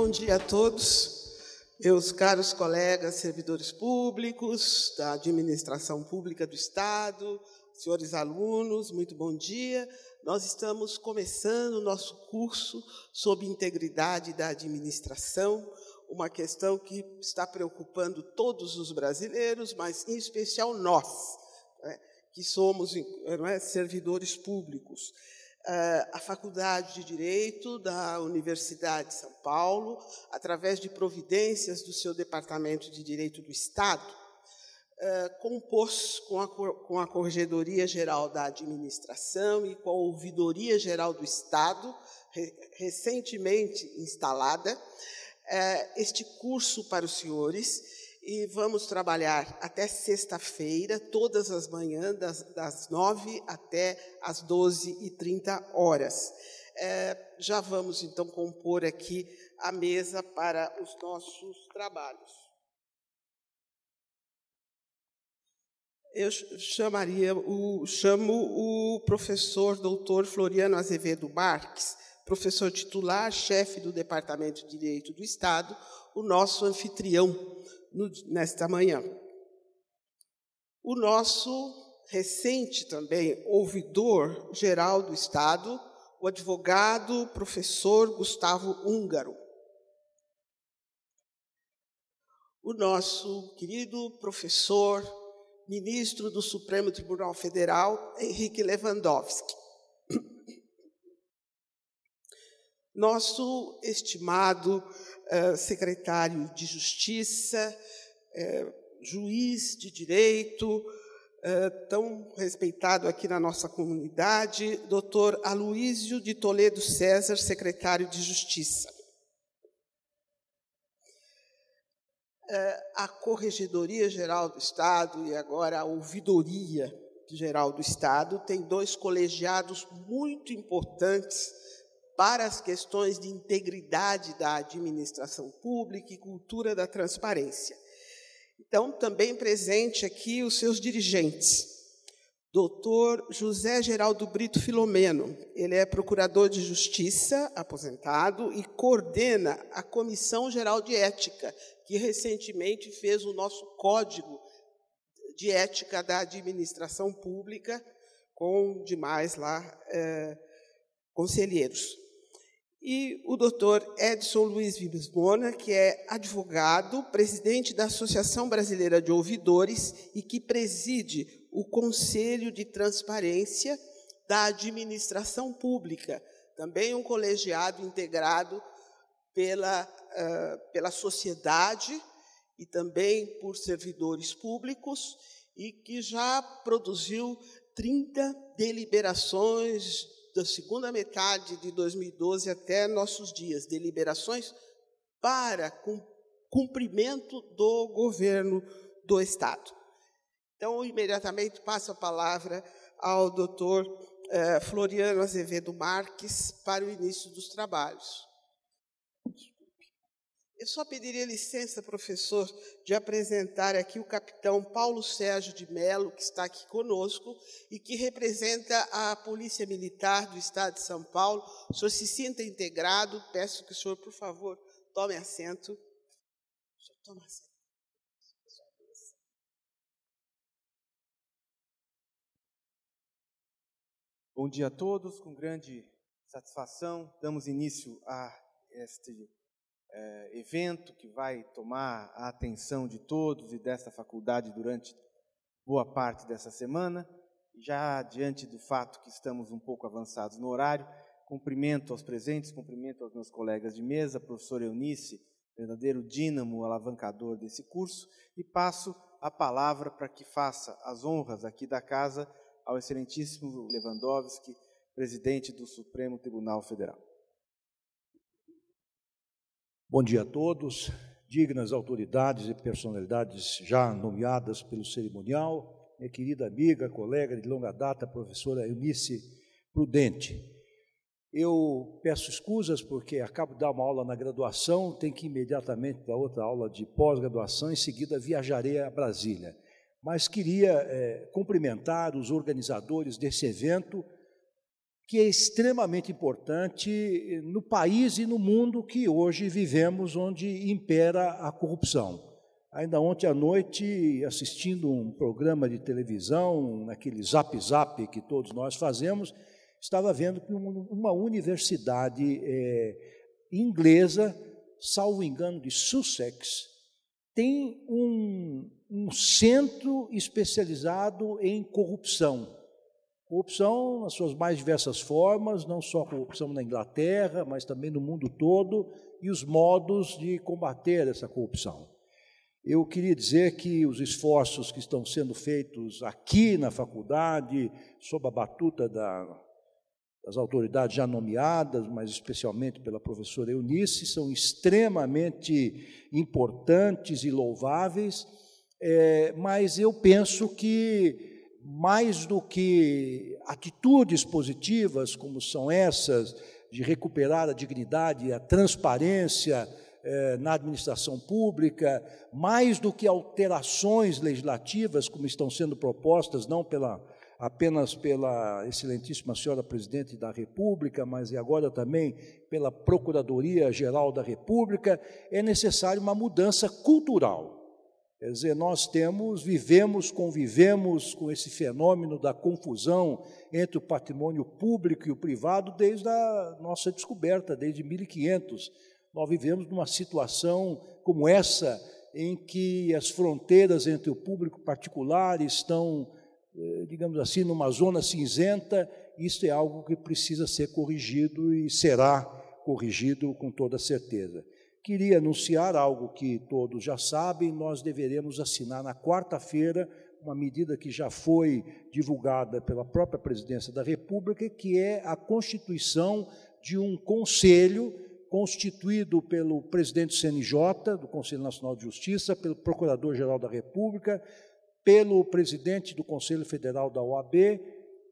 Bom dia a todos, meus caros colegas servidores públicos da administração pública do Estado, senhores alunos, muito bom dia. Nós estamos começando o nosso curso sobre integridade da administração, uma questão que está preocupando todos os brasileiros, mas em especial nós, né, que somos eh, é, servidores públicos. Eh, a Faculdade de Direito da Universidade de São Paulo, através de providências do seu Departamento de Direito do Estado, eh, compôs com a, com a Corregedoria Geral da Administração e com a Ouvidoria Geral do Estado, recentemente instalada, eh, este curso para os senhores, e vamos trabalhar até sexta-feira, todas as manhãs, das, das 9 até as 12 e 30 horas. É, já vamos, então, compor aqui a mesa para os nossos trabalhos. Eu chamaria, o, chamo o professor doutor Floriano Azevedo Marques, professor titular, chefe do Departamento de Direito do Estado, o nosso anfitrião no, nesta manhã. O nosso recente também ouvidor geral do Estado, o advogado professor Gustavo Húngaro. O nosso querido professor, ministro do Supremo Tribunal Federal, Henrique Lewandowski. Nosso estimado eh, secretário de Justiça, eh, juiz de direito, eh, tão respeitado aqui na nossa comunidade, doutor Aloísio de Toledo César, secretário de Justiça. a Corregedoria Geral do Estado e agora a Ouvidoria Geral do Estado tem dois colegiados muito importantes para as questões de integridade da administração pública e cultura da transparência. Então, também presente aqui os seus dirigentes. Doutor José Geraldo Brito Filomeno. Ele é procurador de justiça aposentado e coordena a Comissão Geral de Ética, que recentemente fez o nosso código de ética da administração pública, com demais lá é, conselheiros e o doutor Edson Luiz Vives Bona, que é advogado, presidente da Associação Brasileira de Ouvidores e que preside o Conselho de Transparência da Administração Pública, também um colegiado integrado pela, uh, pela sociedade e também por servidores públicos, e que já produziu 30 deliberações da segunda metade de 2012 até nossos dias, deliberações para cumprimento do governo do Estado. Então, imediatamente passo a palavra ao doutor eh, Floriano Azevedo Marques para o início dos trabalhos. Eu só pediria licença, professor, de apresentar aqui o capitão Paulo Sérgio de Melo, que está aqui conosco e que representa a Polícia Militar do Estado de São Paulo. O senhor se sinta integrado. Peço que o senhor, por favor, tome assento. Toma assento. Bom dia a todos. Com grande satisfação, damos início a este é, evento que vai tomar a atenção de todos e desta faculdade durante boa parte dessa semana. Já diante do fato que estamos um pouco avançados no horário, cumprimento aos presentes, cumprimento aos meus colegas de mesa, professor Eunice, verdadeiro dínamo alavancador desse curso, e passo a palavra para que faça as honras aqui da casa ao excelentíssimo Lewandowski, presidente do Supremo Tribunal Federal. Bom dia a todos. Dignas autoridades e personalidades já nomeadas pelo cerimonial, minha querida amiga, colega de longa data, professora Eunice Prudente. Eu peço escusas porque acabo de dar uma aula na graduação, tenho que ir imediatamente para outra aula de pós-graduação, em seguida viajarei a Brasília. Mas queria é, cumprimentar os organizadores desse evento, que é extremamente importante eh, no país e no mundo que hoje vivemos, onde impera a corrupção. Ainda ontem à noite, assistindo um programa de televisão, naquele zap zap que todos nós fazemos, estava vendo que uma universidade é, inglesa, salvo engano de Sussex, tem um, um centro especializado em corrupção Corrupção, nas suas mais diversas formas, não só corrupção na Inglaterra, mas também no mundo todo, e os modos de combater essa corrupção. Eu queria dizer que os esforços que estão sendo feitos aqui na faculdade, sob a batuta da, das autoridades já nomeadas, mas especialmente pela professora Eunice, são extremamente importantes e louváveis, é, mas eu penso que mais do que atitudes positivas, como são essas, de recuperar a dignidade, e a transparência eh, na administração pública, mais do que alterações legislativas, como estão sendo propostas, não pela, apenas pela excelentíssima senhora presidente da República, mas e agora também pela Procuradoria Geral da República, é necessário uma mudança cultural Quer dizer, nós temos, vivemos, convivemos com esse fenômeno da confusão entre o patrimônio público e o privado desde a nossa descoberta, desde 1500. Nós vivemos numa situação como essa, em que as fronteiras entre o público particular estão, eh, digamos assim, numa zona cinzenta. Isso é algo que precisa ser corrigido e será corrigido com toda certeza queria anunciar algo que todos já sabem: nós deveremos assinar na quarta-feira uma medida que já foi divulgada pela própria Presidência da República, que é a constituição de um conselho constituído pelo presidente do CNJ, do Conselho Nacional de Justiça, pelo Procurador-Geral da República, pelo presidente do Conselho Federal da OAB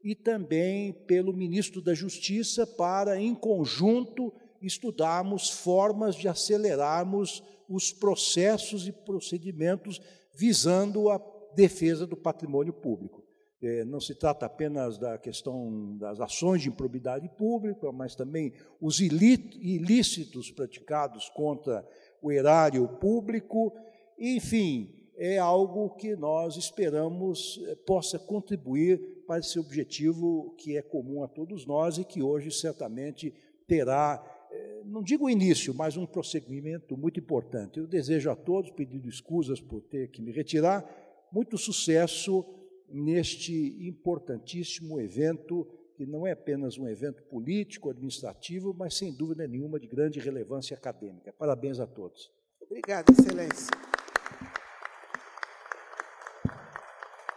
e também pelo ministro da Justiça para, em conjunto, estudarmos formas de acelerarmos os processos e procedimentos visando a defesa do patrimônio público. É, não se trata apenas da questão das ações de improbidade pública, mas também os ilícitos praticados contra o erário público. Enfim, é algo que nós esperamos é, possa contribuir para esse objetivo que é comum a todos nós e que hoje certamente terá eh, não digo início, mas um prosseguimento muito importante. Eu desejo a todos, pedindo escusas por ter que me retirar, muito sucesso neste importantíssimo evento, que não é apenas um evento político, administrativo, mas sem dúvida nenhuma de grande relevância acadêmica. Parabéns a todos. Obrigado, Excelência.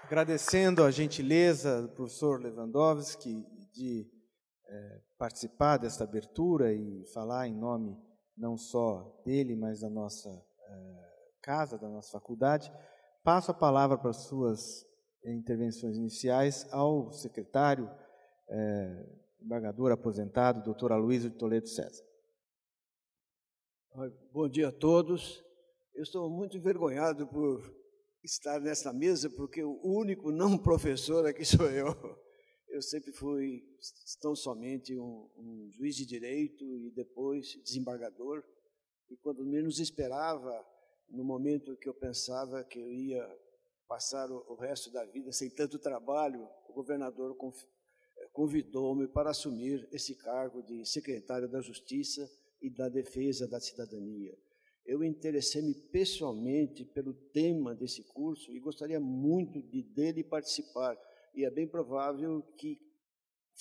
Agradecendo a gentileza do professor Lewandowski de é, participar desta abertura e falar em nome não só dele, mas da nossa é, casa, da nossa faculdade, passo a palavra para suas intervenções iniciais ao secretário, é, embargador aposentado, doutor Aloysio de Toledo César. Bom dia a todos. Eu estou muito envergonhado por estar nessa mesa, porque o único não professor aqui sou eu eu sempre fui tão somente um, um, juiz de direito e depois desembargador. E quando menos esperava, no momento que eu pensava que eu ia passar o, o resto da vida sem tanto trabalho, o governador eh, convidou-me para assumir esse cargo de secretário da Justiça e da Defesa da Cidadania. Eu interessei-me pessoalmente pelo tema desse curso e gostaria muito de dele participar e é bem provável que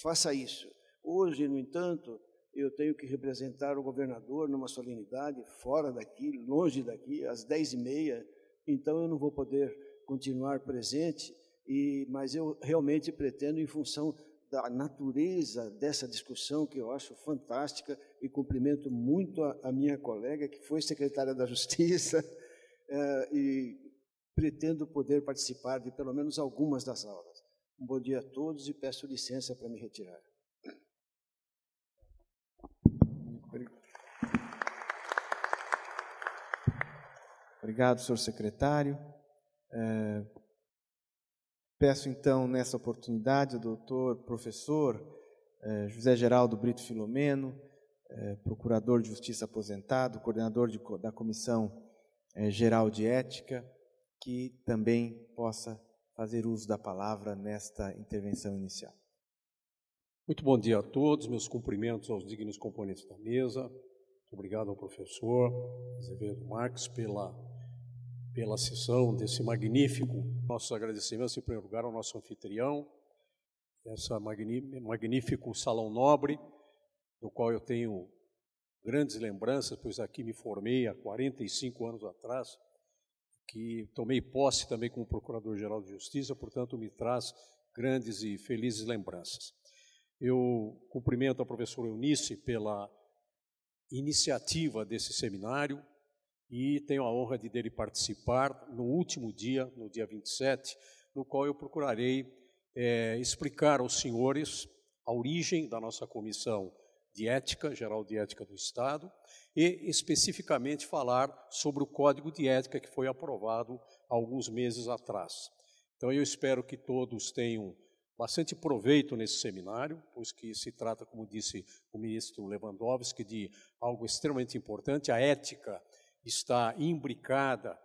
faça isso. Hoje, no entanto, eu tenho que representar o governador numa solenidade fora daqui, longe daqui, às dez e meia, então eu não vou poder continuar presente, e, mas eu realmente pretendo, em função da natureza dessa discussão, que eu acho fantástica, e cumprimento muito a, a minha colega, que foi secretária da Justiça, eh, e pretendo poder participar de pelo menos algumas das aulas. Um bom dia a todos e peço licença para me retirar. Obrigado, senhor secretário. É, peço então, nessa oportunidade, ao doutor professor é, José Geraldo Brito Filomeno, é, procurador de justiça aposentado, coordenador de, da Comissão é, Geral de Ética, que também possa fazer uso da palavra nesta intervenção inicial. Muito bom dia a todos, meus cumprimentos aos dignos componentes da mesa. Muito obrigado ao professor Azevedo Marques pela, pela sessão desse magnífico. Nossos agradecimentos, em primeiro lugar, ao nosso anfitrião, esse magnífico salão nobre, do qual eu tenho grandes lembranças, pois aqui me formei há 45 anos atrás, que tomei posse também como Procurador-Geral de Justiça, portanto, me traz grandes e felizes lembranças. Eu cumprimento a professora Eunice pela iniciativa desse seminário e tenho a honra de dele participar no último dia, no dia 27, no qual eu procurarei é, explicar aos senhores a origem da nossa Comissão de Ética, Geral de Ética do Estado, e especificamente falar sobre o código de ética que foi aprovado alguns meses atrás. Então eu espero que todos tenham bastante proveito nesse seminário, pois que se trata, como disse o ministro Lewandowski, de algo extremamente importante. A ética está imbricada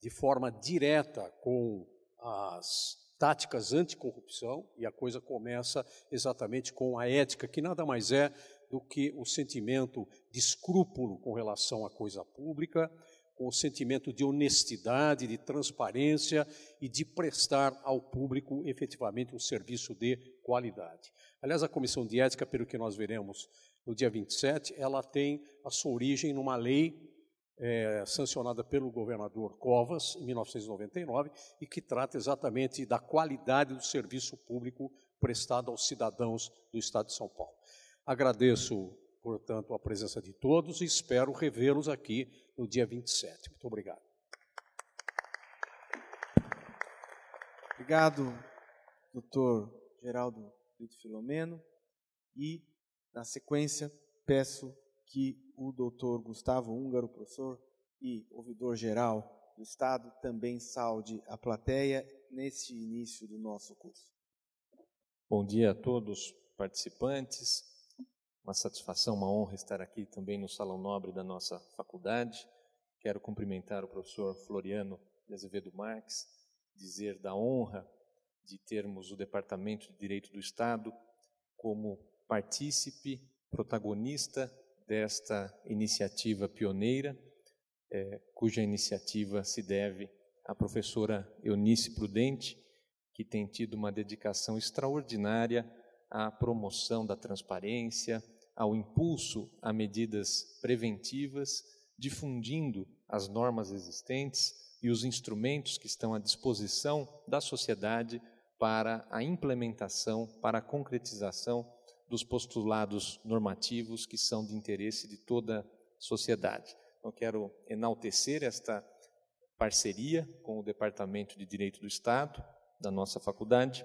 de forma direta com as táticas anticorrupção e a coisa começa exatamente com a ética, que nada mais é do que o sentimento de escrúpulo com relação à coisa pública, com o sentimento de honestidade, de transparência e de prestar ao público efetivamente um serviço de qualidade. Aliás, a Comissão de Ética, pelo que nós veremos no dia 27, ela tem a sua origem numa lei é, sancionada pelo governador Covas, em 1999, e que trata exatamente da qualidade do serviço público prestado aos cidadãos do Estado de São Paulo. Agradeço, portanto, a presença de todos e espero revê-los aqui no dia 27. Muito obrigado. Obrigado, doutor Geraldo Brito Filomeno. E, na sequência, peço que o doutor Gustavo Húngaro, professor e ouvidor geral do Estado, também saude a plateia neste início do nosso curso. Bom dia a todos participantes. Uma satisfação, uma honra estar aqui também no Salão Nobre da nossa faculdade. Quero cumprimentar o professor Floriano de Azevedo Marques, dizer da honra de termos o Departamento de Direito do Estado como partícipe, protagonista desta iniciativa pioneira, eh, cuja iniciativa se deve à professora Eunice Prudente, que tem tido uma dedicação extraordinária à promoção da transparência, ao impulso a medidas preventivas, difundindo as normas existentes e os instrumentos que estão à disposição da sociedade para a implementação, para a concretização dos postulados normativos que são de interesse de toda a sociedade. Então, eu quero enaltecer esta parceria com o Departamento de Direito do Estado da nossa faculdade,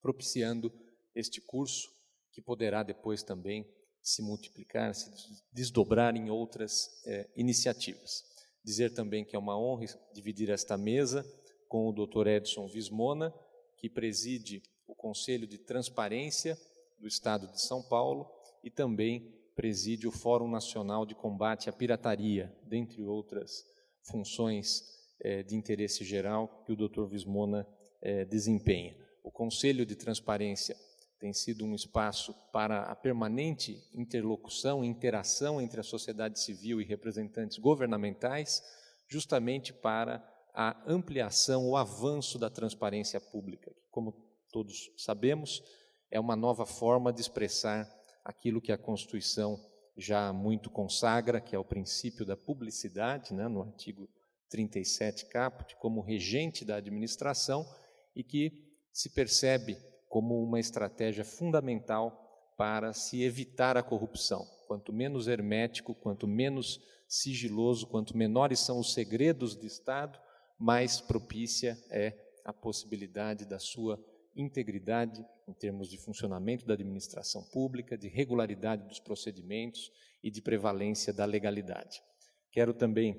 propiciando este curso que poderá depois também se multiplicar, se desdobrar em outras é, iniciativas. Dizer também que é uma honra dividir esta mesa com o Dr. Edson Vismona, que preside o Conselho de Transparência do Estado de São Paulo e também preside o Fórum Nacional de Combate à Pirataria, dentre outras funções é, de interesse geral que o Dr. Vismona é, desempenha. O Conselho de Transparência tem sido um espaço para a permanente interlocução e interação entre a sociedade civil e representantes governamentais, justamente para a ampliação, o avanço da transparência pública, que, como todos sabemos, é uma nova forma de expressar aquilo que a Constituição já muito consagra, que é o princípio da publicidade, né, no artigo 37 caput, como regente da administração, e que se percebe como uma estratégia fundamental para se evitar a corrupção. Quanto menos hermético, quanto menos sigiloso, quanto menores são os segredos de Estado, mais propícia é a possibilidade da sua integridade em termos de funcionamento da administração pública, de regularidade dos procedimentos e de prevalência da legalidade. Quero também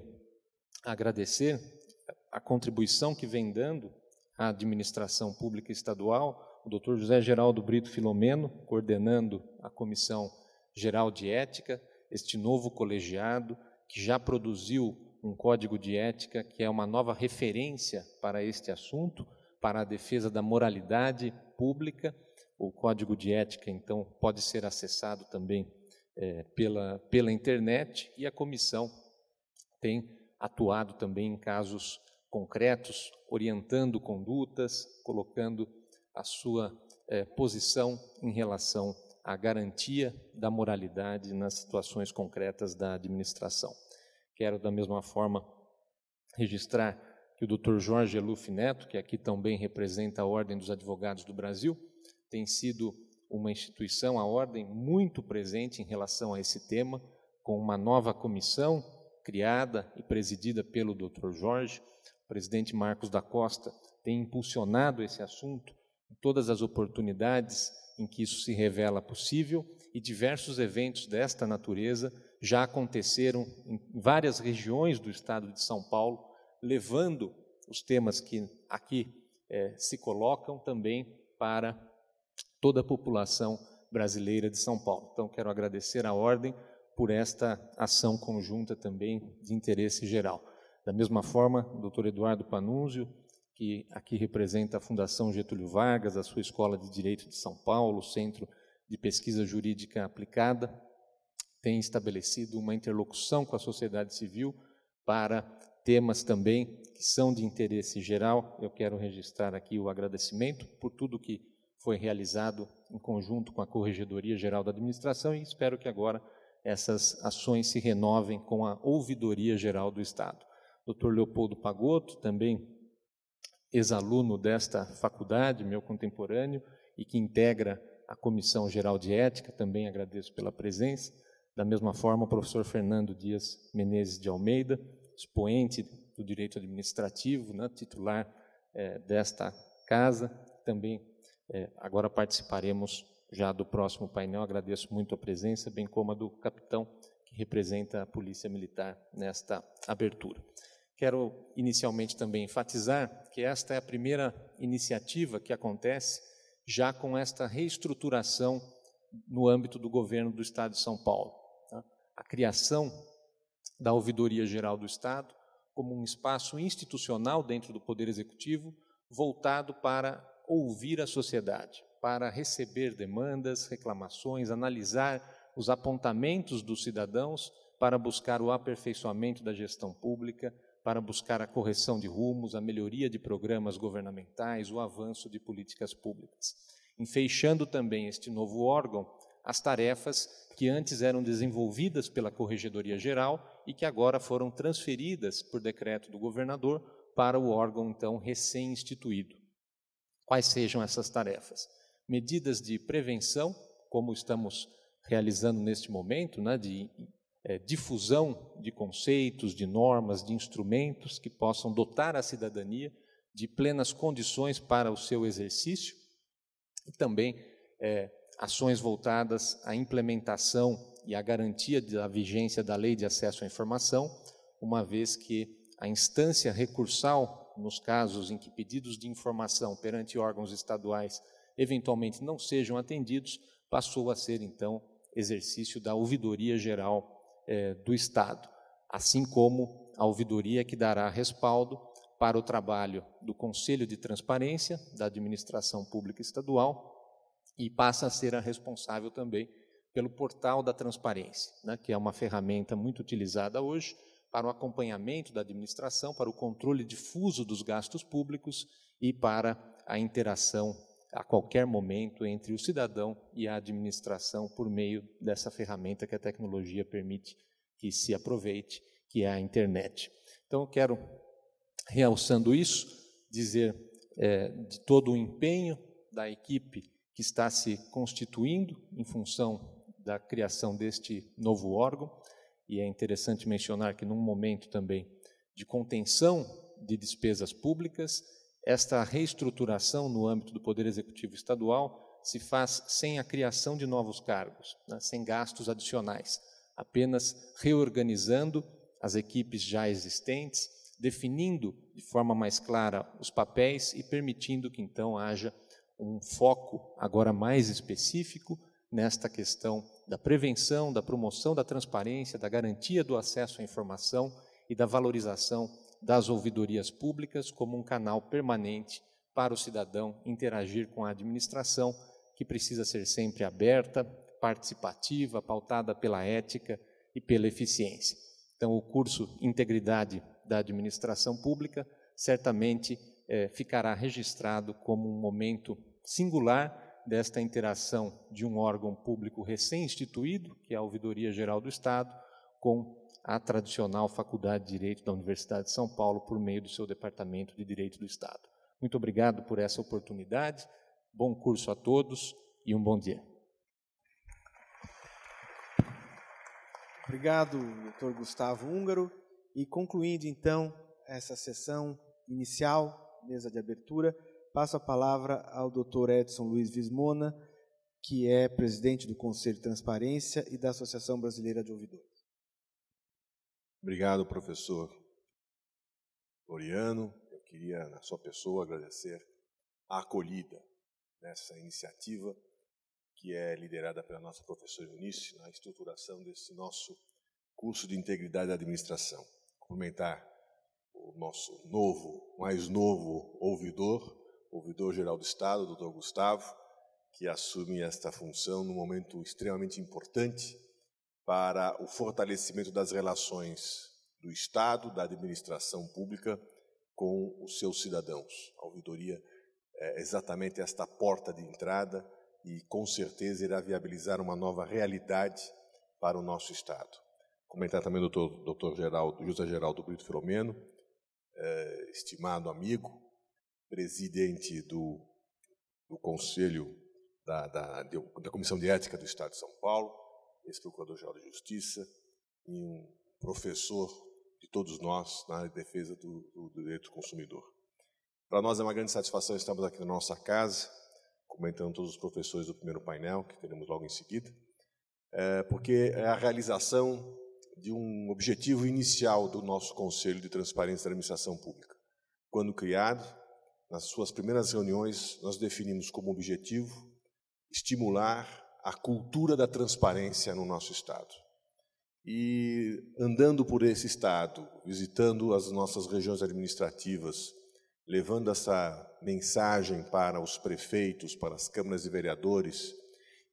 agradecer a contribuição que vem dando à administração pública estadual o Dr. José Geraldo Brito Filomeno, coordenando a Comissão Geral de Ética, este novo colegiado que já produziu um código de ética que é uma nova referência para este assunto, para a defesa da moralidade pública. O código de ética, então, pode ser acessado também é, pela, pela internet e a comissão tem atuado também em casos concretos, orientando condutas, colocando a sua é, posição em relação à garantia da moralidade nas situações concretas da administração. Quero, da mesma forma, registrar que o Dr. Jorge Eluf Neto, que aqui também representa a Ordem dos Advogados do Brasil, tem sido uma instituição, a Ordem, muito presente em relação a esse tema, com uma nova comissão criada e presidida pelo Dr. Jorge. O presidente Marcos da Costa tem impulsionado esse assunto todas as oportunidades em que isso se revela possível e diversos eventos desta natureza já aconteceram em várias regiões do estado de São Paulo, levando os temas que aqui é, se colocam também para toda a população brasileira de São Paulo. Então, quero agradecer à Ordem por esta ação conjunta também de interesse geral. Da mesma forma, o doutor Eduardo Panunzio, que aqui representa a Fundação Getúlio Vargas, a sua Escola de Direito de São Paulo, Centro de Pesquisa Jurídica Aplicada, tem estabelecido uma interlocução com a sociedade civil para temas também que são de interesse geral. Eu quero registrar aqui o agradecimento por tudo que foi realizado em conjunto com a Corregedoria Geral da Administração e espero que agora essas ações se renovem com a Ouvidoria Geral do Estado. Dr. Leopoldo Pagotto, também ex-aluno desta faculdade, meu contemporâneo, e que integra a Comissão Geral de Ética, também agradeço pela presença. Da mesma forma, o professor Fernando Dias Menezes de Almeida, expoente do direito administrativo, né, titular é, desta casa, também é, agora participaremos já do próximo painel. Agradeço muito a presença, bem como a do capitão que representa a Polícia Militar nesta abertura. Quero inicialmente também enfatizar que esta é a primeira iniciativa que acontece já com esta reestruturação no âmbito do governo do Estado de São Paulo. Tá? A criação da Ouvidoria Geral do Estado como um espaço institucional dentro do Poder Executivo voltado para ouvir a sociedade, para receber demandas, reclamações, analisar os apontamentos dos cidadãos para buscar o aperfeiçoamento da gestão pública para buscar a correção de rumos, a melhoria de programas governamentais, o avanço de políticas públicas. Enfeixando também este novo órgão, as tarefas que antes eram desenvolvidas pela Corregedoria Geral e que agora foram transferidas por decreto do governador para o órgão então recém-instituído. Quais sejam essas tarefas? Medidas de prevenção, como estamos realizando neste momento, né, de é, difusão de conceitos, de normas, de instrumentos que possam dotar a cidadania de plenas condições para o seu exercício e também é, ações voltadas à implementação e à garantia da vigência da lei de acesso à informação, uma vez que a instância recursal, nos casos em que pedidos de informação perante órgãos estaduais eventualmente não sejam atendidos, passou a ser então exercício da ouvidoria geral é, do Estado, assim como a ouvidoria que dará respaldo para o trabalho do Conselho de Transparência da Administração Pública Estadual e passa a ser a responsável também pelo Portal da Transparência, né, que é uma ferramenta muito utilizada hoje para o acompanhamento da administração, para o controle difuso dos gastos públicos e para a interação a qualquer momento entre o cidadão e a administração por meio dessa ferramenta que a tecnologia permite que se aproveite, que é a internet. Então, eu quero, realçando isso, dizer é, de todo o empenho da equipe que está se constituindo em função da criação deste novo órgão, e é interessante mencionar que, num momento também de contenção de despesas públicas, esta reestruturação no âmbito do Poder Executivo Estadual se faz sem a criação de novos cargos, né, sem gastos adicionais, apenas reorganizando as equipes já existentes, definindo de forma mais clara os papéis e permitindo que então haja um foco agora mais específico nesta questão da prevenção, da promoção da transparência, da garantia do acesso à informação e da valorização das ouvidorias públicas como um canal permanente para o cidadão interagir com a administração, que precisa ser sempre aberta, participativa, pautada pela ética e pela eficiência. Então, o curso Integridade da Administração Pública certamente é, ficará registrado como um momento singular desta interação de um órgão público recém-instituído, que é a Ouvidoria Geral do Estado, com a tradicional Faculdade de Direito da Universidade de São Paulo por meio do seu Departamento de Direito do Estado. Muito obrigado por essa oportunidade. Bom curso a todos e um bom dia. Obrigado, doutor Gustavo Húngaro. E concluindo então essa sessão inicial, mesa de abertura, passo a palavra ao doutor Edson Luiz Vismona, que é presidente do Conselho de Transparência e da Associação Brasileira de Ouvidores. Obrigado, professor Floriano. Eu queria, na sua pessoa, agradecer a acolhida dessa iniciativa que é liderada pela nossa professora Eunice na estruturação desse nosso curso de integridade da administração. Cumprimentar o nosso novo, mais novo ouvidor, ouvidor geral do Estado, doutor Gustavo, que assume esta função num momento extremamente importante para o fortalecimento das relações do Estado, da administração pública com os seus cidadãos. A auditoria é exatamente esta porta de entrada e, com certeza, irá viabilizar uma nova realidade para o nosso Estado. Comentar também o doutor, doutor Geraldo, José Geraldo Brito Filomeno, eh, estimado amigo, presidente do, do Conselho da, da, da Comissão de Ética do Estado de São Paulo, ex-procurador-geral de Justiça e um professor de todos nós na área de defesa do, do direito do consumidor. Para nós é uma grande satisfação estarmos aqui na nossa casa, comentando todos os professores do primeiro painel, que teremos logo em seguida, é, porque é a realização de um objetivo inicial do nosso Conselho de Transparência da Administração Pública. Quando criado, nas suas primeiras reuniões, nós definimos como objetivo estimular a cultura da transparência no nosso Estado. E andando por esse Estado, visitando as nossas regiões administrativas, levando essa mensagem para os prefeitos, para as câmaras de vereadores,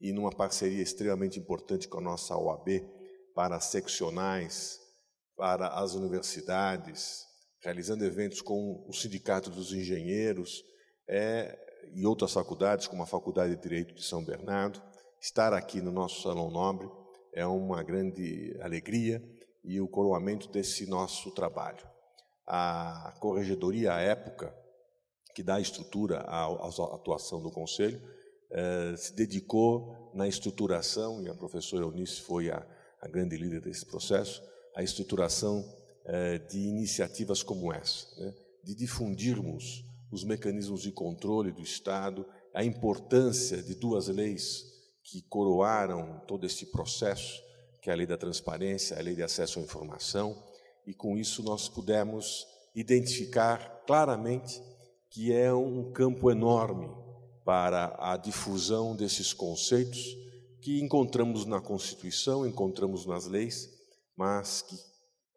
e numa parceria extremamente importante com a nossa OAB, para as seccionais, para as universidades, realizando eventos com o Sindicato dos Engenheiros é, e outras faculdades, como a Faculdade de Direito de São Bernardo, Estar aqui no nosso Salão Nobre é uma grande alegria e o coroamento desse nosso trabalho. A corregedoria, à época, que dá estrutura à, atuação do Conselho, eh, se dedicou na estruturação, e a professora Eunice foi a, grande líder desse processo, a estruturação eh, de iniciativas como essa, né? de difundirmos os mecanismos de controle do Estado, a importância de duas leis que coroaram todo esse processo, que é a lei da transparência, a lei de acesso à informação, e com isso nós pudemos identificar claramente que é um campo enorme para a difusão desses conceitos que encontramos na Constituição, encontramos nas leis, mas que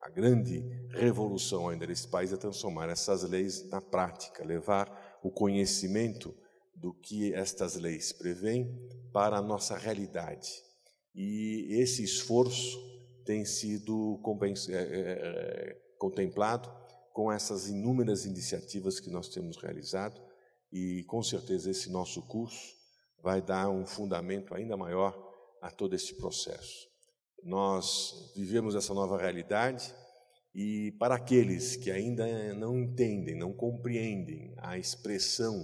a grande revolução ainda nesse país é transformar essas leis na prática, levar o conhecimento do que estas leis prevêem para a nossa realidade. E esse esforço tem sido eh, eh, eh, contemplado com essas inúmeras iniciativas que nós temos realizado, e com certeza esse nosso curso vai dar um fundamento ainda maior a todo esse processo. Nós vivemos essa nova realidade e, para aqueles que ainda não entendem, não compreendem a expressão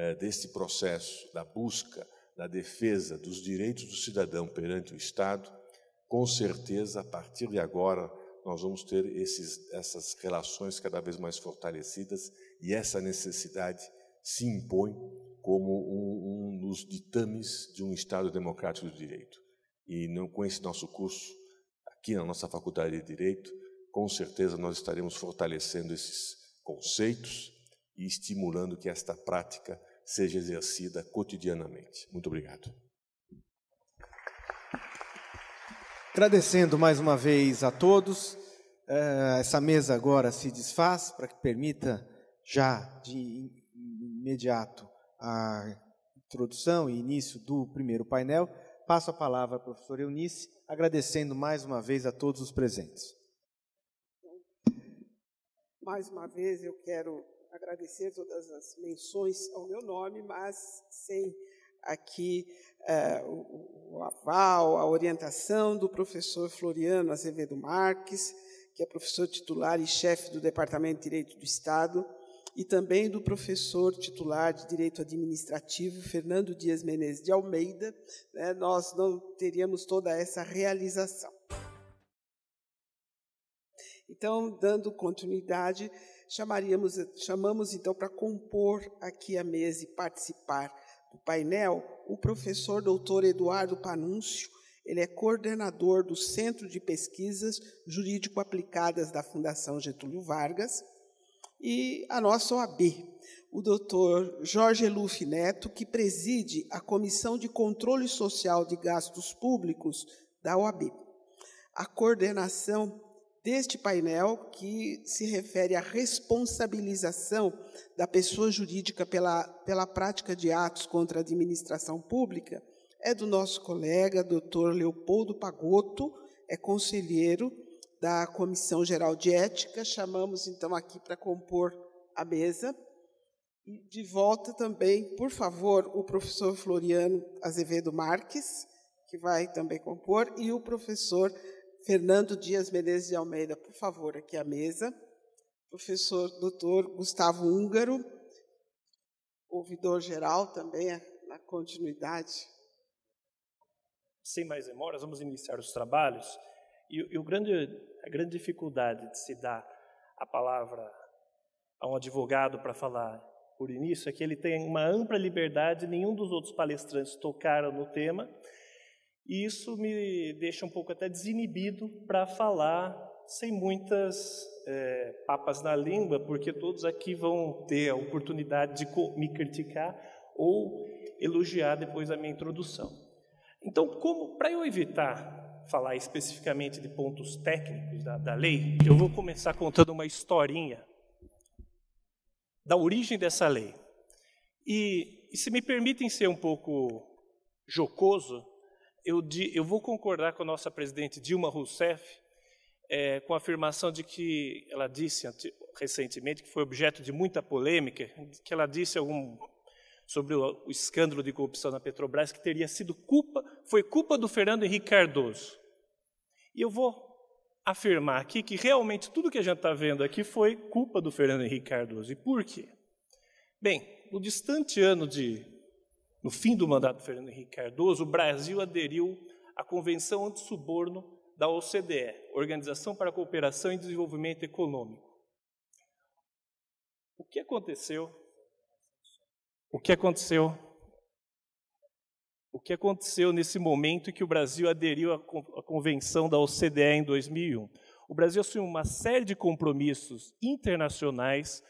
deste é, desse processo da busca, da defesa dos direitos do cidadão perante o Estado, com certeza, a partir de agora, nós vamos ter esses, essas relações cada vez mais fortalecidas e essa necessidade se impõe como um, um dos ditames de um Estado democrático de direito. E não, com esse nosso curso, aqui na nossa Faculdade de Direito, com certeza nós estaremos fortalecendo esses conceitos e estimulando que esta prática seja exercida cotidianamente. Muito obrigado. Agradecendo mais uma vez a todos, eh, essa mesa agora se desfaz para que permita já de imediato a introdução e início do primeiro painel. Passo a palavra ao professor Eunice, agradecendo mais uma vez a todos os presentes. Mais uma vez eu quero agradecer todas as menções ao meu nome, mas sem aqui uh, o, o, aval, a orientação do professor Floriano Azevedo Marques, que é professor titular e chefe do Departamento de Direito do Estado, e também do professor titular de Direito Administrativo, Fernando Dias Menezes de Almeida, né, nós não teríamos toda essa realização. Então, dando continuidade, chamaríamos, chamamos então para compor aqui a mesa e participar do painel o professor doutor Eduardo Panúncio. Ele é coordenador do Centro de Pesquisas Jurídico-Aplicadas da Fundação Getúlio Vargas e a nossa OAB, o doutor Jorge Lufi Neto, que preside a Comissão de Controle Social de Gastos Públicos da OAB. A coordenação deste painel que se refere à responsabilização da pessoa jurídica pela, pela prática de atos contra a administração pública é do nosso colega, doutor Leopoldo Pagotto, é conselheiro da Comissão Geral de Ética. Chamamos então aqui para compor a mesa. E de volta também, por favor, o professor Floriano Azevedo Marques, que vai também compor, e o professor Fernando Dias Menezes de Almeida, por favor, aqui à mesa. Professor doutor Gustavo Húngaro, ouvidor geral também, é, na continuidade. Sem mais demoras, vamos iniciar os trabalhos. E, e o grande, a grande dificuldade de se dar a palavra a um advogado para falar por início é que ele tem uma ampla liberdade, nenhum dos outros palestrantes tocaram no tema, e isso me deixa um pouco até desinibido para falar sem muitas é, papas na língua, porque todos aqui vão ter a oportunidade de me criticar ou elogiar depois da minha introdução. Então, como para eu evitar falar especificamente de pontos técnicos da, da lei, eu vou começar contando uma historinha da origem dessa lei. E, e se me permitem ser um pouco jocoso, eu, eu vou concordar com a nossa presidente Dilma Rousseff é, com a afirmação de que ela disse recentemente, que foi objeto de muita polêmica, que ela disse algum, sobre o, o escândalo de corrupção na Petrobras que teria sido culpa, foi culpa do Fernando Henrique Cardoso. E eu vou afirmar aqui que realmente tudo que a gente está vendo aqui foi culpa do Fernando Henrique Cardoso. E por quê? Bem, no distante ano de no fim do mandato de Fernando Henrique Cardoso, o Brasil aderiu à Convenção Antissuborno da OCDE, Organização para a Cooperação e Desenvolvimento Econômico. O que aconteceu? O que aconteceu? O que aconteceu nesse momento que o Brasil aderiu à Convenção da OCDE em 2001? O Brasil assumiu uma série de compromissos internacionais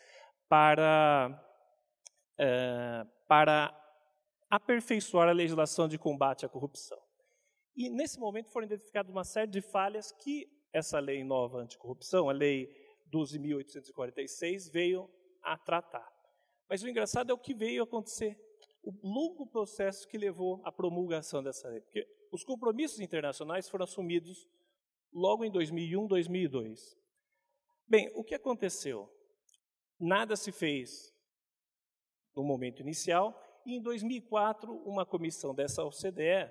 para, é, para aperfeiçoar a legislação de combate à corrupção. E nesse momento foram identificadas uma série de falhas que essa lei nova anticorrupção, a lei 12.846, veio a tratar. Mas o engraçado é o que veio acontecer, o longo processo que levou à promulgação dessa lei. Porque os compromissos internacionais foram assumidos logo em 2001, 2002. Bem, o que aconteceu? Nada se fez no momento inicial e em 2004, uma comissão dessa OCDE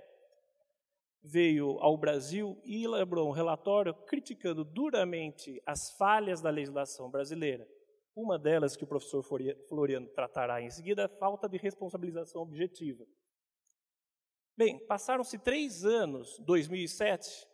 veio ao Brasil e elaborou um relatório criticando duramente as falhas da legislação brasileira. Uma delas, que o professor Floriano tratará em seguida, é a falta de responsabilização objetiva. Bem, passaram-se três anos, 2007,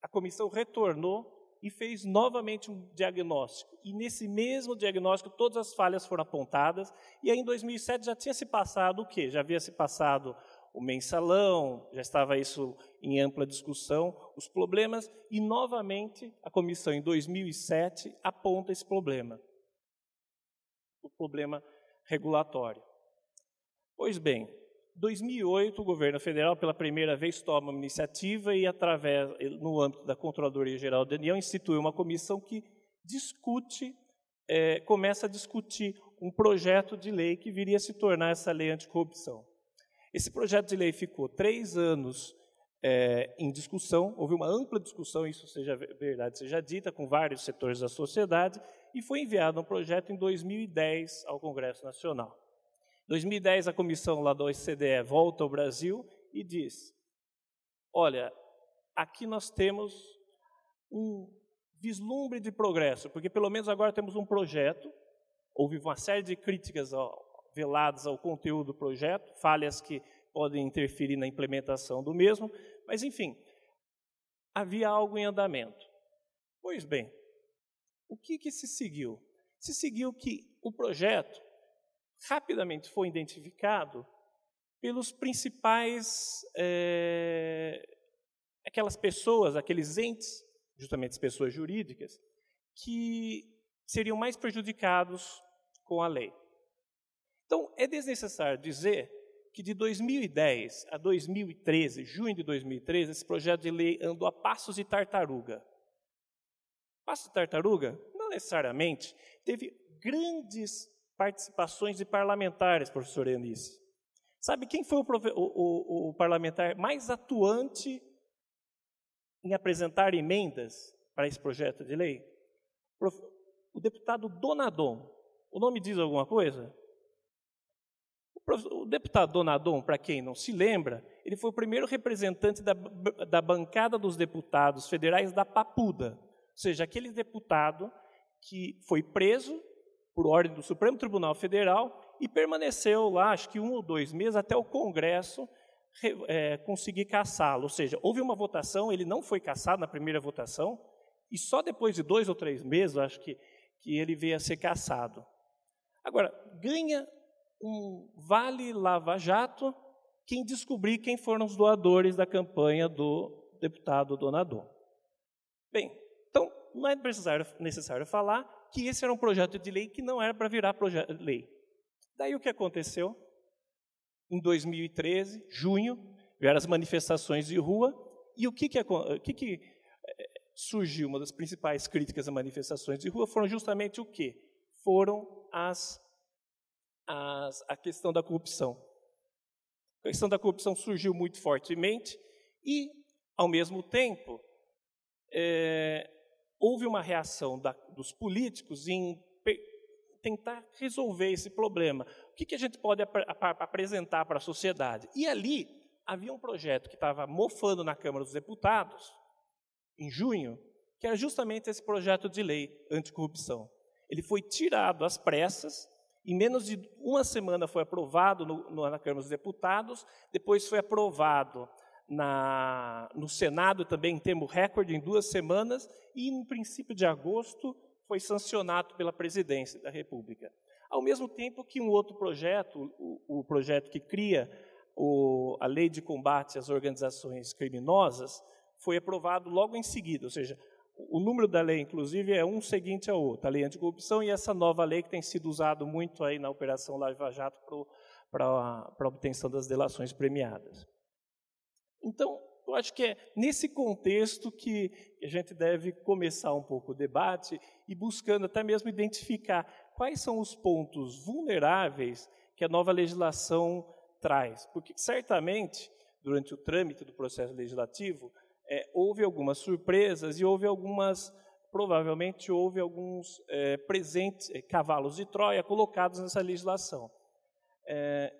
a comissão retornou e fez novamente um diagnóstico. E nesse mesmo diagnóstico, todas as falhas foram apontadas. E aí, em 2007, já tinha se passado o quê? Já havia se passado o mensalão, já estava isso em ampla discussão, os problemas, e novamente a comissão, em 2007, aponta esse problema, o problema regulatório. Pois bem, 2008, o governo federal, pela primeira vez, toma uma iniciativa e, através, no âmbito da Controladoria Geral da União, institui uma comissão que discute, é, começa a discutir um projeto de lei que viria a se tornar essa lei anticorrupção. Esse projeto de lei ficou três anos é, em discussão, houve uma ampla discussão, isso seja verdade seja dita, com vários setores da sociedade, e foi enviado um projeto em 2010 ao Congresso Nacional. 2010, a comissão lá da OCDE volta ao Brasil e diz: olha, aqui nós temos um vislumbre de progresso, porque pelo menos agora temos um projeto. Houve uma série de críticas veladas ao conteúdo do projeto, falhas que podem interferir na implementação do mesmo, mas enfim, havia algo em andamento. Pois bem, o que, que se seguiu? Se seguiu que o projeto rapidamente foi identificado pelos principais, é, aquelas pessoas, aqueles entes, justamente as pessoas jurídicas, que seriam mais prejudicados com a lei. Então, é desnecessário dizer que de 2010 a 2013, junho de 2013, esse projeto de lei andou a passos de tartaruga. passos de tartaruga, não necessariamente, teve grandes participações de parlamentares, professor Eunice. Sabe quem foi o, o, o parlamentar mais atuante em apresentar emendas para esse projeto de lei? O deputado Donadon. O nome diz alguma coisa? O deputado Donadon, para quem não se lembra, ele foi o primeiro representante da, da, bancada dos deputados federais da Papuda, ou seja, aquele deputado que foi preso por ordem do Supremo Tribunal Federal e permaneceu lá, acho que um ou dois meses, até o Congresso é, conseguir caçá-lo. Ou seja, houve uma votação, ele não foi caçado na primeira votação, e só depois de dois ou três meses, acho que, que ele veio a ser caçado. Agora, ganha um vale lava-jato quem descobrir quem foram os doadores da campanha do deputado donador. Bem, então, não é necessário, necessário falar que esse era um projeto de lei que não era para virar projeto de lei. Daí o que aconteceu? Em 2013, junho, vieram as manifestações de rua, e o que, que, o que, que eh, surgiu? Uma das principais críticas às manifestações de rua foram justamente o quê? Foram as, as, a questão da corrupção. A questão da corrupção surgiu muito fortemente, e, ao mesmo tempo, é, houve uma reação da, dos políticos em tentar resolver esse problema. O que, que a gente pode ap ap apresentar para a sociedade? E ali havia um projeto que estava mofando na Câmara dos Deputados, em junho, que era justamente esse projeto de lei anticorrupção. Ele foi tirado às pressas, em menos de uma semana foi aprovado no, no, na Câmara dos Deputados, depois foi aprovado na, no Senado também em recorde, em duas semanas, e no princípio de agosto foi sancionado pela presidência da República. Ao mesmo tempo que um outro projeto, o, o projeto que cria o, a lei de combate às organizações criminosas, foi aprovado logo em seguida, ou seja, o número da lei, inclusive, é um seguinte ao outro, a lei anticorrupção e essa nova lei que tem sido usada muito aí na Operação Lava Jato para a obtenção das delações premiadas. Então, eu acho que é nesse contexto que a gente deve começar um pouco o debate e buscando até mesmo identificar quais são os pontos vulneráveis que a nova legislação traz. Porque certamente, durante o trâmite do processo legislativo, é, houve algumas surpresas e houve algumas, provavelmente houve alguns é, presentes, é, cavalos de Troia colocados nessa legislação. É,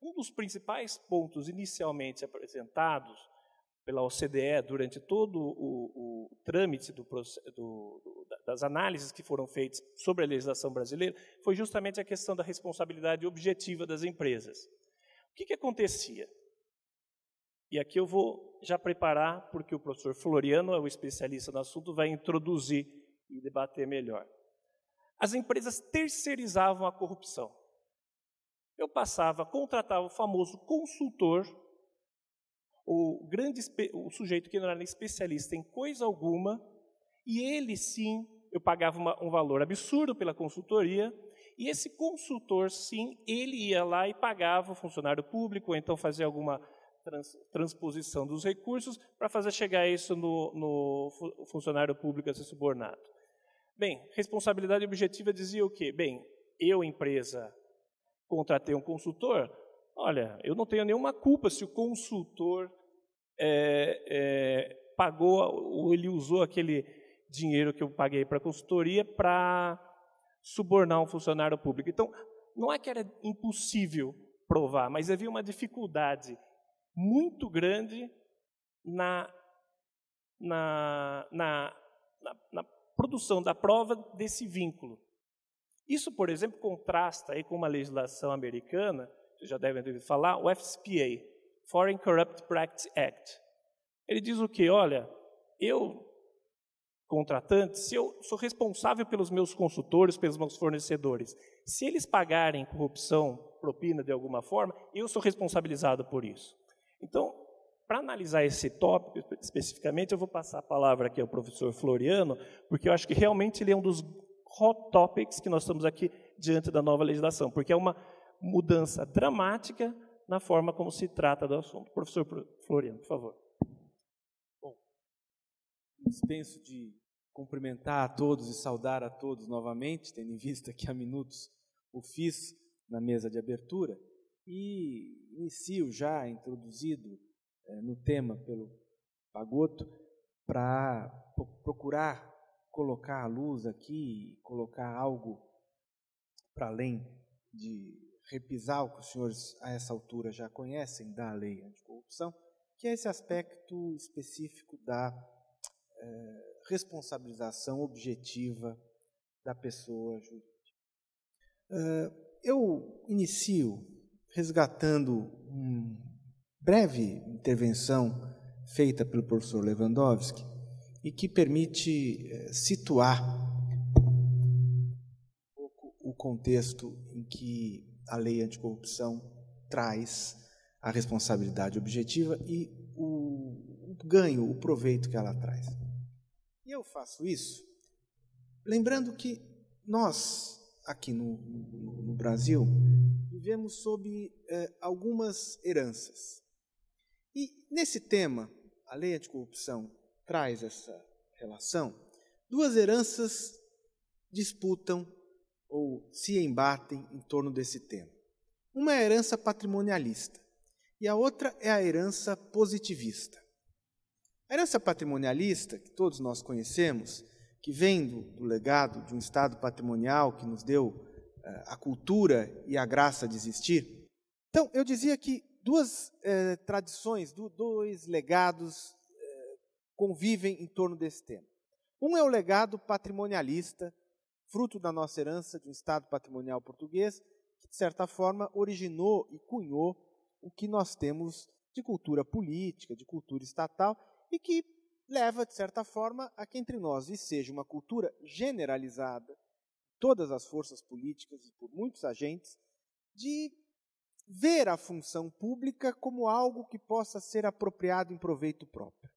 um dos principais pontos inicialmente apresentados pela OCDE durante todo o, o trâmite do, do, das análises que foram feitas sobre a legislação brasileira foi justamente a questão da responsabilidade objetiva das empresas. O que, que acontecia? E aqui eu vou já preparar, porque o professor Floriano é o especialista no assunto, vai introduzir e debater melhor. As empresas terceirizavam a corrupção. Eu passava, contratava o famoso consultor, o, grande, o sujeito que não era especialista em coisa alguma, e ele sim, eu pagava uma, um valor absurdo pela consultoria, e esse consultor sim, ele ia lá e pagava o funcionário público, ou então fazia alguma trans, transposição dos recursos para fazer chegar isso no, no funcionário público a ser subornado. Bem, responsabilidade objetiva dizia o quê? Bem, eu, empresa, contratei um consultor, olha, eu não tenho nenhuma culpa se o consultor é, é, pagou ou ele usou aquele dinheiro que eu paguei para a consultoria para subornar um funcionário público. Então, não é que era impossível provar, mas havia uma dificuldade muito grande na, na, na, na, na produção da prova desse vínculo. Isso, por exemplo, contrasta aí com uma legislação americana, vocês já devem ter falar, o FCPA, Foreign Corrupt Practice Act. Ele diz o que? Olha, eu, contratante, se eu sou responsável pelos meus consultores, pelos meus fornecedores, se eles pagarem corrupção, propina de alguma forma, eu sou responsabilizado por isso. Então, para analisar esse tópico especificamente, eu vou passar a palavra aqui ao professor Floriano, porque eu acho que realmente ele é um dos hot topics que nós estamos aqui diante da nova legislação, porque é uma mudança dramática na forma como se trata do assunto. Professor Floriano, por favor. Bom, dispenso de cumprimentar a todos e saudar a todos novamente, tendo em vista que há minutos o fiz na mesa de abertura, e inicio já introduzido eh, no tema pelo Pagoto para procurar colocar a luz aqui, colocar algo para além de repisar o que os senhores a essa altura já conhecem da lei anticorrupção, que é esse aspecto específico da eh, responsabilização objetiva da pessoa jurídica. Uh, eu inicio resgatando uma breve intervenção feita pelo professor Lewandowski, e que permite eh, situar um pouco o contexto em que a lei anticorrupção traz a responsabilidade objetiva e o, ganho, o proveito que ela traz. E eu faço isso lembrando que nós, aqui no, no, no Brasil, vivemos sob eh, algumas heranças. E nesse tema, a lei anticorrupção traz essa relação. Duas heranças disputam ou se embatem em torno desse tema. Uma é a herança patrimonialista e a outra é a herança positivista. A herança patrimonialista, que todos nós conhecemos, que vem do, do legado de um Estado patrimonial que nos deu eh, a cultura e a graça de existir. Então, eu dizia que duas eh, tradições, dois legados convivem em torno desse tema. Um é o legado patrimonialista, fruto da nossa herança de um Estado patrimonial português, que, de certa forma, originou e cunhou o que nós temos de cultura política, de cultura estatal, e que leva, de certa forma, a que entre nós e seja uma cultura generalizada, todas as forças políticas e por muitos agentes, de ver a função pública como algo que possa ser apropriado em proveito próprio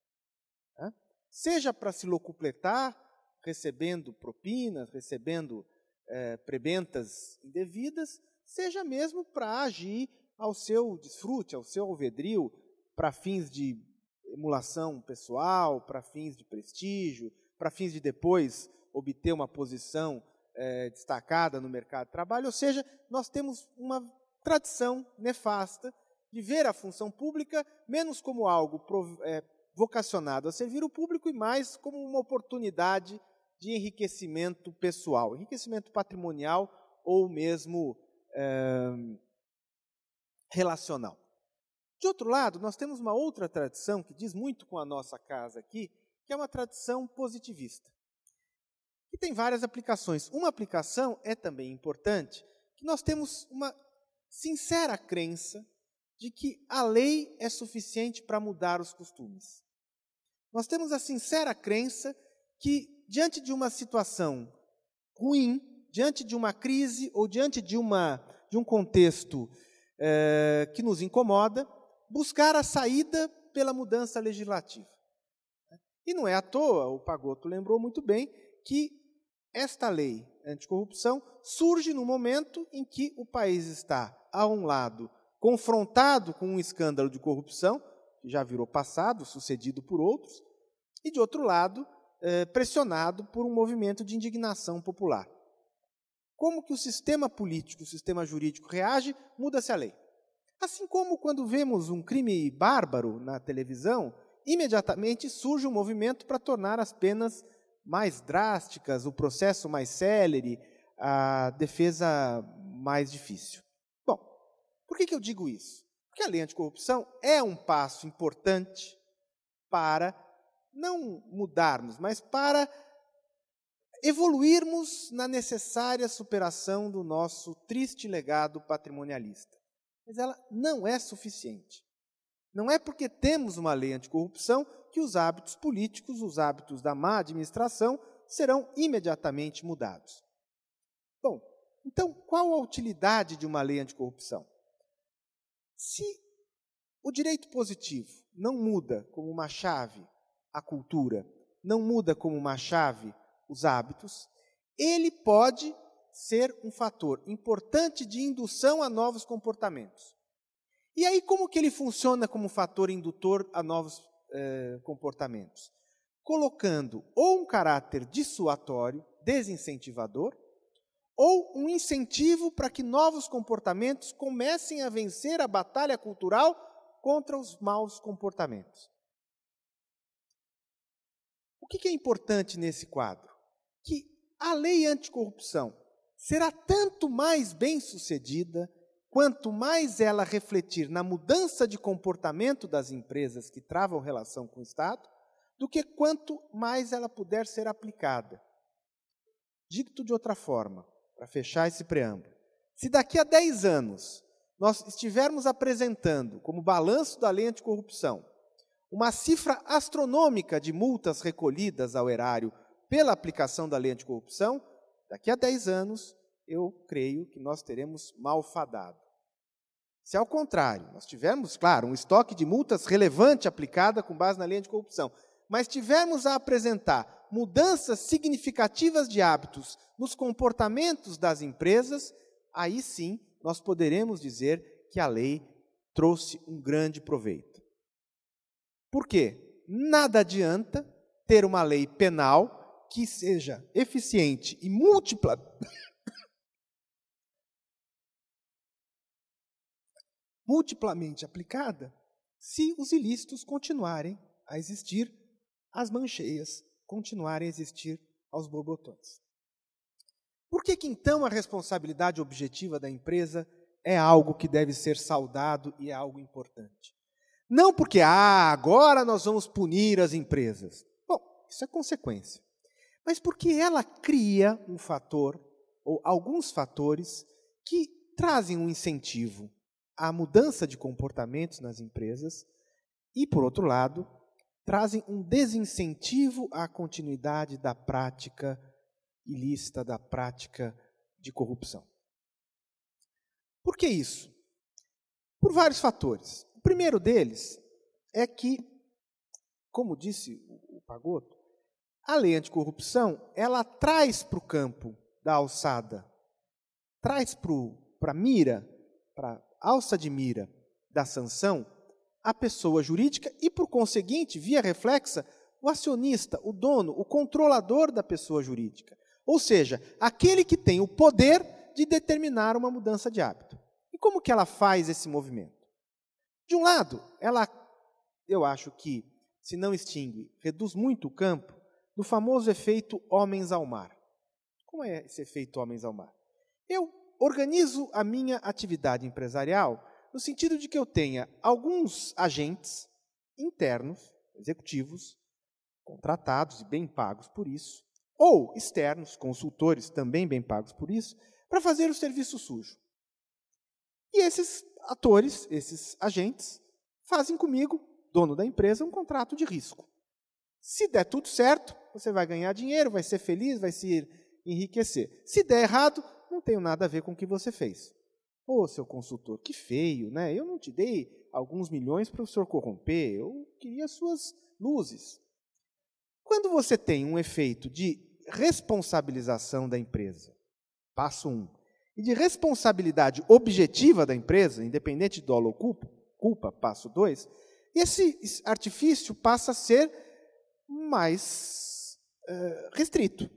seja para se locupletar, recebendo propinas, recebendo é, prebentas indevidas, seja mesmo para agir ao seu desfrute, ao seu alvedrio, para fins de emulação pessoal, para fins de prestígio, para fins de depois obter uma posição é, destacada no mercado de trabalho. Ou seja, nós temos uma tradição nefasta de ver a função pública menos como algo é, vocacionado a servir o público e mais como uma oportunidade de enriquecimento pessoal, enriquecimento patrimonial ou mesmo é, relacional. De outro lado, nós temos uma outra tradição que diz muito com a nossa casa aqui, que é uma tradição positivista, que tem várias aplicações. Uma aplicação é também importante, que nós temos uma sincera crença de que a lei é suficiente para mudar os costumes. Nós temos a sincera crença que, diante de uma situação ruim, diante de uma crise ou diante de, uma, de um contexto eh, que nos incomoda, buscar a saída pela mudança legislativa. E não é à toa, o Pagoto lembrou muito bem, que esta lei anticorrupção surge no momento em que o país está, a um lado, confrontado com um escândalo de corrupção, que já virou passado, sucedido por outros, e, de outro lado, é, pressionado por um movimento de indignação popular. Como que o sistema político, o sistema jurídico reage, muda-se a lei. Assim como quando vemos um crime bárbaro na televisão, imediatamente surge um movimento para tornar as penas mais drásticas, o processo mais célere, a defesa mais difícil. Por que, que eu digo isso? Porque a lei anticorrupção é um passo importante para não mudarmos, mas para evoluirmos na necessária superação do nosso triste legado patrimonialista. Mas ela não é suficiente. Não é porque temos uma lei anticorrupção que os hábitos políticos, os hábitos da má administração serão imediatamente mudados. Bom, então qual a utilidade de uma lei anticorrupção? Se o direito positivo não muda como uma chave a cultura, não muda como uma chave os hábitos, ele pode ser um fator importante de indução a novos comportamentos. E aí, como que ele funciona como fator indutor a novos eh, comportamentos? Colocando ou um caráter dissuatório, desincentivador, ou um incentivo para que novos comportamentos comecem a vencer a batalha cultural contra os maus comportamentos. O que é importante nesse quadro? Que a lei anticorrupção será tanto mais bem sucedida quanto mais ela refletir na mudança de comportamento das empresas que travam relação com o Estado, do que quanto mais ela puder ser aplicada. Dito de outra forma, para fechar esse preâmbulo, se daqui a 10 anos nós estivermos apresentando, como balanço da lei anticorrupção, uma cifra astronômica de multas recolhidas ao erário pela aplicação da lei anticorrupção, daqui a 10 anos, eu creio que nós teremos malfadado. Se ao contrário, nós tivermos, claro, um estoque de multas relevante aplicada com base na lei anticorrupção, mas tivermos a apresentar mudanças significativas de hábitos nos comportamentos das empresas, aí sim nós poderemos dizer que a lei trouxe um grande proveito. Por quê? Nada adianta ter uma lei penal que seja eficiente e múltipla. multiplamente aplicada se os ilícitos continuarem a existir, as mancheias continuar a existir aos borbotões. Por que, que então a responsabilidade objetiva da empresa é algo que deve ser saudado e é algo importante? Não porque, ah, agora nós vamos punir as empresas. Bom, isso é consequência. Mas porque ela cria um fator, ou alguns fatores, que trazem um incentivo à mudança de comportamentos nas empresas e, por outro lado, trazem um desincentivo à continuidade da prática ilícita, da prática de corrupção. Por que isso? Por vários fatores. O primeiro deles é que, como disse o Pagoto, a lei anticorrupção ela traz para o campo da alçada, traz para a mira, para a alça de mira da sanção, a pessoa jurídica e, por conseguinte, via reflexa, o acionista, o dono, o controlador da pessoa jurídica. Ou seja, aquele que tem o poder de determinar uma mudança de hábito. E como que ela faz esse movimento? De um lado, ela, eu acho que, se não extingue, reduz muito o campo do famoso efeito homens ao mar. Como é esse efeito homens ao mar? Eu organizo a minha atividade empresarial no sentido de que eu tenha alguns agentes internos, executivos, contratados e bem pagos por isso, ou externos, consultores também bem pagos por isso, para fazer o serviço sujo. E esses atores, esses agentes, fazem comigo, dono da empresa, um contrato de risco. Se der tudo certo, você vai ganhar dinheiro, vai ser feliz, vai se enriquecer. Se der errado, não tenho nada a ver com o que você fez. Ô, seu consultor, que feio, né? Eu não te dei alguns milhões para o senhor corromper, eu queria suas luzes. Quando você tem um efeito de responsabilização da empresa, passo um, e de responsabilidade objetiva da empresa, independente de dolo ou culpa, culpa passo dois, esse artifício passa a ser mais uh, restrito.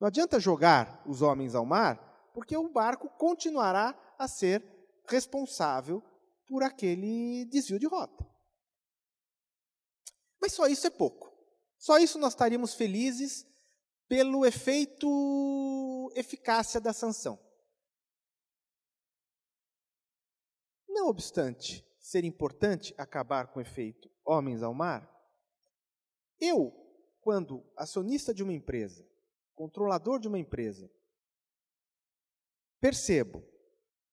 Não adianta jogar os homens ao mar, porque o barco continuará a ser responsável por aquele desvio de rota. Mas só isso é pouco. Só isso nós estaríamos felizes pelo efeito eficácia da sanção. Não obstante ser importante acabar com o efeito homens ao mar, eu, quando acionista de uma empresa, controlador de uma empresa, percebo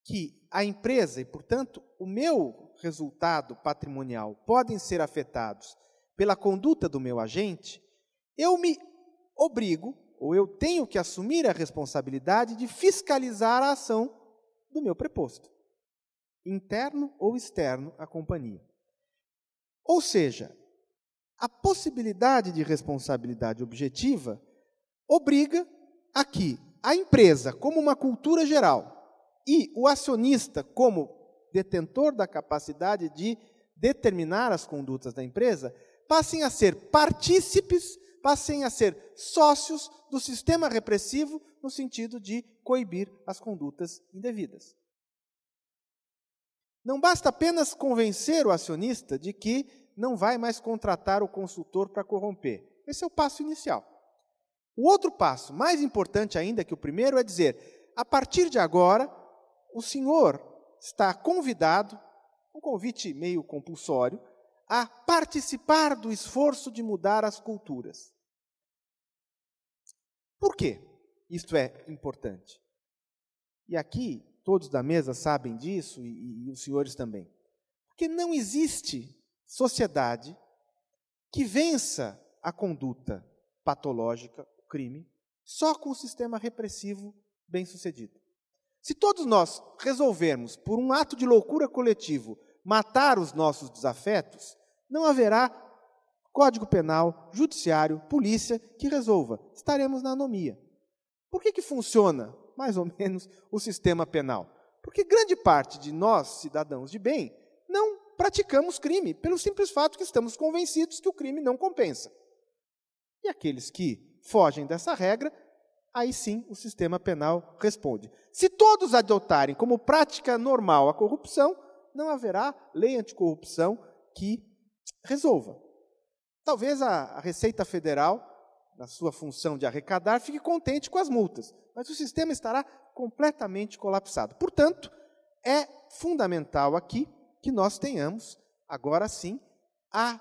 que a empresa e, portanto, o meu resultado patrimonial podem ser afetados pela conduta do meu agente, eu me obrigo ou eu tenho que assumir a responsabilidade de fiscalizar a ação do meu preposto, interno ou externo à companhia. Ou seja, a possibilidade de responsabilidade objetiva obriga a que a empresa, como uma cultura geral, e o acionista, como detentor da capacidade de determinar as condutas da empresa, passem a ser partícipes, passem a ser sócios do sistema repressivo no sentido de coibir as condutas indevidas. Não basta apenas convencer o acionista de que não vai mais contratar o consultor para corromper. Esse é o passo inicial. O outro passo, mais importante ainda que o primeiro, é dizer: a partir de agora, o senhor está convidado, um convite meio compulsório, a participar do esforço de mudar as culturas. Por quê? Isto é importante. E aqui, todos da mesa sabem disso e, e os senhores também. Porque não existe sociedade que vença a conduta patológica, o crime, só com o sistema repressivo bem sucedido. Se todos nós resolvermos, por um ato de loucura coletivo, matar os nossos desafetos, não haverá código penal, judiciário, polícia que resolva. Estaremos na anomia. Por que, que funciona, mais ou menos, o sistema penal? Porque grande parte de nós, cidadãos de bem, não praticamos crime, pelo simples fato que estamos convencidos que o crime não compensa. E aqueles que fogem dessa regra aí sim o sistema penal responde. Se todos adotarem como prática normal a corrupção, não haverá lei anticorrupção que resolva. Talvez a Receita Federal, na sua função de arrecadar, fique contente com as multas, mas o sistema estará completamente colapsado. Portanto, é fundamental aqui que nós tenhamos, agora sim, a,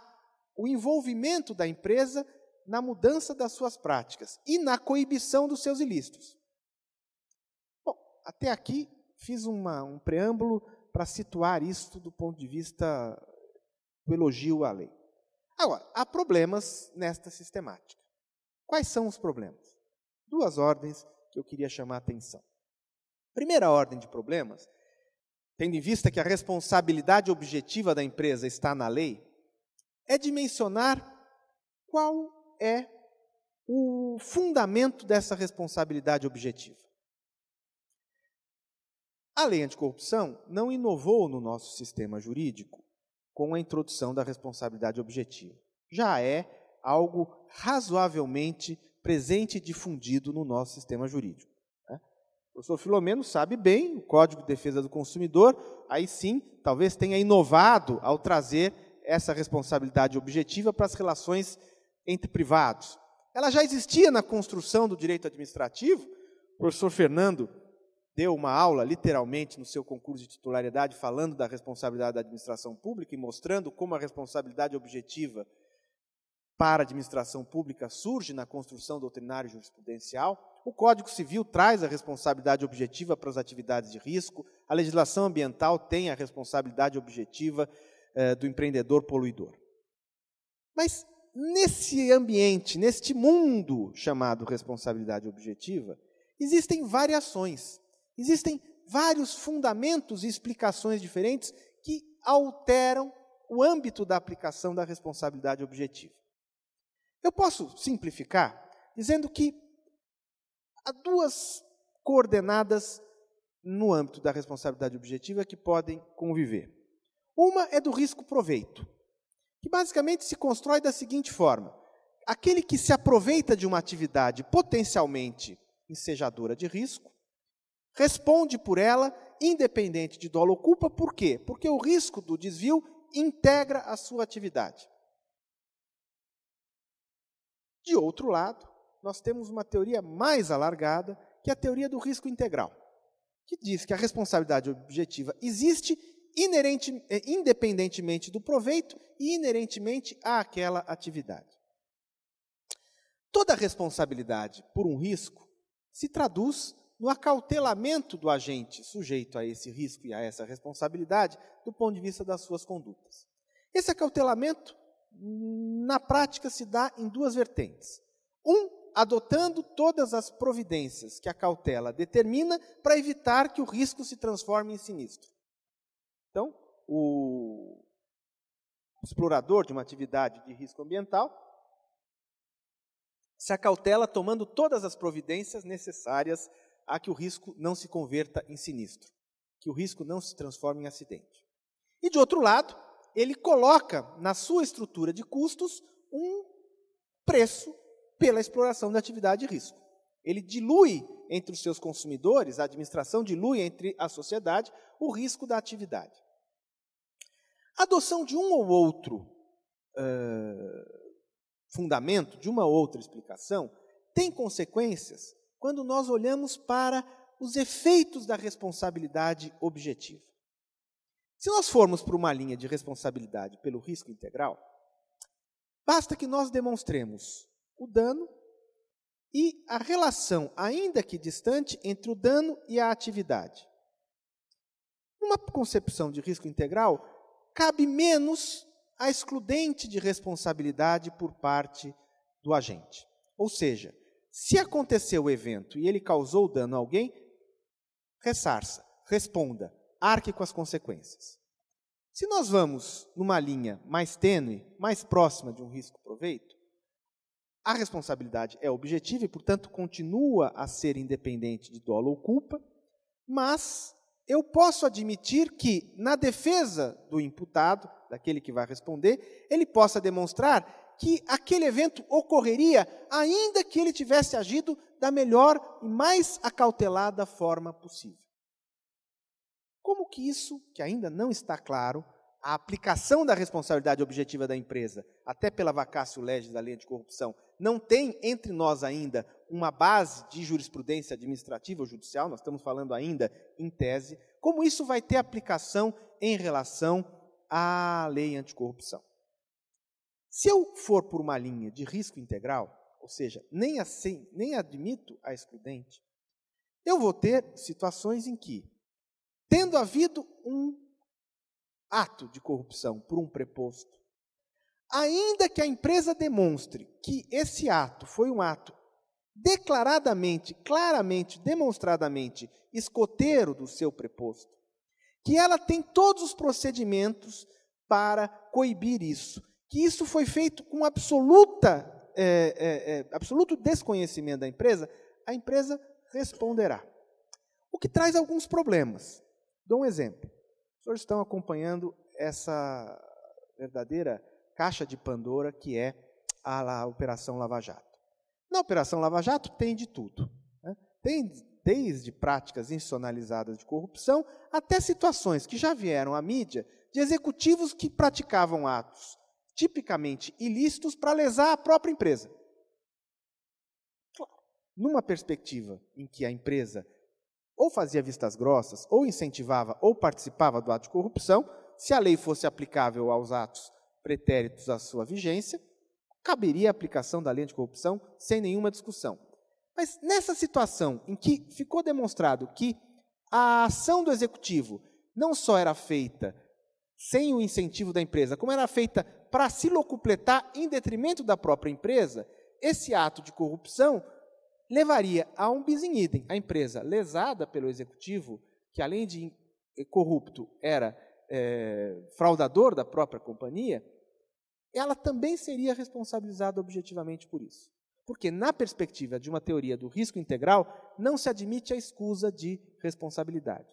o envolvimento da empresa na mudança das suas práticas e na coibição dos seus ilícitos. Bom, até aqui fiz uma, um preâmbulo para situar isto do ponto de vista do elogio à lei. Agora, há problemas nesta sistemática. Quais são os problemas? Duas ordens que eu queria chamar a atenção. Primeira ordem de problemas, tendo em vista que a responsabilidade objetiva da empresa está na lei, é dimensionar qual é o fundamento dessa responsabilidade objetiva. A lei anticorrupção não inovou no nosso sistema jurídico com a introdução da responsabilidade objetiva. Já é algo razoavelmente presente e difundido no nosso sistema jurídico. Né? O professor Filomeno sabe bem o Código de Defesa do Consumidor, aí sim, talvez tenha inovado ao trazer essa responsabilidade objetiva para as relações entre privados. Ela já existia na construção do direito administrativo. O professor Fernando deu uma aula, literalmente, no seu concurso de titularidade, falando da responsabilidade da administração pública e mostrando como a responsabilidade objetiva para a administração pública surge na construção doutrinária jurisprudencial. O Código Civil traz a responsabilidade objetiva para as atividades de risco, a legislação ambiental tem a responsabilidade objetiva eh, do empreendedor poluidor. Mas nesse ambiente, neste mundo chamado responsabilidade objetiva, existem variações, existem vários fundamentos e explicações diferentes que alteram o âmbito da aplicação da responsabilidade objetiva. Eu posso simplificar dizendo que há duas coordenadas no âmbito da responsabilidade objetiva que podem conviver. Uma é do risco-proveito que basicamente se constrói da seguinte forma: aquele que se aproveita de uma atividade potencialmente ensejadora de risco, responde por ela, independente de dolo ou culpa, por quê? Porque o risco do desvio integra a sua atividade. De outro lado, nós temos uma teoria mais alargada, que é a teoria do risco integral, que diz que a responsabilidade objetiva existe inerente, é, independentemente do proveito e inerentemente àquela atividade. Toda responsabilidade por um risco se traduz no acautelamento do agente sujeito a esse risco e a essa responsabilidade do ponto de vista das suas condutas. Esse acautelamento, hum, na prática, se dá em duas vertentes. Um, adotando todas as providências que a cautela determina para evitar que o risco se transforme em sinistro. Então, o explorador de uma atividade de risco ambiental se acautela tomando todas as providências necessárias a que o risco não se converta em sinistro, que o risco não se transforme em acidente. E, de outro lado, ele coloca na sua estrutura de custos um preço pela exploração da atividade de risco. Ele dilui entre os seus consumidores, a administração dilui entre a sociedade o risco da atividade. A adoção de um ou outro uh, fundamento, de uma ou outra explicação, tem consequências quando nós olhamos para os efeitos da responsabilidade objetiva. Se nós formos para uma linha de responsabilidade pelo risco integral, basta que nós demonstremos o dano e a relação, ainda que distante, entre o dano e a atividade. Numa concepção de risco integral, cabe menos a excludente de responsabilidade por parte do agente. Ou seja, se aconteceu o evento e ele causou dano a alguém, ressarça, responda, arque com as consequências. Se nós vamos numa linha mais tênue, mais próxima de um risco-proveito, a responsabilidade é objetiva e, portanto, continua a ser independente de dolo ou culpa, mas eu posso admitir que, na defesa do imputado, daquele que vai responder, ele possa demonstrar que aquele evento ocorreria ainda que ele tivesse agido da melhor e mais acautelada forma possível. Como que isso, que ainda não está claro, a aplicação da responsabilidade objetiva da empresa, até pela vacácio legis da lei de corrupção, não tem entre nós ainda uma base de jurisprudência administrativa ou judicial, nós estamos falando ainda em tese, como isso vai ter aplicação em relação à lei anticorrupção? Se eu for por uma linha de risco integral, ou seja, nem, assim, nem admito a excludente, eu vou ter situações em que, tendo havido um ato de corrupção por um preposto, Ainda que a empresa demonstre que esse ato foi um ato declaradamente, claramente, demonstradamente escoteiro do seu preposto, que ela tem todos os procedimentos para coibir isso, que isso foi feito com absoluta, é, é, é, absoluto desconhecimento da empresa, a empresa responderá. O que traz alguns problemas. Dou um exemplo. Os senhores estão acompanhando essa verdadeira caixa de Pandora, que é a, a Operação Lava Jato. Na Operação Lava Jato tem de tudo. Né? Tem desde práticas institucionalizadas de corrupção até situações que já vieram à mídia de executivos que praticavam atos tipicamente ilícitos para lesar a própria empresa. Numa perspectiva em que a empresa ou fazia vistas grossas, ou incentivava, ou participava do ato de corrupção, se a lei fosse aplicável aos atos pretéritos à sua vigência, caberia a aplicação da lei de corrupção sem nenhuma discussão. Mas nessa situação em que ficou demonstrado que a ação do executivo não só era feita sem o incentivo da empresa, como era feita para se locupletar em detrimento da própria empresa, esse ato de corrupção levaria a um bis in idem. A empresa lesada pelo executivo, que além de corrupto era é, fraudador da própria companhia, ela também seria responsabilizada objetivamente por isso. Porque, na perspectiva de uma teoria do risco integral, não se admite a escusa de responsabilidade.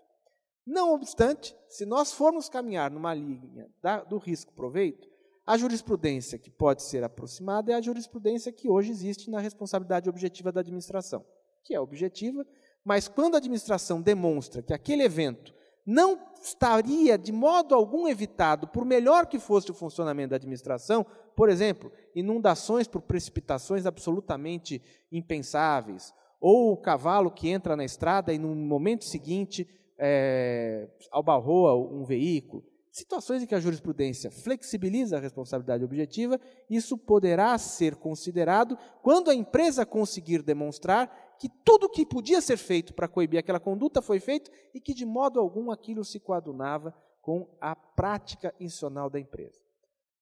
Não obstante, se nós formos caminhar numa linha da, do risco-proveito, a jurisprudência que pode ser aproximada é a jurisprudência que hoje existe na responsabilidade objetiva da administração, que é objetiva, mas quando a administração demonstra que aquele evento não estaria de modo algum evitado, por melhor que fosse o funcionamento da administração, por exemplo, inundações por precipitações absolutamente impensáveis, ou o cavalo que entra na estrada e no momento seguinte é, albarroa um veículo. Situações em que a jurisprudência flexibiliza a responsabilidade objetiva, isso poderá ser considerado quando a empresa conseguir demonstrar que tudo o que podia ser feito para coibir aquela conduta foi feito e que de modo algum aquilo se coadunava com a prática institucional da empresa.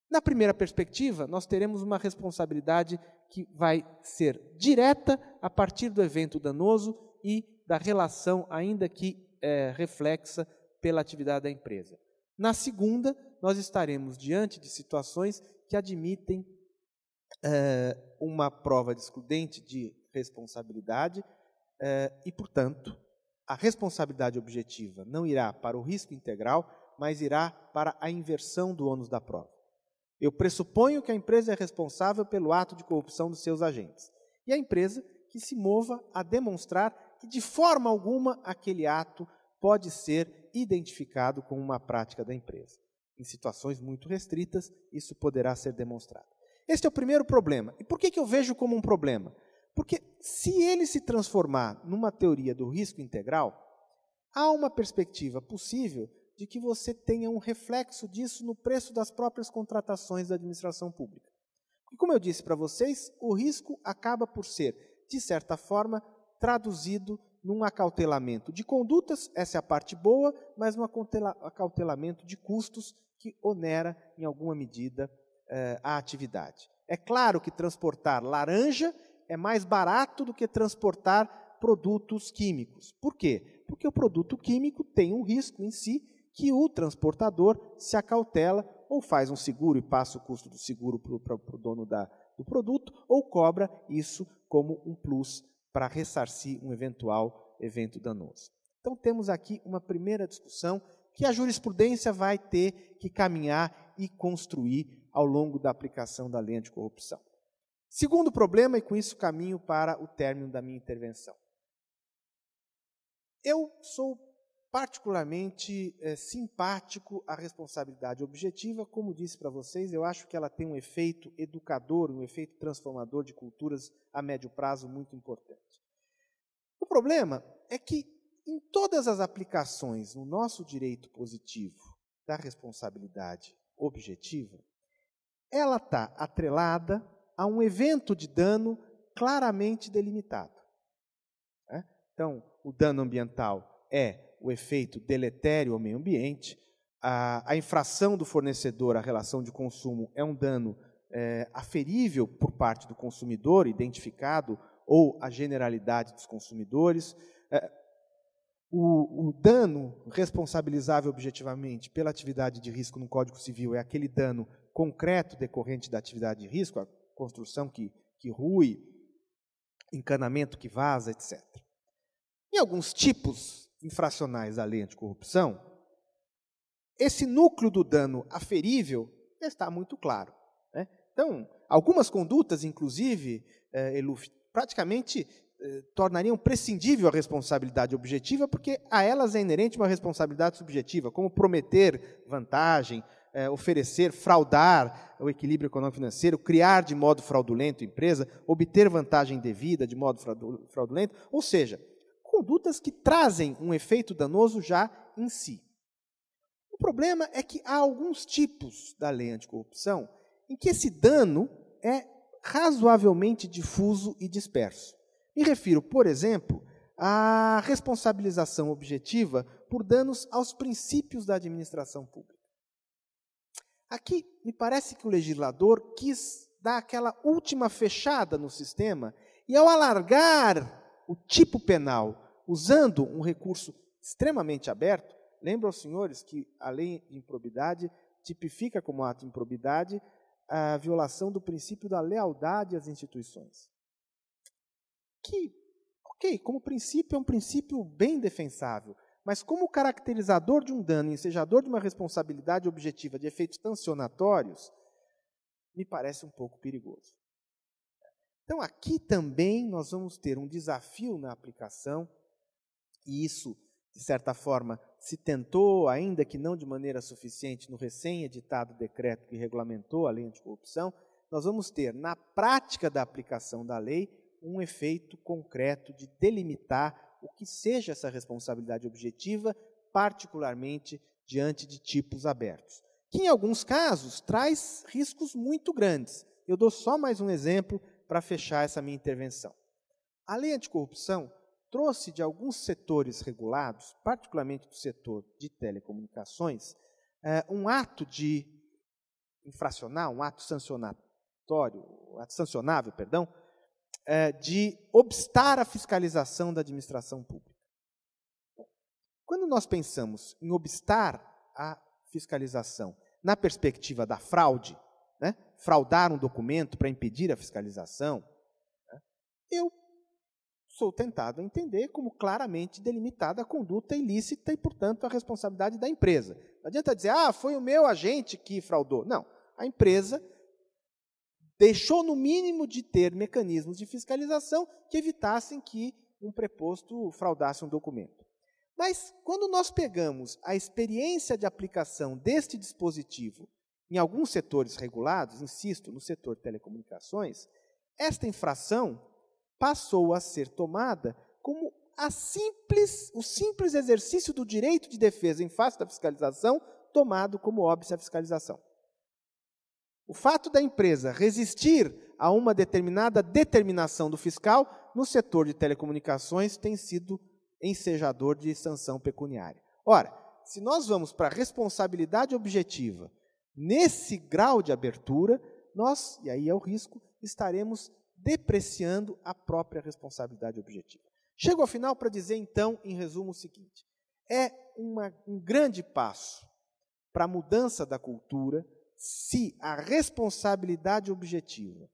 Na primeira perspectiva, nós teremos uma responsabilidade que vai ser direta a partir do evento danoso e da relação, ainda que é, reflexa, pela atividade da empresa. Na segunda, nós estaremos diante de situações que admitem é, uma prova de excludente de responsabilidade eh, e, portanto, a responsabilidade objetiva não irá para o risco integral, mas irá para a inversão do ônus da prova. Eu pressuponho que a empresa é responsável pelo ato de corrupção dos seus agentes e a empresa que se mova a demonstrar que, de forma alguma, aquele ato pode ser identificado com uma prática da empresa. Em situações muito restritas, isso poderá ser demonstrado. Este é o primeiro problema. E por que, que eu vejo como um problema? Porque se ele se transformar numa teoria do risco integral, há uma perspectiva possível de que você tenha um reflexo disso no preço das próprias contratações da administração pública. E como eu disse para vocês, o risco acaba por ser, de certa forma, traduzido num acautelamento de condutas, essa é a parte boa, mas num acautelamento de custos que onera, em alguma medida, eh, a atividade. É claro que transportar laranja é mais barato do que transportar produtos químicos. Por quê? Porque o produto químico tem um risco em si que o transportador se acautela ou faz um seguro e passa o custo do seguro para o dono da, do produto ou cobra isso como um plus para ressarcir um eventual evento danoso. Então temos aqui uma primeira discussão que a jurisprudência vai ter que caminhar e construir ao longo da aplicação da lei anticorrupção. Segundo problema, e com isso caminho para o término da minha intervenção. Eu sou particularmente é, simpático à responsabilidade objetiva, como disse para vocês, eu acho que ela tem um efeito educador, um efeito transformador de culturas a médio prazo muito importante. O problema é que em todas as aplicações no nosso direito positivo da responsabilidade objetiva, ela está atrelada a um evento de dano claramente delimitado. Né? Então, o dano ambiental é o efeito deletério ao meio ambiente, a, a infração do fornecedor à relação de consumo é um dano é, aferível por parte do consumidor, identificado, ou a generalidade dos consumidores. É, o, o dano responsabilizável objetivamente pela atividade de risco no Código Civil é aquele dano concreto decorrente da atividade de risco, construção que, que rui, encanamento que vaza, etc. Em alguns tipos infracionais da lei anticorrupção, esse núcleo do dano aferível está muito claro. Né? Então, algumas condutas, inclusive, eh, Eluf, praticamente eh, tornariam prescindível a responsabilidade objetiva, porque a elas é inerente uma responsabilidade subjetiva, como prometer vantagem, é, oferecer, fraudar o equilíbrio econômico-financeiro, criar de modo fraudulento empresa, obter vantagem devida de modo fraudulento, ou seja, condutas que trazem um efeito danoso já em si. O problema é que há alguns tipos da lei anticorrupção em que esse dano é razoavelmente difuso e disperso. Me refiro, por exemplo, à responsabilização objetiva por danos aos princípios da administração pública. Aqui, me parece que o legislador quis dar aquela última fechada no sistema e, ao alargar o tipo penal, usando um recurso extremamente aberto, lembra aos senhores que a lei de improbidade tipifica como ato de improbidade a violação do princípio da lealdade às instituições. Que, ok, como princípio, é um princípio bem defensável, mas como caracterizador de um dano e ensejador de uma responsabilidade objetiva de efeitos sancionatórios, me parece um pouco perigoso. Então, aqui também nós vamos ter um desafio na aplicação, e isso, de certa forma, se tentou, ainda que não de maneira suficiente, no recém-editado decreto que regulamentou a lei anticorrupção. Nós vamos ter, na prática da aplicação da lei, um efeito concreto de delimitar o que seja essa responsabilidade objetiva, particularmente diante de tipos abertos, que em alguns casos traz riscos muito grandes. Eu dou só mais um exemplo para fechar essa minha intervenção. A lei anticorrupção trouxe de alguns setores regulados, particularmente do setor de telecomunicações, eh, um ato de infracional, um ato sancionatório, um ato sancionável, perdão, é, de obstar a fiscalização da administração pública. Quando nós pensamos em obstar a fiscalização na perspectiva da fraude, né, fraudar um documento para impedir a fiscalização, né, eu sou tentado a entender como claramente delimitada a conduta ilícita e, portanto, a responsabilidade da empresa. Não adianta dizer, ah, foi o meu agente que fraudou. Não, a empresa deixou no mínimo de ter mecanismos de fiscalização que evitassem que um preposto fraudasse um documento. Mas quando nós pegamos a experiência de aplicação deste dispositivo em alguns setores regulados, insisto, no setor telecomunicações, esta infração passou a ser tomada como simples, o simples exercício do direito de defesa em face da fiscalização, tomado como óbvio à fiscalização. O fato da empresa resistir a uma determinada determinação do fiscal no setor de telecomunicações tem sido ensejador de sanção pecuniária. Ora, se nós vamos para a responsabilidade objetiva nesse grau de abertura, nós, e aí é o risco, estaremos depreciando a própria responsabilidade objetiva. Chego ao final para dizer, então, em resumo, o seguinte: é uma, um grande passo para a mudança da cultura, se a responsabilidade objetiva,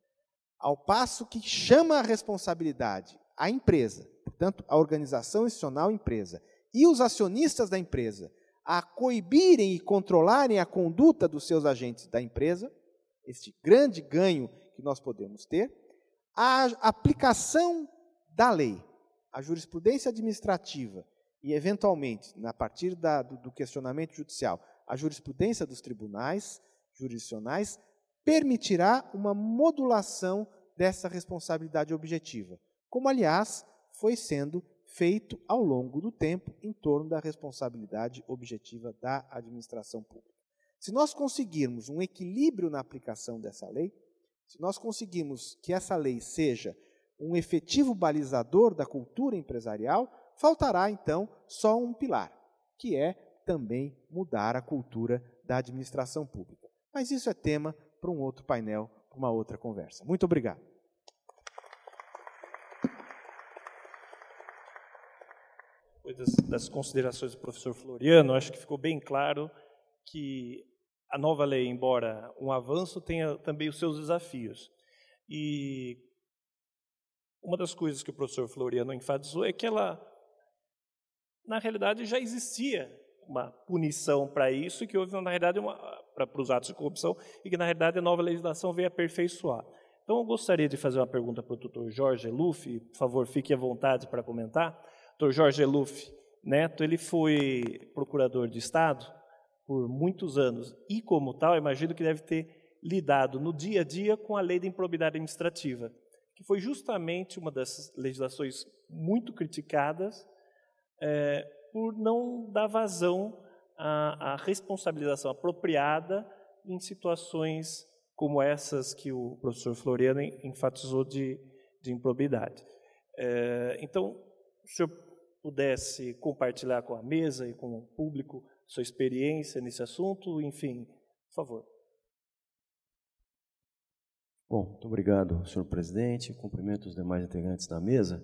ao passo que chama a responsabilidade a empresa, portanto, a organização institucional empresa, e os acionistas da empresa a coibirem e controlarem a conduta dos seus agentes da empresa, este grande ganho que nós podemos ter, a aplicação da lei, a jurisprudência administrativa e, eventualmente, a partir da, do, do questionamento judicial, a jurisprudência dos tribunais, jurisdicionais permitirá uma modulação dessa responsabilidade objetiva, como, aliás, foi sendo feito ao longo do tempo em torno da responsabilidade objetiva da administração pública. Se nós conseguirmos um equilíbrio na aplicação dessa lei, se nós conseguirmos que essa lei seja um efetivo balizador da cultura empresarial, faltará então só um pilar, que é também mudar a cultura da administração pública. Mas isso é tema para um outro painel, para uma outra conversa. Muito obrigado. Das, das considerações do professor Floriano, acho que ficou bem claro que a nova lei, embora um avanço, tenha também os seus desafios. E uma das coisas que o professor Floriano enfatizou é que ela, na realidade, já existia uma punição para isso, e que houve, na realidade, uma, para os atos de corrupção e que, na realidade, a nova legislação veio aperfeiçoar. Então, eu gostaria de fazer uma pergunta para o doutor Jorge Eluf, por favor, fique à vontade para comentar. Doutor Jorge Eluf Neto, ele foi procurador de Estado por muitos anos e, como tal, imagino que deve ter lidado no dia a dia com a lei de improbidade administrativa, que foi justamente uma das legislações muito criticadas é, por não dar vazão a, a responsabilização apropriada em situações como essas que o professor Floriano enfatizou de, de improbidade. É, então, se eu pudesse compartilhar com a mesa e com o público sua experiência nesse assunto, enfim, por favor. Bom, muito obrigado, senhor presidente. Cumprimento os demais integrantes da mesa.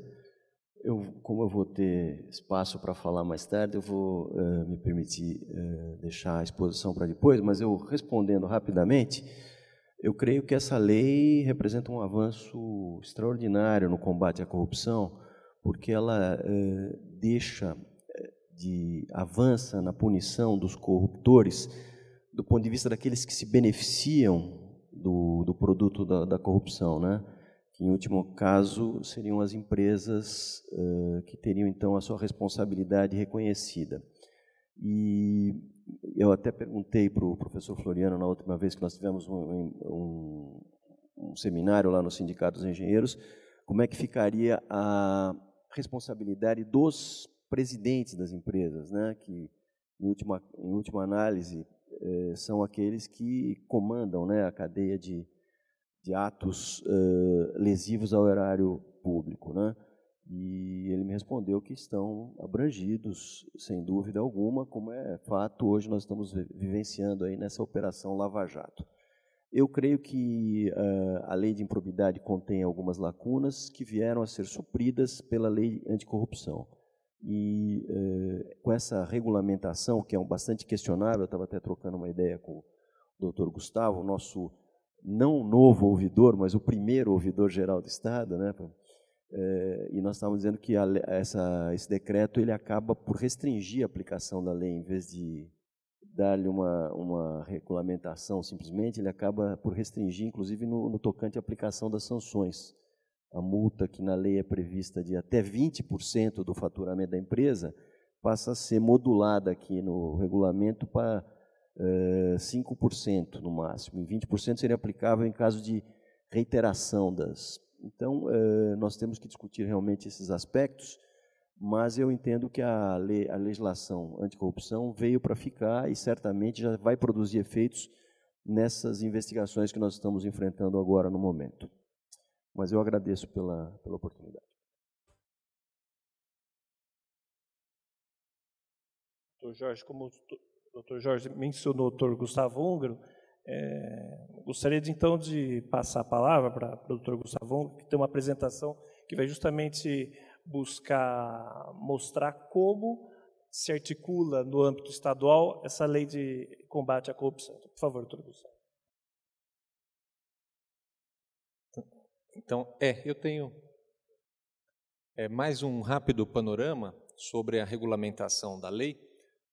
Eu, como eu vou ter espaço para falar mais tarde, eu vou uh, me permitir uh, deixar a exposição para depois, mas eu respondendo rapidamente, eu creio que essa lei representa um avanço extraordinário no combate à corrupção, porque ela uh, deixa de avança na punição dos corruptores do ponto de vista daqueles que se beneficiam do, do produto da, da corrupção, né? que em último caso seriam as empresas uh, que teriam então a sua responsabilidade reconhecida. E eu até perguntei para o professor Floriano na última vez que nós tivemos um, um, um seminário lá no Sindicato dos Engenheiros, como é que ficaria a responsabilidade dos presidentes das empresas, né? que em última, em última análise eh, são aqueles que comandam né, a cadeia de, de atos uh, lesivos ao erário público, né? E ele me respondeu que estão abrangidos, sem dúvida alguma, como é fato hoje nós estamos vivenciando aí nessa operação Lava Jato. Eu creio que uh, a lei de improbidade contém algumas lacunas que vieram a ser supridas pela lei anticorrupção. E uh, com essa regulamentação, que é um bastante questionável, eu estava até trocando uma ideia com o doutor Gustavo, nosso não o novo ouvidor, mas o primeiro ouvidor geral do Estado, né? É, e nós estávamos dizendo que a, essa, esse decreto ele acaba por restringir a aplicação da lei, em vez de dar-lhe uma, uma regulamentação simplesmente, ele acaba por restringir, inclusive no, no tocante à aplicação das sanções. A multa que na lei é prevista de até 20% do faturamento da empresa passa a ser modulada aqui no regulamento para 5% eh, no máximo, e 20% seria aplicável em caso de reiteração das. Então, eh, nós temos que discutir realmente esses aspectos, mas eu entendo que a, lei, a legislação anticorrupção veio para ficar e certamente já vai produzir efeitos nessas investigações que nós estamos enfrentando agora no momento. Mas eu agradeço pela, pela oportunidade. Jorge, como Dr. Jorge mencionou o Dr. Gustavo Húngaro, é, gostaria de, então de passar a palavra para, o Dr. Gustavo Húngaro, que tem uma apresentação que vai justamente buscar mostrar como se articula no âmbito estadual essa lei de combate à corrupção. Por favor, doutor Gustavo. Então, é, eu tenho é, mais um rápido panorama sobre a regulamentação da lei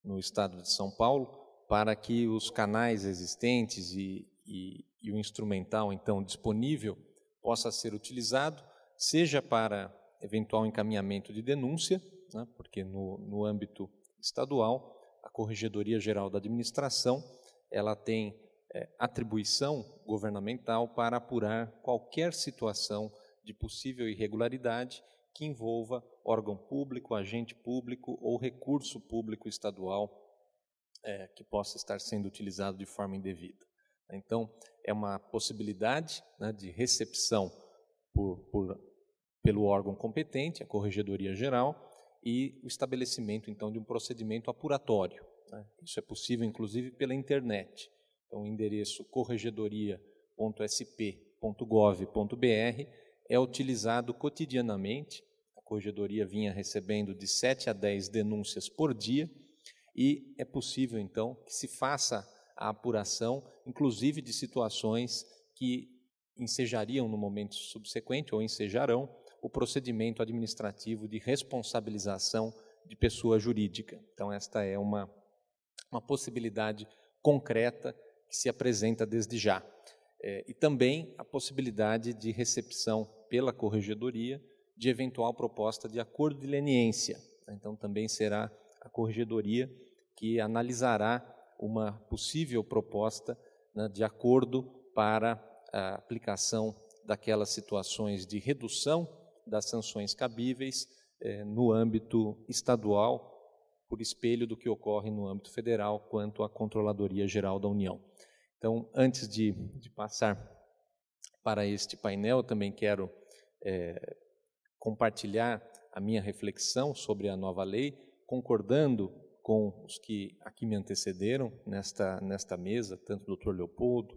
no estado de São Paulo, para que os canais existentes e, e, e o instrumental então disponível possa ser utilizado, seja para eventual encaminhamento de denúncia, né, porque no, no âmbito estadual a Corregedoria Geral da Administração ela tem é, atribuição governamental para apurar qualquer situação de possível irregularidade que envolva órgão público, agente público ou recurso público estadual é, que possa estar sendo utilizado de forma indevida. Então, é uma possibilidade né, de recepção por, por, pelo órgão competente, a Corregedoria Geral, e o estabelecimento, então, de um procedimento apuratório. Né? Isso é possível, inclusive, pela internet. Então, o endereço corregedoria.sp.gov.br é utilizado cotidianamente. A corregedoria vinha recebendo de 7 a 10 denúncias por dia e é possível então que se faça a apuração, inclusive de situações que ensejariam no momento subsequente ou ensejarão o procedimento administrativo de responsabilização de pessoa jurídica. Então esta é uma uma possibilidade concreta que se apresenta desde já é, e também a possibilidade de recepção pela corregedoria de eventual proposta de acordo de leniência. Então, também será a corregedoria que analisará uma possível proposta né, de acordo para a aplicação daquelas situações de redução das sanções cabíveis é, no âmbito estadual, por espelho do que ocorre no âmbito federal quanto à Controladoria Geral da União. Então, antes de, de passar para este painel, também quero é, compartilhar a minha reflexão sobre a nova lei, concordando com os que aqui me antecederam nesta, nesta mesa, tanto o doutor Leopoldo,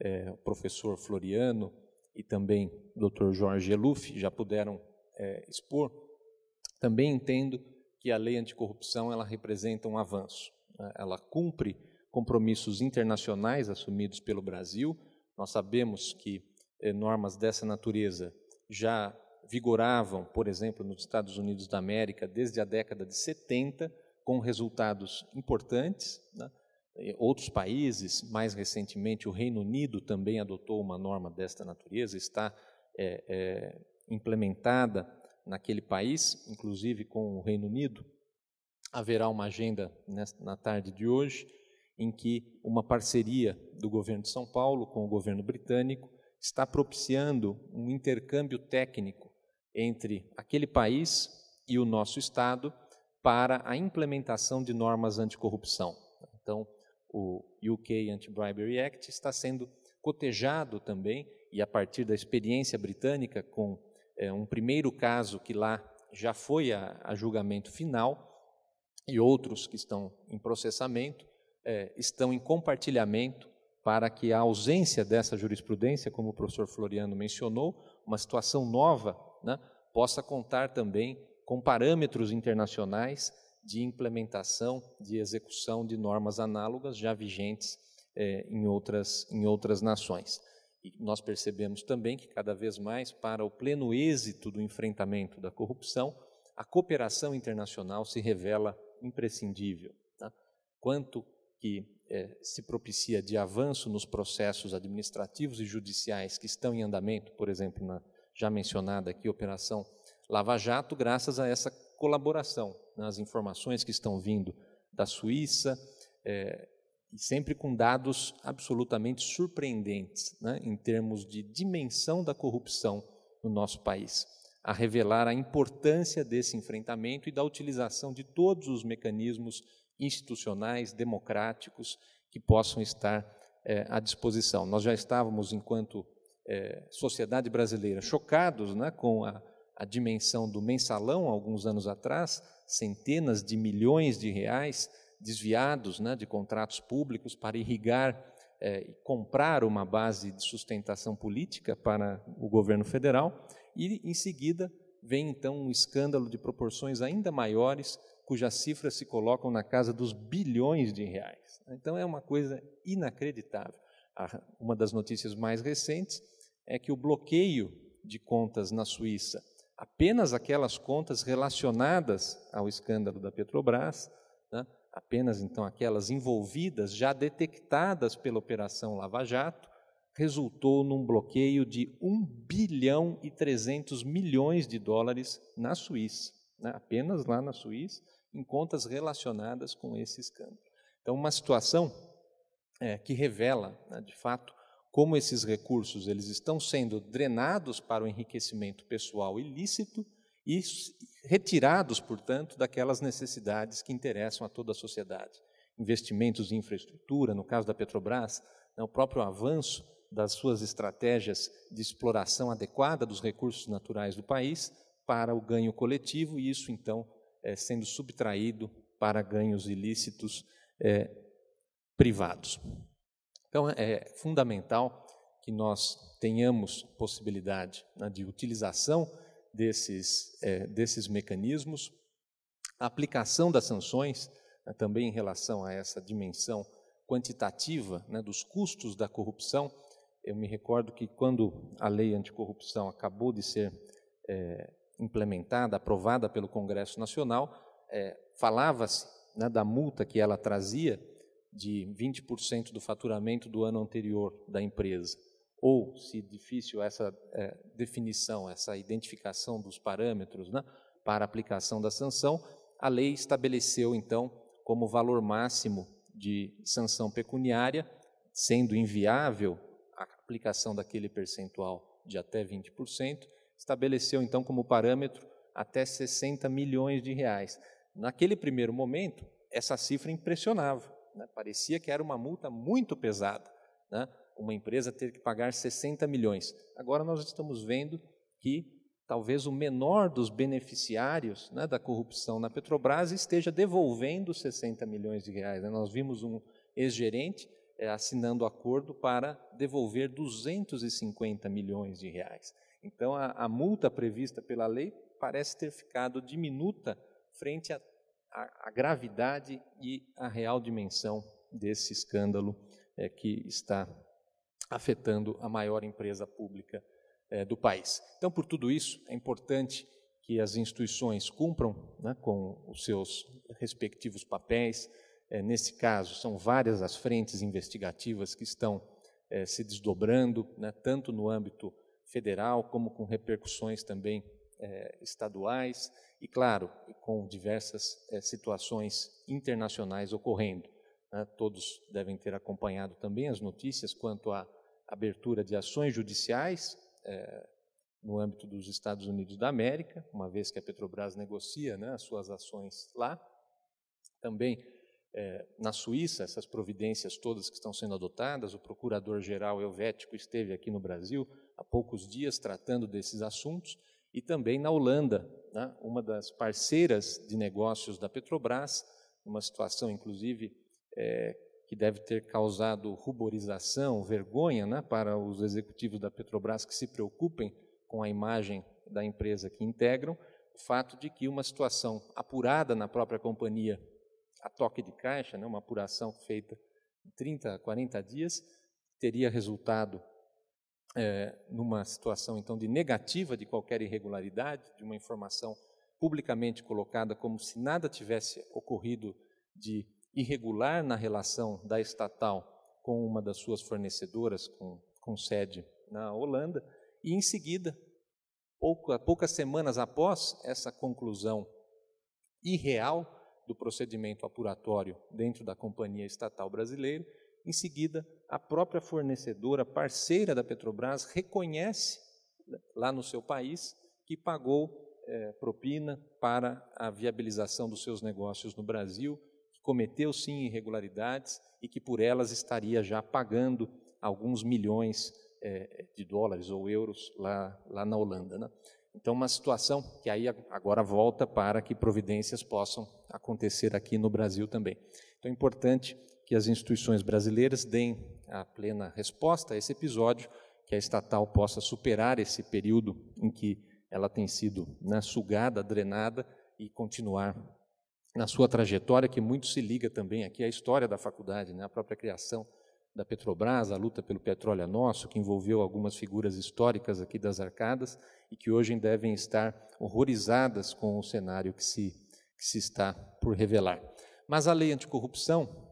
é, o professor Floriano e também o doutor Jorge Eluf já puderam é, expor. Também entendo que a lei anticorrupção ela representa um avanço, né, ela cumpre compromissos internacionais assumidos pelo Brasil. Nós sabemos que eh, normas dessa natureza já vigoravam, por exemplo, nos Estados Unidos da América desde a década de 70, com resultados importantes. Né? Outros países, mais recentemente, o Reino Unido também adotou uma norma desta natureza, está é, é, implementada naquele país, inclusive com o Reino Unido. Haverá uma agenda nesta, na tarde de hoje em que uma parceria do governo de São Paulo com o governo britânico está propiciando um intercâmbio técnico entre aquele país e o nosso Estado para a implementação de normas anticorrupção. Então, o UK Anti-Bribery Act está sendo cotejado também, e a partir da experiência britânica com é, um primeiro caso que lá já foi a, a julgamento final e outros que estão em processamento, é, estão em compartilhamento para que a ausência dessa jurisprudência, como o professor Floriano mencionou, uma situação nova, né, possa contar também com parâmetros internacionais de implementação, de execução de normas análogas já vigentes é, em, outras, em outras nações. E nós percebemos também que, cada vez mais, para o pleno êxito do enfrentamento da corrupção, a cooperação internacional se revela imprescindível. Tá? Quanto que eh, se propicia de avanço nos processos administrativos e judiciais que estão em andamento, por exemplo, na já mencionada aqui Operação Lava Jato, graças a essa colaboração nas né, informações que estão vindo da Suíça, eh, e sempre com dados absolutamente surpreendentes né, em termos de dimensão da corrupção no nosso país, a revelar a importância desse enfrentamento e da utilização de todos os mecanismos institucionais, democráticos, que possam estar é, à disposição. Nós já estávamos, enquanto é, sociedade brasileira, chocados né, com a, a dimensão do mensalão, alguns anos atrás, centenas de milhões de reais desviados né, de contratos públicos para irrigar é, e comprar uma base de sustentação política para o governo federal, e em seguida vem então um escândalo de proporções ainda maiores cujas cifras se colocam na casa dos bilhões de reais. Então é uma coisa inacreditável. Uma das notícias mais recentes é que o bloqueio de contas na Suíça, apenas aquelas contas relacionadas ao escândalo da Petrobras, né, apenas então aquelas envolvidas, já detectadas pela Operação Lava Jato, resultou num bloqueio de 1 bilhão e 300 milhões de dólares na Suíça, né, apenas lá na Suíça, em contas relacionadas com esse escândalo. Então, uma situação é, que revela, né, de fato, como esses recursos eles estão sendo drenados para o enriquecimento pessoal ilícito e retirados, portanto, daquelas necessidades que interessam a toda a sociedade. Investimentos em infraestrutura, no caso da Petrobras, né, o próprio avanço das suas estratégias de exploração adequada dos recursos naturais do país para o ganho coletivo, e isso então é, sendo subtraído para ganhos ilícitos é, privados. Então, é, é fundamental que nós tenhamos possibilidade né, de utilização desses, é, desses mecanismos, aplicação das sanções, né, também em relação a essa dimensão quantitativa né, dos custos da corrupção. Eu me recordo que quando a lei anticorrupção acabou de ser é, implementada, aprovada pelo Congresso Nacional, é, falava-se né, da multa que ela trazia de 20% do faturamento do ano anterior da empresa. Ou, se difícil essa é, definição, essa identificação dos parâmetros né, para aplicação da sanção, a lei estabeleceu, então, como valor máximo de sanção pecuniária, sendo inviável a aplicação daquele percentual de até 20%, estabeleceu então como parâmetro até 60 milhões de reais. Naquele primeiro momento, essa cifra impressionava, né? parecia que era uma multa muito pesada, né? uma empresa ter que pagar 60 milhões. Agora nós estamos vendo que talvez o menor dos beneficiários né, da corrupção na Petrobras esteja devolvendo 60 milhões de reais. Né? Nós vimos um ex-gerente é, assinando acordo para devolver 250 milhões de reais. Então, a, a multa prevista pela lei parece ter ficado diminuta frente à, gravidade e à real dimensão desse escândalo é, que está afetando a maior empresa pública é, do país. Então, por tudo isso, é importante que as instituições cumpram né, com os seus respectivos papéis. É, nesse caso, são várias as frentes investigativas que estão é, se desdobrando, né, tanto no âmbito federal, como com repercussões também eh, estaduais e, claro, com diversas eh, situações internacionais ocorrendo. Né? Todos devem ter acompanhado também as notícias quanto à abertura de ações judiciais eh, no âmbito dos Estados Unidos da América, uma vez que a Petrobras negocia né, as suas ações lá. Também é, na Suíça, essas providências todas que estão sendo adotadas, o procurador-geral helvético esteve aqui no Brasil há poucos dias tratando desses assuntos, e também na Holanda, né, uma das parceiras de negócios da Petrobras, uma situação, inclusive, é, que deve ter causado ruborização, vergonha né, para os executivos da Petrobras que se preocupem com a imagem da empresa que integram, o fato de que uma situação apurada na própria companhia, a toque de caixa, né, uma apuração feita em 30, 40 dias, teria resultado é, numa situação então de negativa de qualquer irregularidade, de uma informação publicamente colocada como se nada tivesse ocorrido de irregular na relação da estatal com uma das suas fornecedoras, com, com sede na Holanda, e em seguida, pouca, poucas semanas após essa conclusão irreal do procedimento apuratório dentro da companhia estatal brasileira, em seguida, a própria fornecedora, parceira da Petrobras, reconhece lá no seu país que pagou é, propina para a viabilização dos seus negócios no Brasil, que cometeu sim irregularidades e que por elas estaria já pagando alguns milhões é, de dólares ou euros lá, lá na Holanda. Né? Então, uma situação que aí agora volta para que providências possam acontecer aqui no Brasil também. Então, é importante que as instituições brasileiras deem a plena resposta a esse episódio, que a estatal possa superar esse período em que ela tem sido né, sugada, drenada e continuar na sua trajetória, que muito se liga também aqui à história da faculdade, né, a própria criação da Petrobras, a luta pelo petróleo é nosso, que envolveu algumas figuras históricas aqui das arcadas e que hoje devem estar horrorizadas com o cenário que se, que se está por revelar. Mas a lei anticorrupção,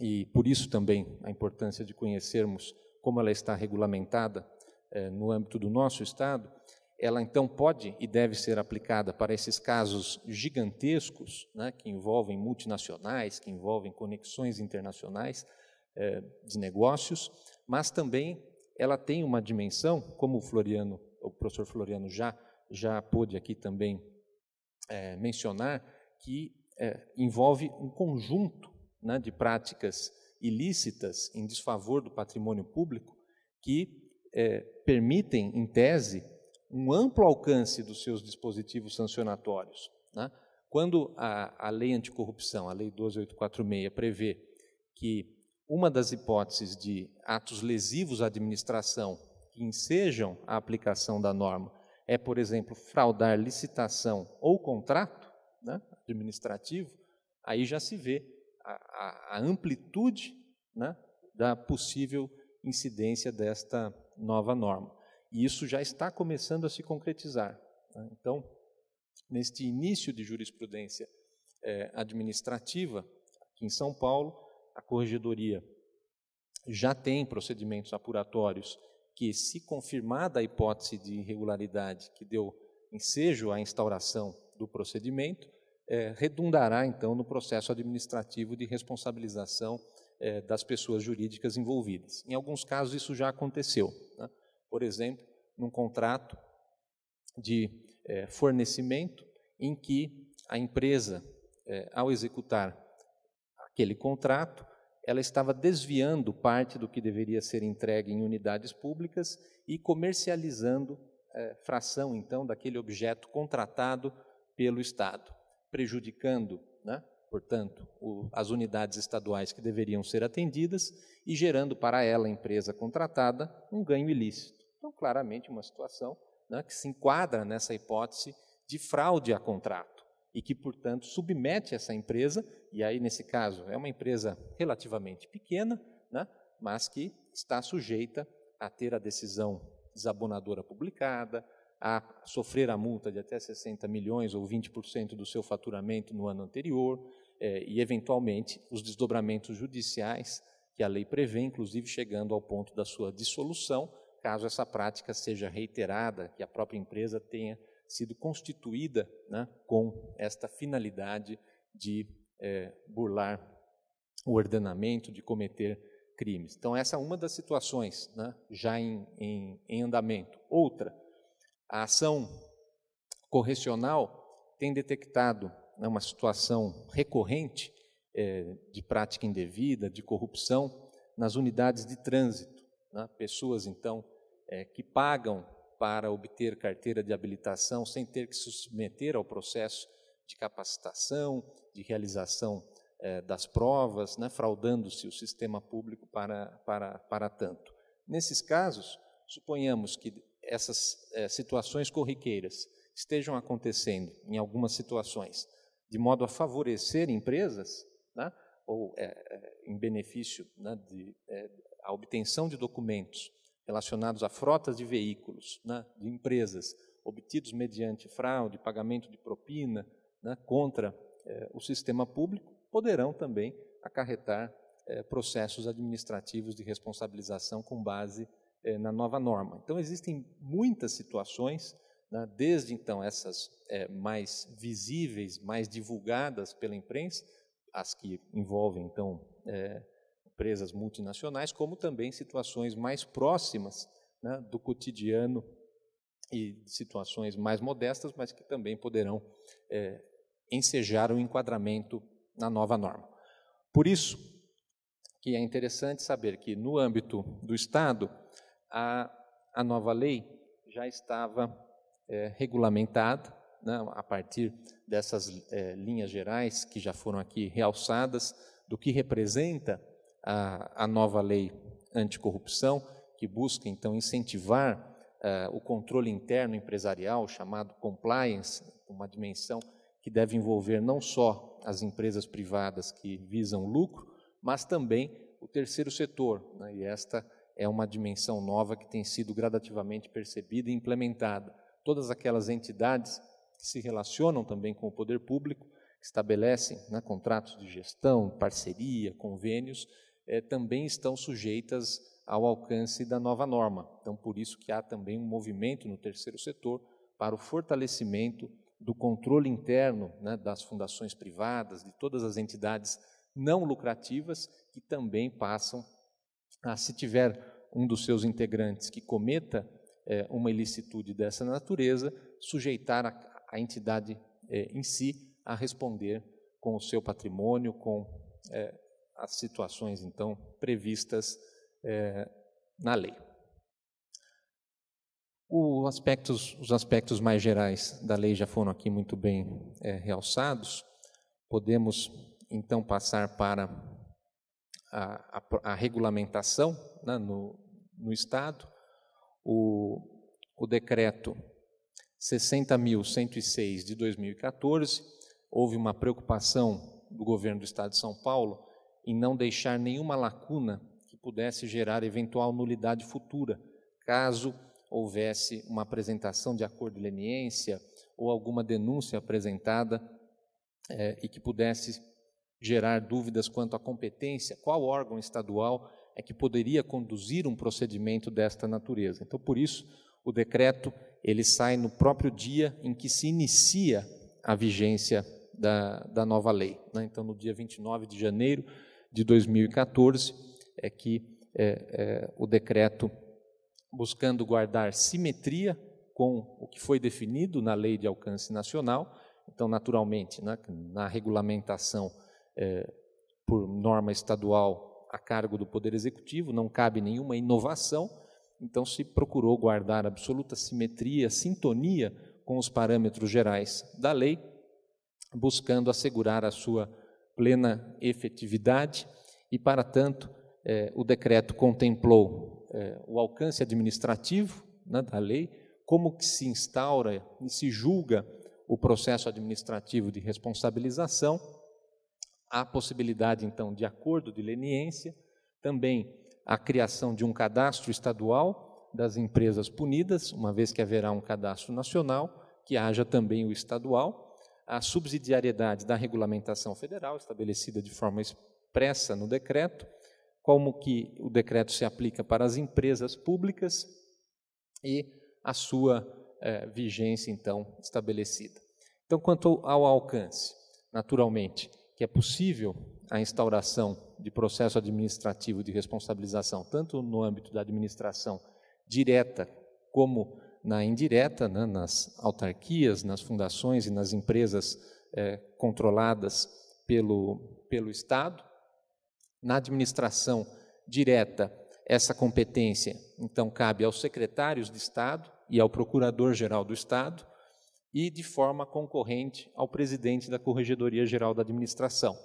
e por isso também a importância de conhecermos como ela está regulamentada eh, no âmbito do nosso Estado, ela então pode e deve ser aplicada para esses casos gigantescos, né, que envolvem multinacionais, que envolvem conexões internacionais eh, de negócios, mas também ela tem uma dimensão, como o Floriano, o professor Floriano já já pôde aqui também eh, mencionar, que eh, envolve um conjunto né, de práticas ilícitas em desfavor do patrimônio público que é, permitem, em tese, um amplo alcance dos seus dispositivos sancionatórios. Né? Quando a, a lei anticorrupção, a lei 12846, prevê que uma das hipóteses de atos lesivos à administração que ensejam a aplicação da norma é, por exemplo, fraudar licitação ou contrato né, administrativo, aí já se vê a, a amplitude né, da possível incidência desta nova norma. E isso já está começando a se concretizar. Né? Então, neste início de jurisprudência é, administrativa, aqui em São Paulo, a Corregedoria já tem procedimentos apuratórios que, se confirmada a hipótese de irregularidade que deu ensejo à instauração do procedimento, é, redundará, então, no processo administrativo de responsabilização é, das pessoas jurídicas envolvidas. Em alguns casos, isso já aconteceu. Né? Por exemplo, num contrato de é, fornecimento em que a empresa, é, ao executar aquele contrato, ela estava desviando parte do que deveria ser entregue em unidades públicas e comercializando é, fração, então, daquele objeto contratado pelo Estado prejudicando, né, portanto, o, as unidades estaduais que deveriam ser atendidas e gerando para ela, a empresa contratada, um ganho ilícito. Então, claramente, uma situação né, que se enquadra nessa hipótese de fraude a contrato e que, portanto, submete essa empresa, e aí, nesse caso, é uma empresa relativamente pequena, né, mas que está sujeita a ter a decisão desabonadora publicada, a sofrer a multa de até 60 milhões ou 20% do seu faturamento no ano anterior, é, e, eventualmente, os desdobramentos judiciais que a lei prevê, inclusive chegando ao ponto da sua dissolução, caso essa prática seja reiterada, que a própria empresa tenha sido constituída né, com esta finalidade de é, burlar o ordenamento, de cometer crimes. Então, essa é uma das situações né, já em, em, em andamento. Outra, a ação correcional tem detectado né, uma situação recorrente eh, de prática indevida, de corrupção, nas unidades de trânsito. Né? Pessoas, então, eh, que pagam para obter carteira de habilitação sem ter que se submeter ao processo de capacitação, de realização eh, das provas, né, fraudando-se o sistema público para, para, para tanto. Nesses casos, suponhamos que essas é, situações corriqueiras estejam acontecendo em algumas situações, de modo a favorecer empresas, né, ou é, em benefício né, de é, a obtenção de documentos relacionados a frotas de veículos né, de empresas obtidos mediante fraude, pagamento de propina né, contra é, o sistema público, poderão também acarretar processos administrativos de responsabilização com base é, na nova norma. Então, existem muitas situações, né, desde então essas é, mais visíveis, mais divulgadas pela imprensa, as que envolvem, então, é, empresas multinacionais, como também situações mais próximas né, do cotidiano e situações mais modestas, mas que também poderão é, ensejar o um enquadramento na nova norma. Por isso que é interessante saber que, no âmbito do Estado, a, a nova lei já estava é, regulamentada né, a partir dessas é, linhas gerais que já foram aqui realçadas, do que representa a, a nova lei anticorrupção, que busca então incentivar é, o controle interno empresarial, chamado compliance, uma dimensão que deve envolver não só as empresas privadas que visam lucro, mas também o terceiro setor. Né? E esta é uma dimensão nova que tem sido gradativamente percebida e implementada. Todas aquelas entidades que se relacionam também com o poder público, que estabelecem né, contratos de gestão, parceria, convênios, é, também estão sujeitas ao alcance da nova norma. Então, por isso que há também um movimento no terceiro setor para o fortalecimento do controle interno né, das fundações privadas, de todas as entidades não lucrativas, que também passam ah, se tiver um dos seus integrantes que cometa é, uma ilicitude dessa natureza, sujeitar a, a entidade é, em si a responder com o seu patrimônio, com é, as situações então previstas na lei. O aspectos, os aspectos mais gerais da lei já foram aqui muito bem realçados. Podemos então passar para a, a, a regulamentação né, no, no Estado, o, o decreto 60.106 de 2014, houve uma preocupação do governo do Estado de São Paulo em não deixar nenhuma lacuna que pudesse gerar eventual nulidade futura, caso houvesse uma apresentação de acordo de leniência ou alguma denúncia apresentada é, e que pudesse gerar dúvidas quanto à competência, qual órgão estadual é que poderia conduzir um procedimento desta natureza. Então, por isso, o decreto ele sai no próprio dia em que se inicia a vigência da, da nova lei. Né? Então, no dia 29 de janeiro de 2014, é que é, é, o decreto, buscando guardar simetria com o que foi definido na lei de alcance nacional, então, naturalmente, né, na regulamentação é, por norma estadual a cargo do Poder Executivo, não cabe nenhuma inovação, então se procurou guardar absoluta simetria, sintonia com os parâmetros gerais da lei, buscando assegurar a sua plena efetividade e, para tanto, é, o decreto contemplou é, o alcance administrativo né, da lei, como que se instaura e se julga o processo administrativo de responsabilização, Há possibilidade, então, de acordo de leniência, também a criação de um cadastro estadual das empresas punidas, uma vez que haverá um cadastro nacional, que haja também o estadual, a subsidiariedade da regulamentação federal, estabelecida de forma expressa no decreto, como que o decreto se aplica para as empresas públicas e a sua eh, vigência, então, estabelecida. Então, quanto ao alcance, naturalmente, que é possível a instauração de processo administrativo de responsabilização, tanto no âmbito da administração direta como na indireta, né, nas autarquias, nas fundações e nas empresas é, controladas pelo, pelo Estado. Na administração direta, essa competência, então, cabe aos secretários de Estado e ao Procurador-Geral do Estado, e de forma concorrente ao presidente da Corregedoria Geral da Administração.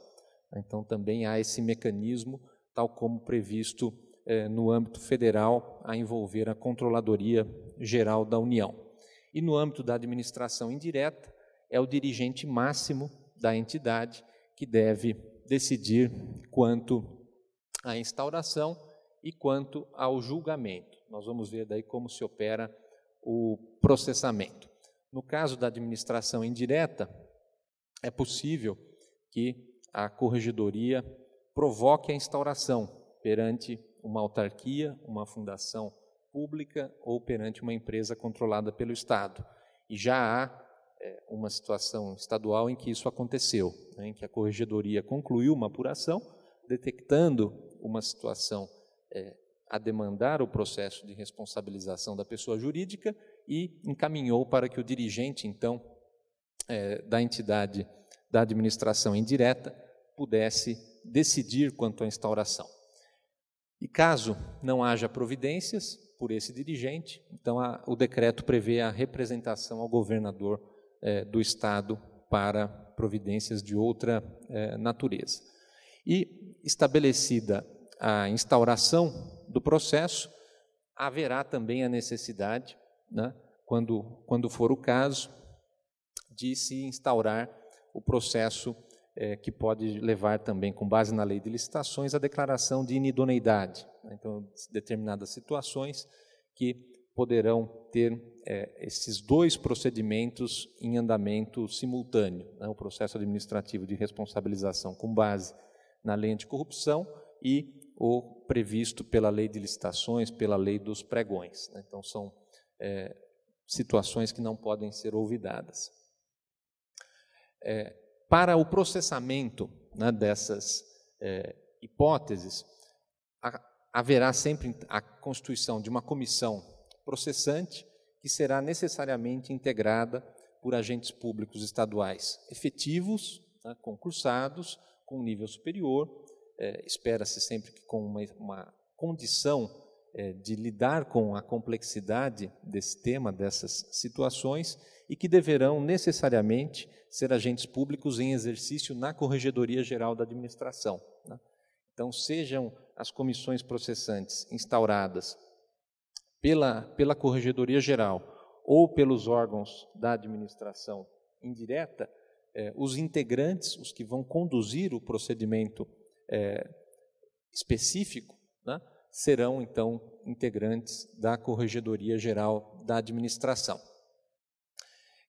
Então, também há esse mecanismo, tal como previsto eh, no âmbito federal, a envolver a Controladoria Geral da União. E no âmbito da administração indireta, é o dirigente máximo da entidade que deve decidir quanto à instauração e quanto ao julgamento. Nós vamos ver daí como se opera o processamento. No caso da administração indireta, é possível que a corregedoria provoque a instauração perante uma autarquia, uma fundação pública ou perante uma empresa controlada pelo Estado. E já há é, uma situação estadual em que isso aconteceu, né, em que a corregedoria concluiu uma apuração, detectando uma situação é, a demandar o processo de responsabilização da pessoa jurídica, e encaminhou para que o dirigente, então, é, da entidade da administração indireta pudesse decidir quanto à instauração. E caso não haja providências por esse dirigente, então a, o decreto prevê a representação ao governador é, do Estado para providências de outra é, natureza. E estabelecida a instauração do processo, haverá também a necessidade né, quando, quando for o caso, de se instaurar o processo é, que pode levar também, com base na lei de licitações, a declaração de inidoneidade. Né? Então, determinadas situações que poderão ter é, esses dois procedimentos em andamento simultâneo: né, o processo administrativo de responsabilização com base na lei anticorrupção e o previsto pela lei de licitações, pela lei dos pregões. Né? Então, são é, situações que não podem ser olvidadas. É, para o processamento né, dessas é, hipóteses, a, haverá sempre a constituição de uma comissão processante que será necessariamente integrada por agentes públicos estaduais efetivos, né, concursados, com nível superior, é, espera-se sempre que com uma, uma condição é, de lidar com a complexidade desse tema, dessas situações, e que deverão necessariamente ser agentes públicos em exercício na Corregedoria Geral da Administração. Né? Então, sejam as comissões processantes instauradas pela, pela Corregedoria Geral ou pelos órgãos da administração indireta, é, os integrantes, os que vão conduzir o procedimento é, específico, né, serão então integrantes da Corregedoria Geral da Administração,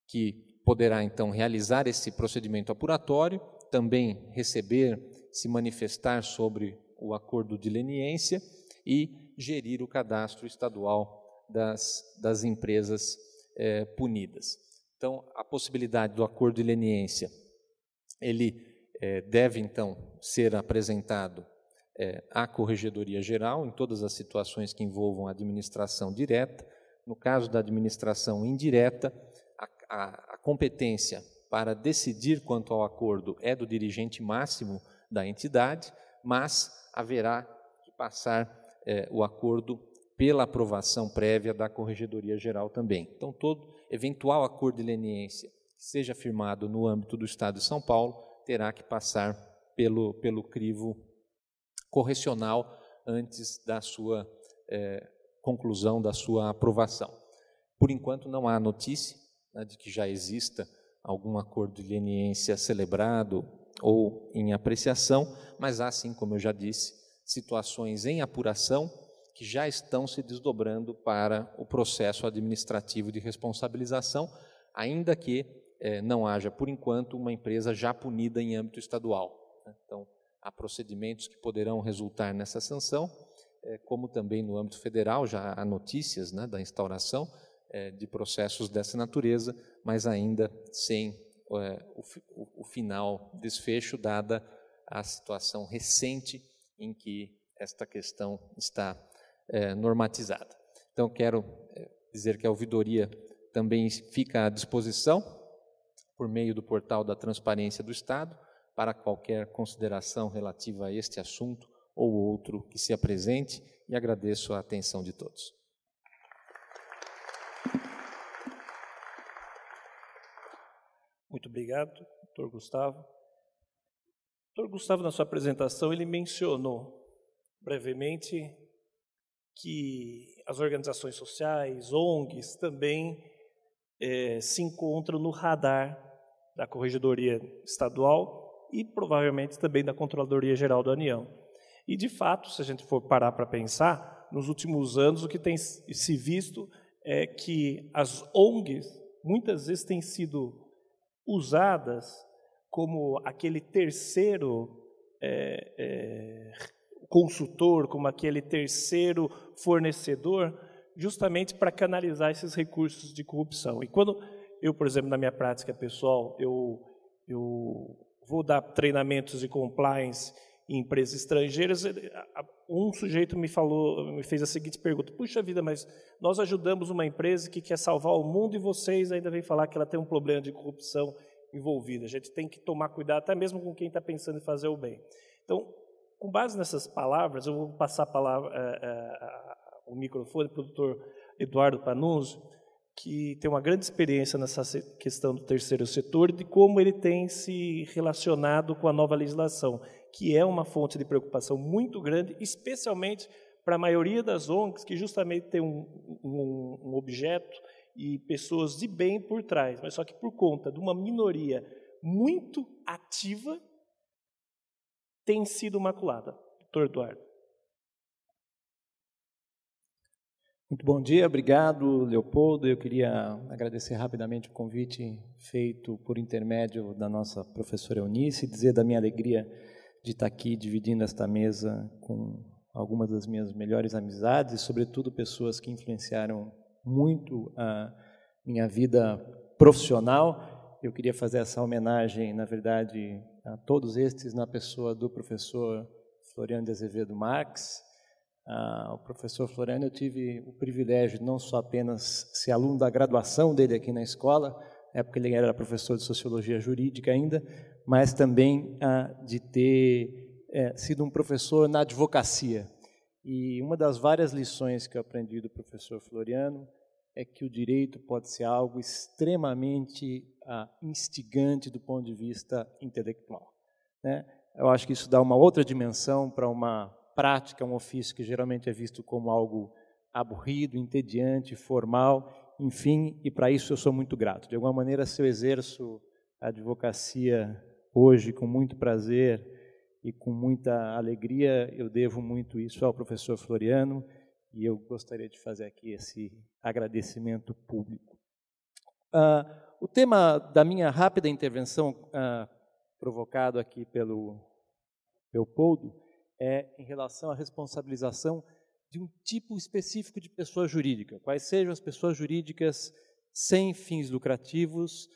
que poderá então realizar esse procedimento apuratório, também receber, se manifestar sobre o acordo de leniência e gerir o cadastro estadual das, das empresas é, punidas. Então, a possibilidade do acordo de leniência, ele é, deve então ser apresentado é, à Corregedoria Geral em todas as situações que envolvam a administração direta. No caso da administração indireta, a, a, a competência para decidir quanto ao acordo é do dirigente máximo da entidade, mas haverá que passar é, o acordo pela aprovação prévia da Corregedoria Geral também. Então, todo eventual acordo de leniência que seja firmado no âmbito do Estado de São Paulo terá que passar pelo, pelo crivo correcional antes da sua eh, conclusão, da sua aprovação. Por enquanto, não há notícia né, de que já exista algum acordo de leniência celebrado ou em apreciação, mas há sim, como eu já disse, situações em apuração que já estão se desdobrando para o processo administrativo de responsabilização, ainda que eh, não haja, por enquanto, uma empresa já punida em âmbito estadual. Né. Então, a procedimentos que poderão resultar nessa sanção, eh, como também no âmbito federal, já há notícias né, da instauração eh, de processos dessa natureza, mas ainda sem eh, o, o final desfecho, dada a situação recente em que esta questão está é, normatizada. Então, quero dizer que a ouvidoria também fica à disposição por meio do portal da Transparência do Estado para qualquer consideração relativa a este assunto ou outro que se apresente e agradeço a atenção de todos. Muito obrigado, doutor Gustavo. Doutor Gustavo, na sua apresentação, ele mencionou brevemente que as organizações sociais, ONGs, também é, se encontram no radar da Corregedoria Estadual e provavelmente também da Controladoria Geral da União. E, de fato, se a gente for parar para pensar, nos últimos anos o que tem se visto é que as ONGs muitas vezes têm sido usadas como aquele terceiro é, é, consultor, como aquele terceiro fornecedor, justamente para canalizar esses recursos de corrupção. E quando eu, por exemplo, na minha prática pessoal, eu, eu vou dar treinamentos de compliance em empresas estrangeiras. Um sujeito me falou, me fez a seguinte pergunta: Puxa vida, mas nós ajudamos uma empresa que quer salvar o mundo e vocês ainda vêm falar que ela tem um problema de corrupção envolvida. A gente tem que tomar cuidado, até mesmo com quem está pensando em fazer o bem. Então, com base nessas palavras, eu vou passar a palavra, é, é, o microfone para o doutor Eduardo Panunzio que tem uma grande experiência nessa questão do terceiro setor, de como ele tem se relacionado com a nova legislação, que é uma fonte de preocupação muito grande, especialmente para a maioria das ONGs, que justamente tem um, um, um objeto e pessoas de bem por trás, mas só que por conta de uma minoria muito ativa, tem sido maculada. Doutor Eduardo. Muito bom dia, obrigado, Leopoldo. Eu queria agradecer rapidamente o convite feito por intermédio da nossa professora Eunice, dizer da minha alegria de estar aqui dividindo esta mesa com algumas das minhas melhores amizades e, sobretudo, pessoas que influenciaram muito a minha vida profissional. Eu queria fazer essa homenagem, na verdade, a todos estes na pessoa do professor Floriano de Azevedo Marques, ah, o professor Floriano, eu tive o privilégio de não só apenas ser aluno da graduação dele aqui na escola, na época ele era professor de Sociologia Jurídica ainda, mas também ah, de ter é, sido um professor na advocacia. E uma das várias lições que eu aprendi do professor Floriano é que o direito pode ser algo extremamente ah, instigante do ponto de vista intelectual. Né? Eu acho que isso dá uma outra dimensão para uma prática, um ofício que geralmente é visto como algo aburrido, entediante, formal, enfim, e para isso eu sou muito grato. De alguma maneira, se eu exerço a advocacia hoje com muito prazer e com muita alegria, eu devo muito isso ao professor Floriano e eu gostaria de fazer aqui esse agradecimento público. Uh, o tema da minha rápida intervenção, uh, provocado aqui pelo Leopoldo, é em relação à responsabilização de um tipo específico de pessoa jurídica. Quais sejam as pessoas jurídicas sem fins lucrativos,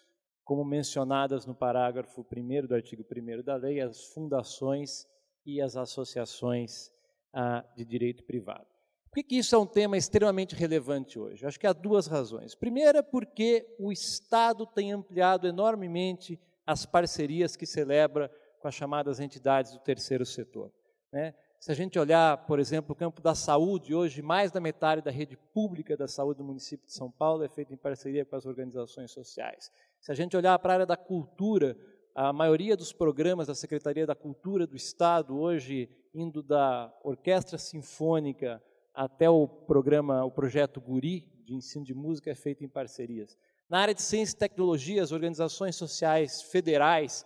como mencionadas no parágrafo 1 do artigo 1 da lei, as fundações e as associações ah, de direito privado. Por que, que isso é um tema extremamente relevante hoje? Acho que há duas razões. Primeira, porque o Estado tem ampliado enormemente as parcerias que celebra com as chamadas entidades do terceiro setor. Né? Se a gente olhar, por exemplo, o campo da saúde, hoje mais da metade da rede pública da saúde do município de São Paulo é feita em parceria com as organizações sociais. Se a gente olhar para a área da cultura, a maioria dos programas da Secretaria da Cultura do Estado, hoje indo da orquestra sinfônica até o programa, o projeto Guri, de ensino de música, é feito em parcerias. Na área de ciência e tecnologia, as organizações sociais federais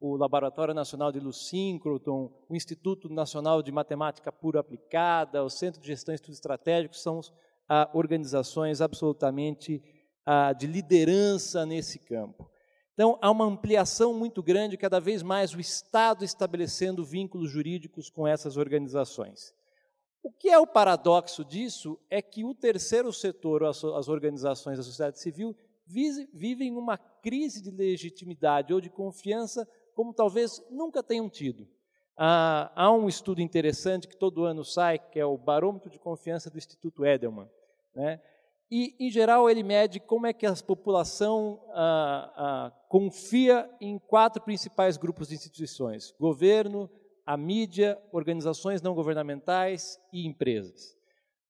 o Laboratório Nacional de Lussíncroton, o Instituto Nacional de Matemática Pura Aplicada, o Centro de Gestão e Estudos Estratégicos, são ah, organizações absolutamente ah, de liderança nesse campo. Então, há uma ampliação muito grande, cada vez mais o Estado estabelecendo vínculos jurídicos com essas organizações. O que é o paradoxo disso é que o terceiro setor, as organizações da sociedade civil, vivem uma crise de legitimidade ou de confiança como talvez nunca tenham tido. Ah, há um estudo interessante que todo ano sai, que é o Barômetro de Confiança do Instituto Edelman. Né? E, em geral, ele mede como é que a população ah, ah, confia em quatro principais grupos de instituições: governo, a mídia, organizações não governamentais e empresas.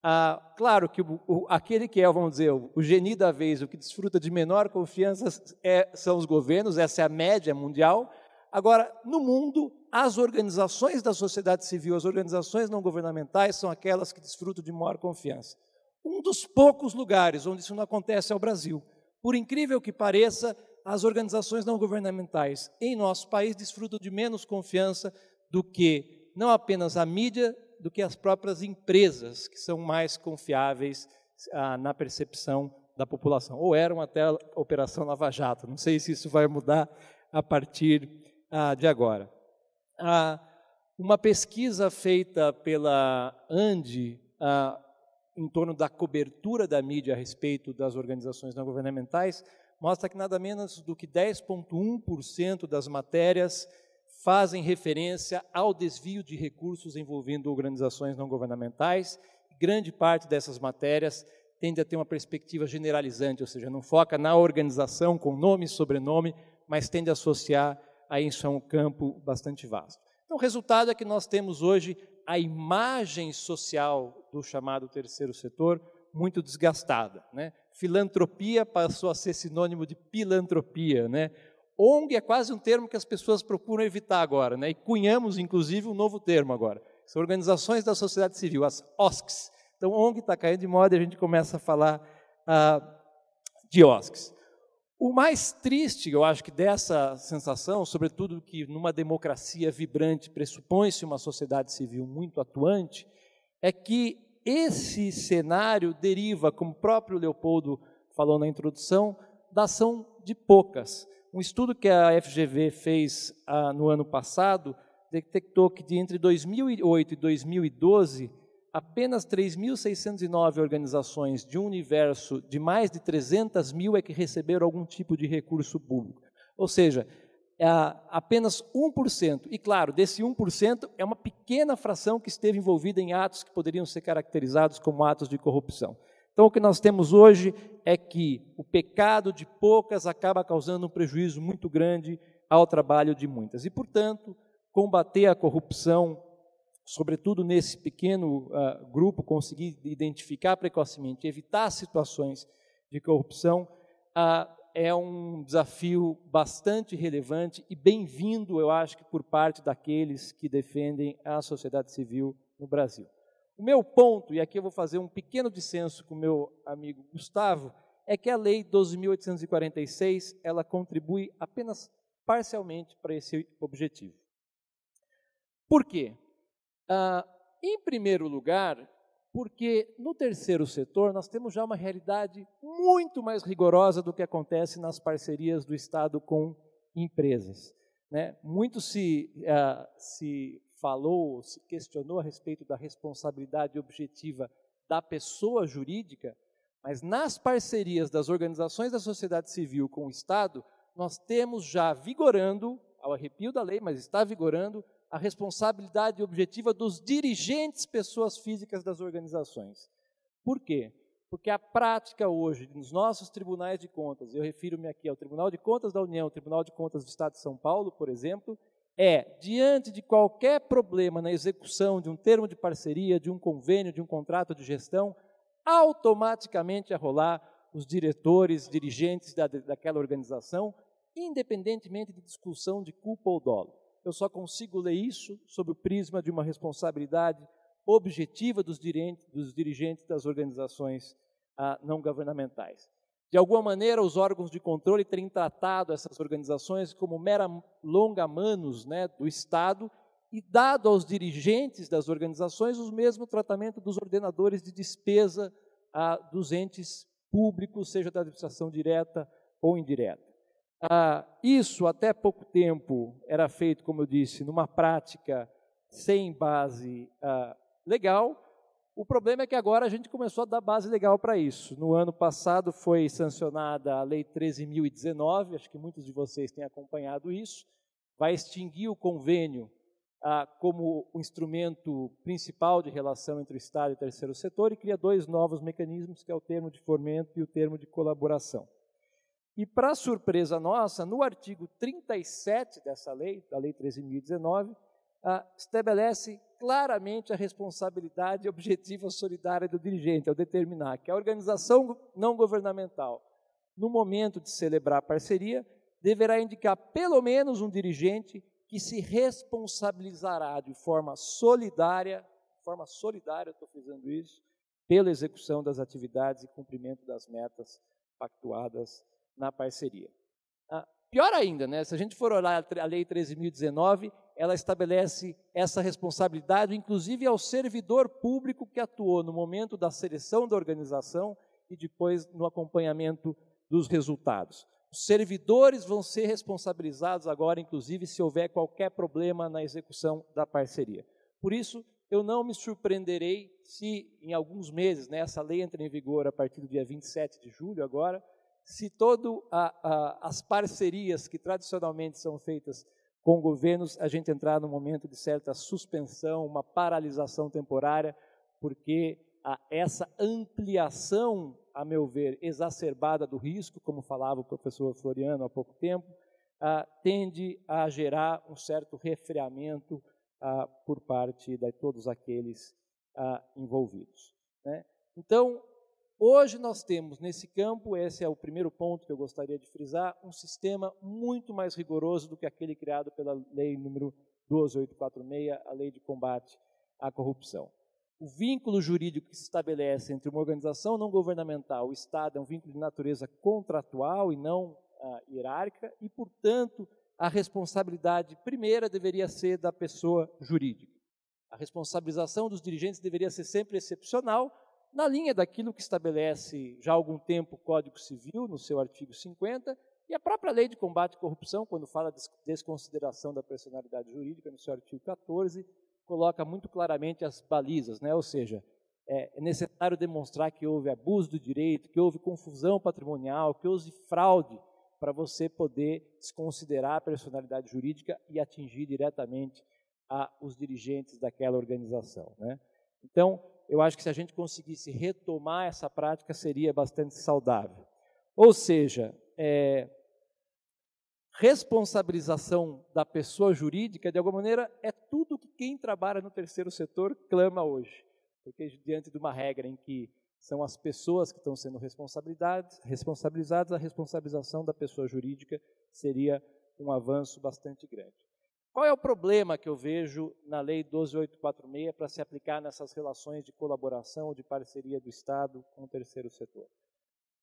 Ah, claro que o, o, aquele que é, vamos dizer, o, o, geni da vez, o que desfruta de menor confiança é, são os governos, essa é a média mundial, Agora, no mundo, as organizações da sociedade civil, as organizações não governamentais, são aquelas que desfrutam de maior confiança. Um dos poucos lugares onde isso não acontece é o Brasil. Por incrível que pareça, as organizações não governamentais em nosso país desfrutam de menos confiança do que não apenas a mídia, do que as próprias empresas, que são mais confiáveis ah, na percepção da população. Ou eram até a Operação Lava Jato. Não sei se isso vai mudar a partir ah, de agora. Ah, uma pesquisa feita pela ANDI ah, em torno da cobertura da mídia a respeito das organizações não governamentais mostra que nada menos do que 10,1% das matérias fazem referência ao desvio de recursos envolvendo organizações não governamentais. Grande parte dessas matérias tende a ter uma perspectiva generalizante, ou seja, não foca na organização com nome e sobrenome, mas tende a associar aí isso então, é um campo bastante vasto. Então, o resultado é que nós temos hoje a imagem social do chamado terceiro setor muito desgastada. Né? Filantropia passou a ser sinônimo de pilantropia. Né? ONG é quase um termo que as pessoas procuram evitar agora, né? e cunhamos, inclusive, um novo termo agora. São organizações da sociedade civil, as OSCs. Então, ONG está caindo de moda e a gente começa a falar ah, de OSCs. O mais triste, eu acho que dessa sensação, sobretudo que numa democracia vibrante pressupõe-se uma sociedade civil muito atuante, é que esse cenário deriva, como o próprio Leopoldo falou na introdução, da ação de poucas. Um estudo que a FGV fez ah, no ano passado detectou que de entre 2008 e 2012 apenas 3.609 organizações de um universo de mais de 300 mil é que receberam algum tipo de recurso público. Ou seja, é apenas 1%. E claro, desse 1% é uma pequena fração que esteve envolvida em atos que poderiam ser caracterizados como atos de corrupção. Então, o que nós temos hoje é que o pecado de poucas acaba causando um prejuízo muito grande ao trabalho de muitas. E, portanto, combater a corrupção sobretudo nesse pequeno uh, grupo, conseguir identificar precocemente, evitar situações de corrupção, uh, é um desafio bastante relevante e bem-vindo, eu acho, que por parte daqueles que defendem a sociedade civil no Brasil. O meu ponto, e aqui eu vou fazer um pequeno dissenso com o meu amigo Gustavo, é que a Lei 12.846 ela contribui apenas parcialmente para esse objetivo. Por quê? Ah, em primeiro lugar, porque no terceiro setor nós temos já uma realidade muito mais rigorosa do que acontece nas parcerias do Estado com empresas. Né? Muito se, ah, se falou, se questionou a respeito da responsabilidade objetiva da pessoa jurídica, mas nas parcerias das organizações da sociedade civil com o Estado, nós temos já vigorando, ao arrepio da lei, mas está vigorando, a responsabilidade objetiva dos dirigentes pessoas físicas das organizações. Por quê? Porque a prática hoje nos nossos tribunais de contas, eu refiro-me aqui ao Tribunal de Contas da União, Tribunal de Contas do Estado de São Paulo, por exemplo, é diante de qualquer problema na execução de um termo de parceria, de um convênio, de um contrato de gestão, automaticamente arrolar os diretores, dirigentes da, daquela organização, independentemente de discussão de culpa ou dolo eu só consigo ler isso sob o prisma de uma responsabilidade objetiva dos, dirigentes das organizações ah, não governamentais. De alguma maneira, os órgãos de controle têm tratado essas organizações como mera longa-manos né, do Estado e dado aos dirigentes das organizações o mesmo tratamento dos ordenadores de despesa ah, dos entes públicos, seja da administração direta ou indireta. Ah, isso até pouco tempo era feito, como eu disse, numa prática sem base ah, legal. O problema é que agora a gente começou a dar base legal para isso. No ano passado foi sancionada a Lei 13.019, acho que muitos de vocês têm acompanhado isso. Vai extinguir o convênio ah, como o instrumento principal de relação entre o Estado e o terceiro setor e cria dois novos mecanismos, que é o termo de fomento e o termo de colaboração. E, para surpresa nossa, no artigo 37 dessa lei, da Lei 13.019, ah, estabelece claramente a responsabilidade objetiva solidária do dirigente, ao determinar que a organização não governamental, no momento de celebrar parceria, deverá indicar pelo menos um dirigente que se responsabilizará de forma solidária, de forma solidária, estou fazendo isso, pela execução das atividades e cumprimento das metas pactuadas na parceria. Ah, pior ainda, né? se a gente for olhar a Lei 13.019, ela estabelece essa responsabilidade, inclusive ao servidor público que atuou no momento da seleção da organização e depois no acompanhamento dos resultados. Os servidores vão ser responsabilizados agora, inclusive, se houver qualquer problema na execução da parceria. Por isso, eu não me surpreenderei se, em alguns meses, né, essa lei entra em vigor a partir do dia 27 de julho agora, se todas as parcerias que tradicionalmente são feitas com governos, a gente entrar num momento de certa suspensão, uma paralisação temporária, porque a, essa ampliação, a meu ver, exacerbada do risco, como falava o professor Floriano há pouco tempo, a, tende a gerar um certo refreamento a, por parte de todos aqueles envolvidos. Né? Então, Hoje nós temos nesse campo, esse é o primeiro ponto que eu gostaria de frisar, um sistema muito mais rigoroso do que aquele criado pela lei número 12846, a lei de combate à corrupção. O vínculo jurídico que se estabelece entre uma organização não governamental, e o Estado, é um vínculo de natureza contratual e não ah, hierárquica, e, portanto, a responsabilidade primeira deveria ser da pessoa jurídica. A responsabilização dos dirigentes deveria ser sempre excepcional, na linha daquilo que estabelece já há algum tempo o Código Civil, no seu artigo 50, e a própria Lei de Combate à Corrupção, quando fala de desconsideração da personalidade jurídica, no seu artigo 14, coloca muito claramente as balizas, né? ou seja, é, é necessário demonstrar que houve abuso do direito, que houve confusão patrimonial, que houve fraude, para você poder desconsiderar a personalidade jurídica e atingir diretamente a, os dirigentes daquela organização. Né? Então, eu acho que se a gente conseguisse retomar essa prática, seria bastante saudável. Ou seja, é, responsabilização da pessoa jurídica, de alguma maneira, é tudo que quem trabalha no terceiro setor clama hoje. Porque diante de uma regra em que são as pessoas que estão sendo responsabilizadas, a responsabilização da pessoa jurídica seria um avanço bastante grande. Qual é o problema que eu vejo na Lei 12846 para se aplicar nessas relações de colaboração ou de parceria do Estado com o terceiro setor?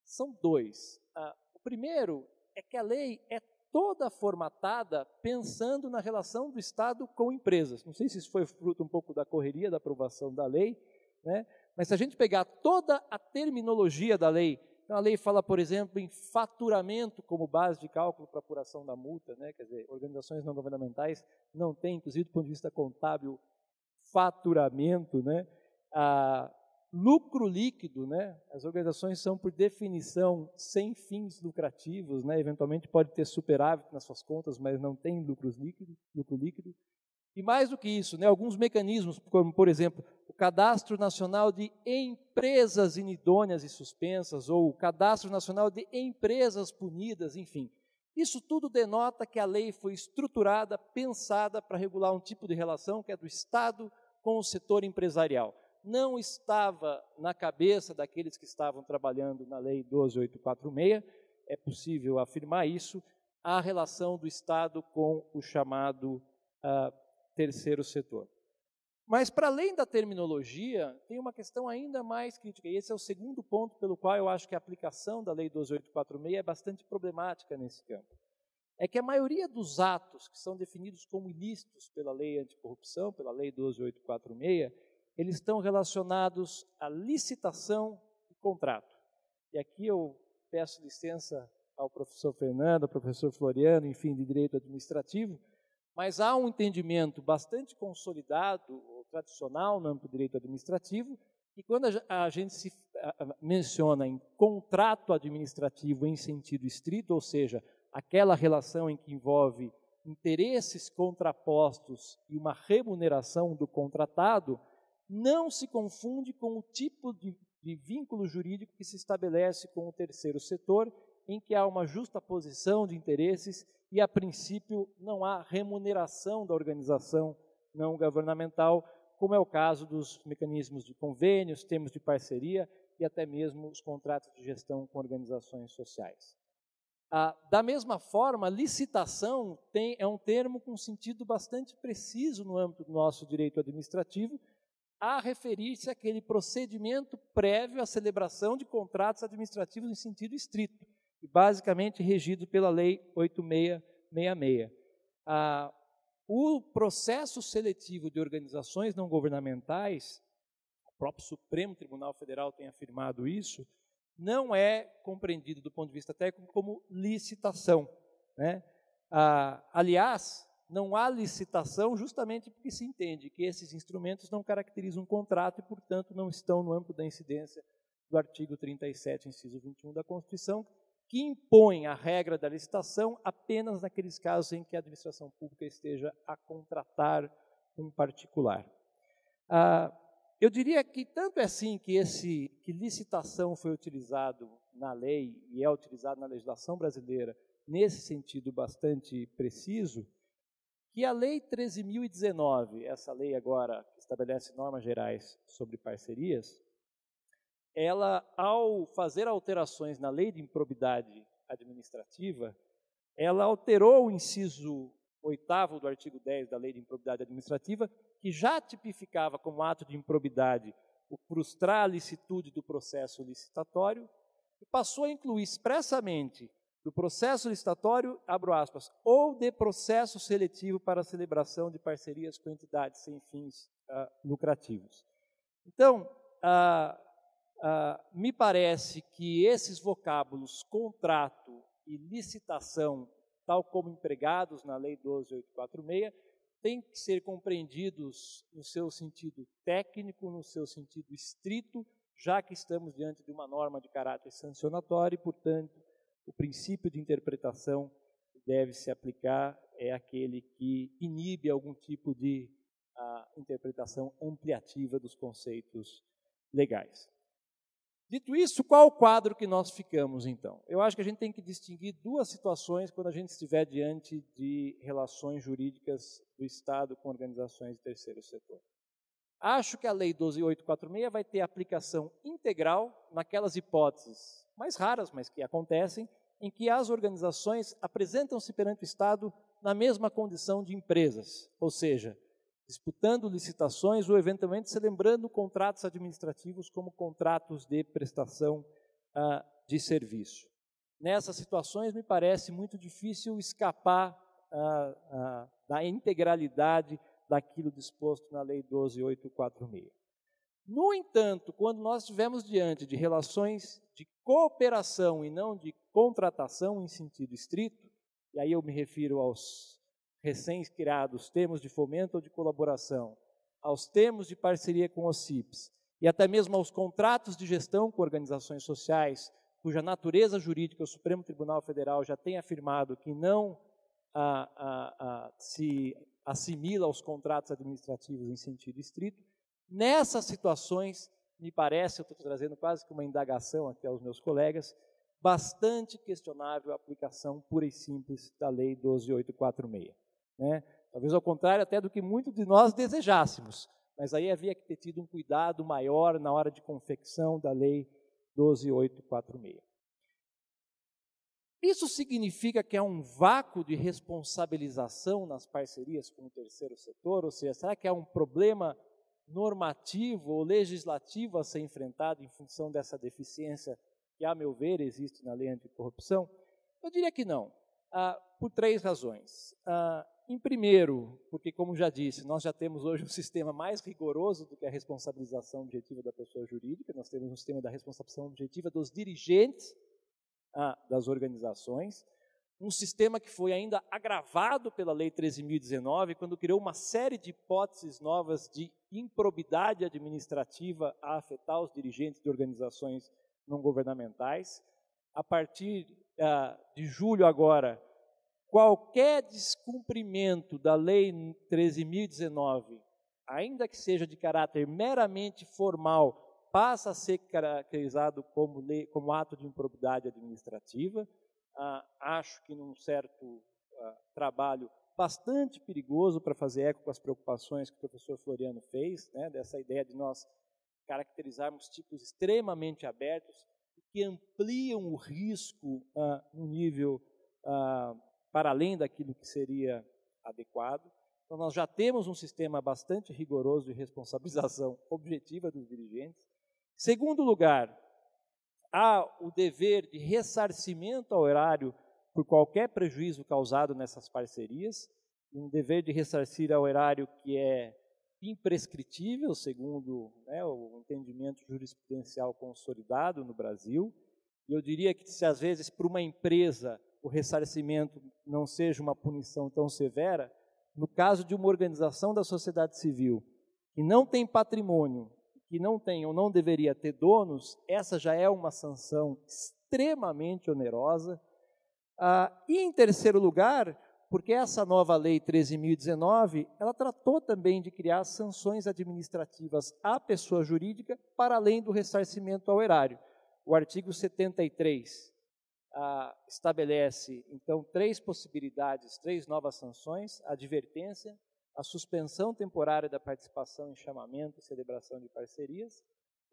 São dois. Ah, o primeiro é que a lei é toda formatada pensando na relação do Estado com empresas. Não sei se isso foi fruto um pouco da correria da aprovação da lei, né? mas se a gente pegar toda a terminologia da lei então a lei fala, por exemplo, em faturamento como base de cálculo para apuração da multa, né? quer dizer, organizações não governamentais não têm, inclusive do ponto de vista contábil, faturamento, né? Ah, lucro líquido, né? As organizações são por definição sem fins lucrativos, né? Eventualmente pode ter superávit nas suas contas, mas não tem lucros líquido, lucro líquido. E mais do que isso, né, alguns mecanismos, como por exemplo, o Cadastro Nacional de Empresas Inidôneas e Suspensas, ou o Cadastro Nacional de Empresas Punidas, enfim. Isso tudo denota que a lei foi estruturada, pensada para regular um tipo de relação que é do Estado com o setor empresarial. Não estava na cabeça daqueles que estavam trabalhando na Lei 12846, é possível afirmar isso, a relação do Estado com o chamado uh, terceiro setor. Mas, para além da terminologia, tem uma questão ainda mais crítica, e esse é o segundo ponto pelo qual eu acho que a aplicação da Lei 12846 é bastante problemática nesse campo. É que a maioria dos atos que são definidos como ilícitos pela Lei Anticorrupção, pela Lei 12846, eles estão relacionados à licitação e contrato. E aqui eu peço licença ao professor Fernando, ao professor Floriano, enfim, de direito administrativo, mas há um entendimento bastante consolidado, tradicional, no âmbito do direito administrativo, que quando a gente se menciona em contrato administrativo em sentido estrito, ou seja, aquela relação em que envolve interesses contrapostos e uma remuneração do contratado, não se confunde com o tipo de, de vínculo jurídico que se estabelece com o terceiro setor em que há uma justa posição de interesses e, a princípio, não há remuneração da organização não governamental, como é o caso dos mecanismos de convênios, termos de parceria e até mesmo os contratos de gestão com organizações sociais. Ah, da mesma forma, licitação tem, é um termo com sentido bastante preciso no âmbito do nosso direito administrativo, a referir-se àquele procedimento prévio à celebração de contratos administrativos em sentido estrito e basicamente regido pela Lei 8666. Ah, o processo seletivo de organizações não governamentais, o próprio Supremo Tribunal Federal tem afirmado isso, não é compreendido do ponto de vista técnico como licitação. Né? Ah, aliás, não há licitação justamente porque se entende que esses instrumentos não caracterizam um contrato e, portanto, não estão no âmbito da incidência do artigo 37, inciso 21 da Constituição, que impõe a regra da licitação apenas naqueles casos em que a administração pública esteja a contratar um particular. Ah, eu diria que tanto é assim que esse que licitação foi utilizado na lei e é utilizado na legislação brasileira nesse sentido bastante preciso, que a lei 13019, essa lei agora que estabelece normas gerais sobre parcerias, ela, ao fazer alterações na lei de improbidade administrativa, ela alterou o inciso oitavo do artigo 10 da lei de improbidade administrativa, que já tipificava como ato de improbidade o frustrar a licitude do processo licitatório, e passou a incluir expressamente do processo licitatório, abro aspas, ou de processo seletivo para celebração de parcerias com entidades sem fins ah, lucrativos. Então, ah, ah, me parece que esses vocábulos contrato e licitação, tal como empregados na Lei 12846, têm que ser compreendidos no seu sentido técnico, no seu sentido estrito, já que estamos diante de uma norma de caráter sancionatório e, portanto, o princípio de interpretação que deve se aplicar é aquele que inibe algum tipo de a, ah, interpretação ampliativa dos conceitos legais. Dito isso, qual o quadro que nós ficamos então? Eu acho que a gente tem que distinguir duas situações quando a gente estiver diante de relações jurídicas do Estado com organizações de terceiro setor. Acho que a Lei 12846 vai ter aplicação integral naquelas hipóteses mais raras, mas que acontecem, em que as organizações apresentam-se perante o Estado na mesma condição de empresas, ou seja, disputando licitações ou eventualmente celebrando contratos administrativos como contratos de prestação ah, de serviço. Nessas situações, me parece muito difícil escapar ah, ah, da integralidade daquilo disposto na Lei 12846. No entanto, quando nós estivermos diante de relações de cooperação e não de contratação em sentido estrito, e aí eu me refiro aos recém-criados termos de fomento ou de colaboração, aos termos de parceria com os CIPs e até mesmo aos contratos de gestão com organizações sociais, cuja natureza jurídica o Supremo Tribunal Federal já tem afirmado que não se assimila aos contratos administrativos em sentido estrito. Nessas situações, me parece, eu estou trazendo quase que uma indagação aqui aos meus colegas, bastante questionável a aplicação pura e simples da Lei 12846. Né? Talvez ao contrário até do que muitos de nós desejássemos. Mas aí havia que ter tido um cuidado maior na hora de confecção da lei 12846. Isso significa que há um vácuo de responsabilização nas parcerias com o terceiro setor? Ou seja, será que há um problema normativo ou legislativo a ser enfrentado em função dessa deficiência que, a meu ver, existe na lei anticorrupção? Eu diria que não, ah, por três razões. Ah, em primeiro, porque, como já disse, nós já temos hoje um sistema mais rigoroso do que a responsabilização objetiva da pessoa jurídica, nós temos um sistema da responsabilização objetiva dos dirigentes ah, das organizações, um sistema que foi ainda agravado pela Lei 13.019, quando criou uma série de hipóteses novas de improbidade administrativa a afetar os dirigentes de organizações não governamentais. A partir ah, de julho agora, Qualquer descumprimento da Lei 13.019, ainda que seja de caráter meramente formal, passa a ser caracterizado como, lei, como ato de improbidade administrativa. Ah, acho que num certo ah, trabalho bastante perigoso para fazer eco com as preocupações que o professor Floriano fez, né, dessa ideia de nós caracterizarmos tipos extremamente abertos que ampliam o risco ah, no nível ah, para além daquilo que seria adequado. Então, nós já temos um sistema bastante rigoroso de responsabilização objetiva dos dirigentes. Segundo lugar, há o dever de ressarcimento ao erário por qualquer prejuízo causado nessas parcerias, um dever de ressarcir ao erário que é imprescritível, segundo né, o entendimento jurisprudencial consolidado no Brasil. E eu diria que se às vezes para uma empresa o ressarcimento não seja uma punição tão severa, no caso de uma organização da sociedade civil que não tem patrimônio, que não tem ou não deveria ter donos, essa já é uma sanção extremamente onerosa. Ah, e em terceiro lugar, porque essa nova lei 13.019, ela tratou também de criar sanções administrativas à pessoa jurídica para além do ressarcimento ao erário. O artigo 73 ah, estabelece, então, três possibilidades, três novas sanções: a advertência, a suspensão temporária da participação em chamamento e celebração de parcerias,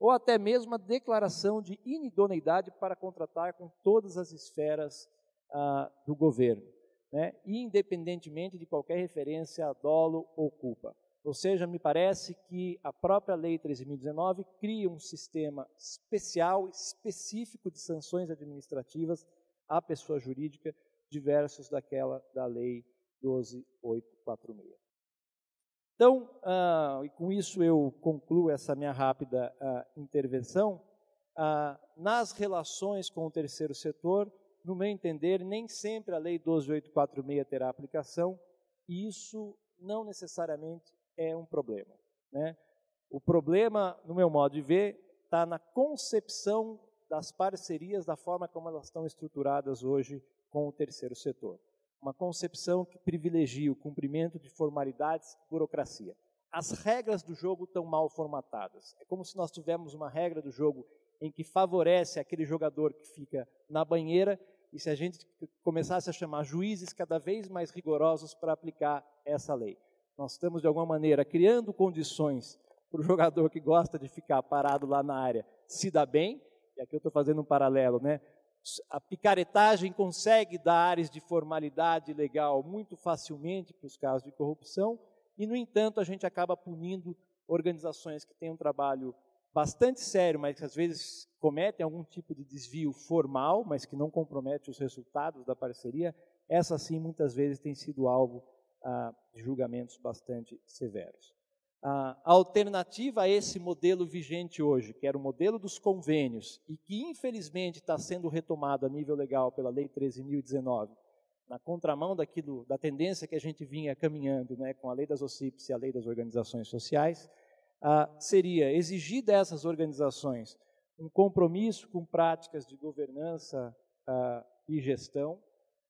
ou até mesmo a declaração de inidoneidade para contratar com todas as esferas ah, do governo, né? independentemente de qualquer referência a dolo ou culpa. Ou seja, me parece que a própria Lei 13.019 cria um sistema especial, específico de sanções administrativas à pessoa jurídica, diversos daquela da Lei 12846. Então, ah, e com isso eu concluo essa minha rápida ah, intervenção. Ah, nas relações com o terceiro setor, no meu entender, nem sempre a Lei 12846 terá aplicação, e isso não necessariamente é um problema. Né? O problema, no meu modo de ver, está na concepção das parcerias, da forma como elas estão estruturadas hoje com o terceiro setor. Uma concepção que privilegia o cumprimento de formalidades e burocracia. As regras do jogo estão mal formatadas. É como se nós tivéssemos uma regra do jogo em que favorece aquele jogador que fica na banheira e se a gente começasse a chamar juízes cada vez mais rigorosos para aplicar essa lei. Nós estamos, de alguma maneira, criando condições para o jogador que gosta de ficar parado lá na área se dar bem, e aqui eu estou fazendo um paralelo, né? A picaretagem consegue dar áreas de formalidade legal muito facilmente para os casos de corrupção, e, no entanto, a gente acaba punindo organizações que têm um trabalho bastante sério, mas que às vezes cometem algum tipo de desvio formal, mas que não compromete os resultados da parceria. Essa, sim, muitas vezes tem sido alvo ah, de julgamentos bastante severos a alternativa a esse modelo vigente hoje, que era o modelo dos convênios, e que infelizmente está sendo retomado a nível legal pela Lei 13.019, na contramão daquilo, da tendência que a gente vinha caminhando né, com a Lei das OCIPs e a Lei das Organizações Sociais, ah, seria exigir dessas organizações um compromisso com práticas de governança ah, e gestão,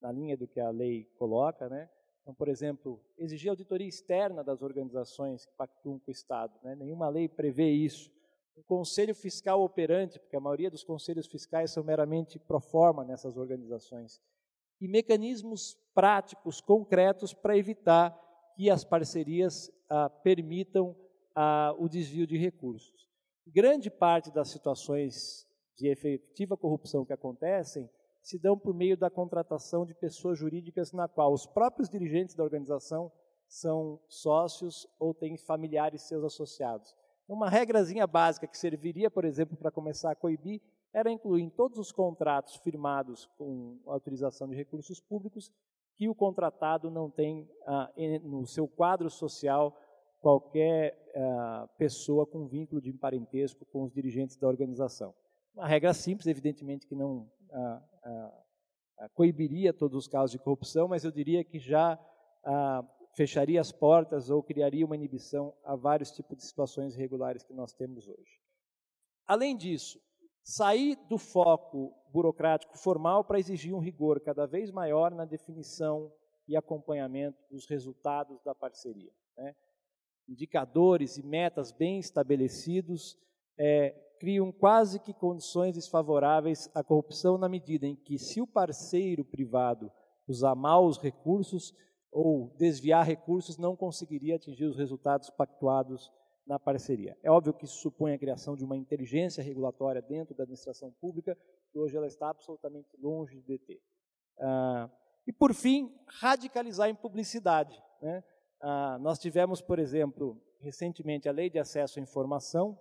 na linha do que a lei coloca, né, então, por exemplo, exigir auditoria externa das organizações que pactuam com o Estado. Né? Nenhuma lei prevê isso. Um conselho fiscal operante, porque a maioria dos conselhos fiscais são meramente pro forma nessas organizações. E mecanismos práticos, concretos, para evitar que as parcerias ah, permitam ah, o desvio de recursos. Grande parte das situações de efetiva corrupção que acontecem se dão por meio da contratação de pessoas jurídicas na qual os próprios dirigentes da organização são sócios ou têm familiares seus associados. Então, uma regrazinha básica que serviria, por exemplo, para começar a coibir, era incluir em todos os contratos firmados com autorização de recursos públicos que o contratado não tem ah, no seu quadro social qualquer ah, pessoa com vínculo de parentesco com os dirigentes da organização. Uma regra simples, evidentemente que não ah, ah, ah, coibiria todos os casos de corrupção, mas eu diria que já ah, fecharia as portas ou criaria uma inibição a vários tipos de situações irregulares que nós temos hoje. Além disso, sair do foco burocrático formal para exigir um rigor cada vez maior na definição e acompanhamento dos resultados da parceria. Né? Indicadores e metas bem estabelecidos é, criam quase que condições desfavoráveis à corrupção na medida em que, se o parceiro privado usar mal os recursos ou desviar recursos, não conseguiria atingir os resultados pactuados na parceria. É óbvio que isso supõe a criação de uma inteligência regulatória dentro da administração pública, que hoje ela está absolutamente longe de ter. Ah, e, por fim, radicalizar em publicidade. Né? Ah, nós tivemos, por exemplo, recentemente a Lei de Acesso à Informação,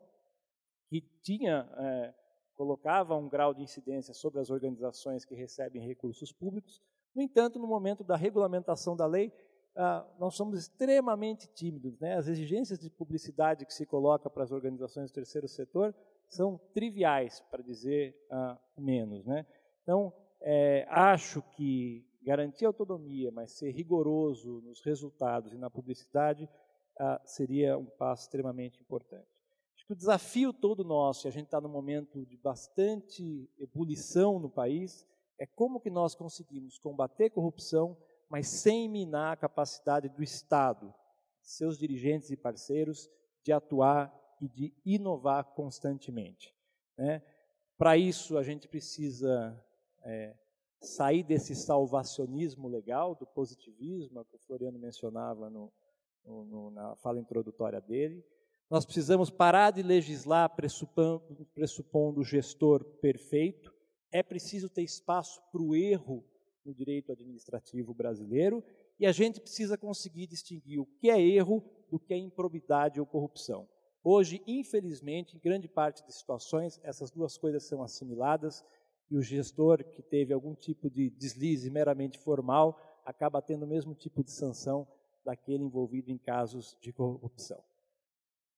que tinha é, colocava um grau de incidência sobre as organizações que recebem recursos públicos. No entanto, no momento da regulamentação da lei, ah, nós somos extremamente tímidos. Né? As exigências de publicidade que se coloca para as organizações do terceiro setor são triviais, para dizer ah, menos. Né? Então, é, acho que garantir autonomia, mas ser rigoroso nos resultados e na publicidade ah, seria um passo extremamente importante. Acho que o desafio todo nosso, e a gente está num momento de bastante ebulição no país, é como que nós conseguimos combater corrupção, mas sem minar a capacidade do Estado, seus dirigentes e parceiros, de atuar e de inovar constantemente. Né? Para isso, a gente precisa é, sair desse salvacionismo legal, do positivismo, é que o Floriano mencionava no, no, na fala introdutória dele, nós precisamos parar de legislar pressupondo, pressupondo o gestor perfeito. É preciso ter espaço para o erro no direito administrativo brasileiro e a gente precisa conseguir distinguir o que é erro do que é improbidade ou corrupção. Hoje, infelizmente, em grande parte das situações, essas duas coisas são assimiladas e o gestor que teve algum tipo de deslize meramente formal acaba tendo o mesmo tipo de sanção daquele envolvido em casos de corrupção.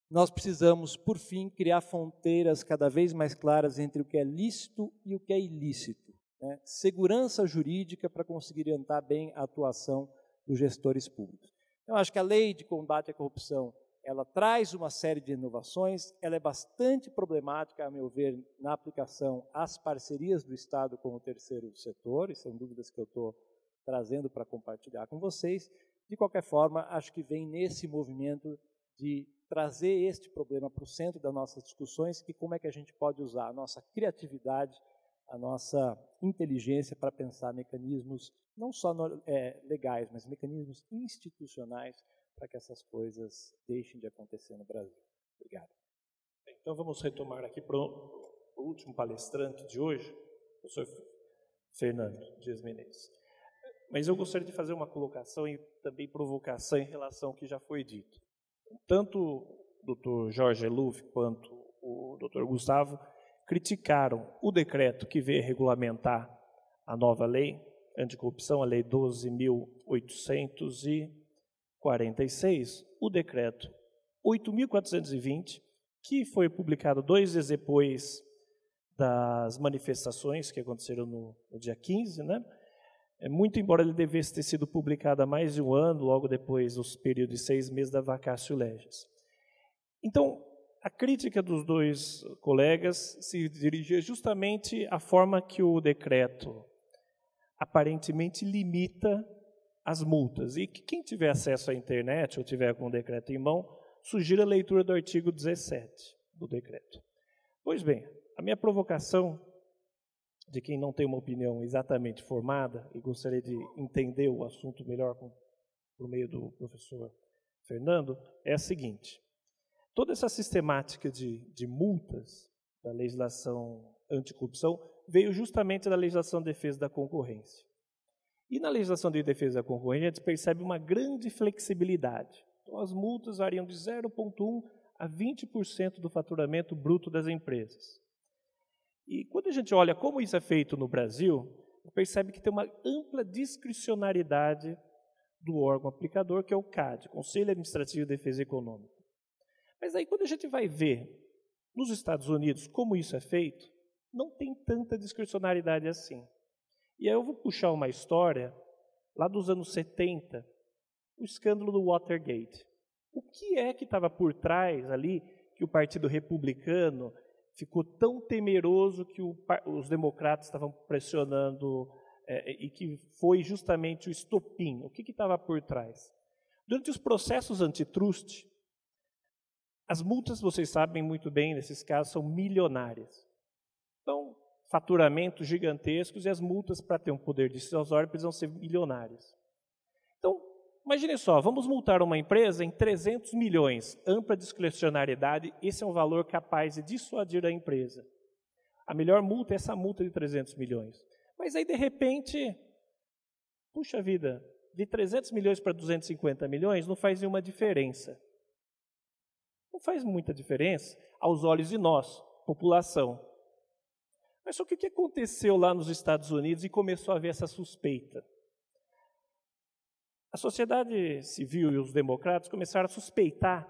Nós precisamos, por fim, criar fronteiras cada vez mais claras entre o que é lícito e o que é ilícito. Né? Segurança jurídica para conseguir orientar bem a atuação dos gestores públicos. Eu acho que a lei de combate à corrupção ela traz uma série de inovações, ela é bastante problemática, a meu ver, na aplicação às parcerias do Estado com o terceiro setor, e são dúvidas que eu estou trazendo para compartilhar com vocês. De qualquer forma, acho que vem nesse movimento de trazer este problema para o centro das nossas discussões e como é que a gente pode usar a nossa criatividade, a nossa inteligência para pensar mecanismos não só no, é, legais, mas mecanismos institucionais para que essas coisas deixem de acontecer no Brasil. Obrigado. Então vamos retomar aqui para o último palestrante de hoje, o professor Fernando Dias Menezes. Mas eu gostaria de fazer uma colocação e também provocação em relação ao que já foi dito. Tanto o doutor Jorge Eluf quanto o doutor Gustavo criticaram o decreto que veio regulamentar a nova lei anticorrupção, a lei 12.846, o decreto 8.420, que foi publicado dois dias depois das manifestações que aconteceram no, no dia 15, né? É muito embora ele devesse ter sido publicado há mais de um ano, logo depois dos períodos de seis meses da vacácio legis. Então, a crítica dos dois colegas se dirigia justamente à forma que o decreto aparentemente limita as multas. E que quem tiver acesso à internet ou tiver algum decreto em mão, sugiro a leitura do artigo 17 do decreto. Pois bem, a minha provocação de quem não tem uma opinião exatamente formada e gostaria de entender o assunto melhor com, por meio do professor Fernando, é a seguinte. Toda essa sistemática de, de multas da legislação anticorrupção veio justamente da legislação de defesa da concorrência. E na legislação de defesa da concorrência, a gente percebe uma grande flexibilidade. Então, as multas variam de 0,1% a 20% do faturamento bruto das empresas. E quando a gente olha como isso é feito no Brasil, percebe que tem uma ampla discricionariedade do órgão aplicador, que é o CAD, Conselho Administrativo de Defesa Econômica. Mas aí, quando a gente vai ver nos Estados Unidos como isso é feito, não tem tanta discricionariedade assim. E aí eu vou puxar uma história lá dos anos 70, o escândalo do Watergate. O que é que estava por trás ali que o Partido Republicano ficou tão temeroso que o, os democratas estavam pressionando é, é, e que foi justamente o estopim. O que estava por trás? Durante os processos antitrust, as multas, vocês sabem muito bem, nesses casos, são milionárias. Então, faturamentos gigantescos e as multas para ter um poder decisório precisam ser milionárias. Imagine só, vamos multar uma empresa em 300 milhões, ampla discrecionalidade. esse é um valor capaz de dissuadir a empresa. A melhor multa é essa multa de 300 milhões. Mas aí, de repente, puxa vida, de 300 milhões para 250 milhões não faz nenhuma diferença. Não faz muita diferença aos olhos de nós, população. Mas só que o que aconteceu lá nos Estados Unidos e começou a haver essa suspeita? A sociedade civil e os democratas começaram a suspeitar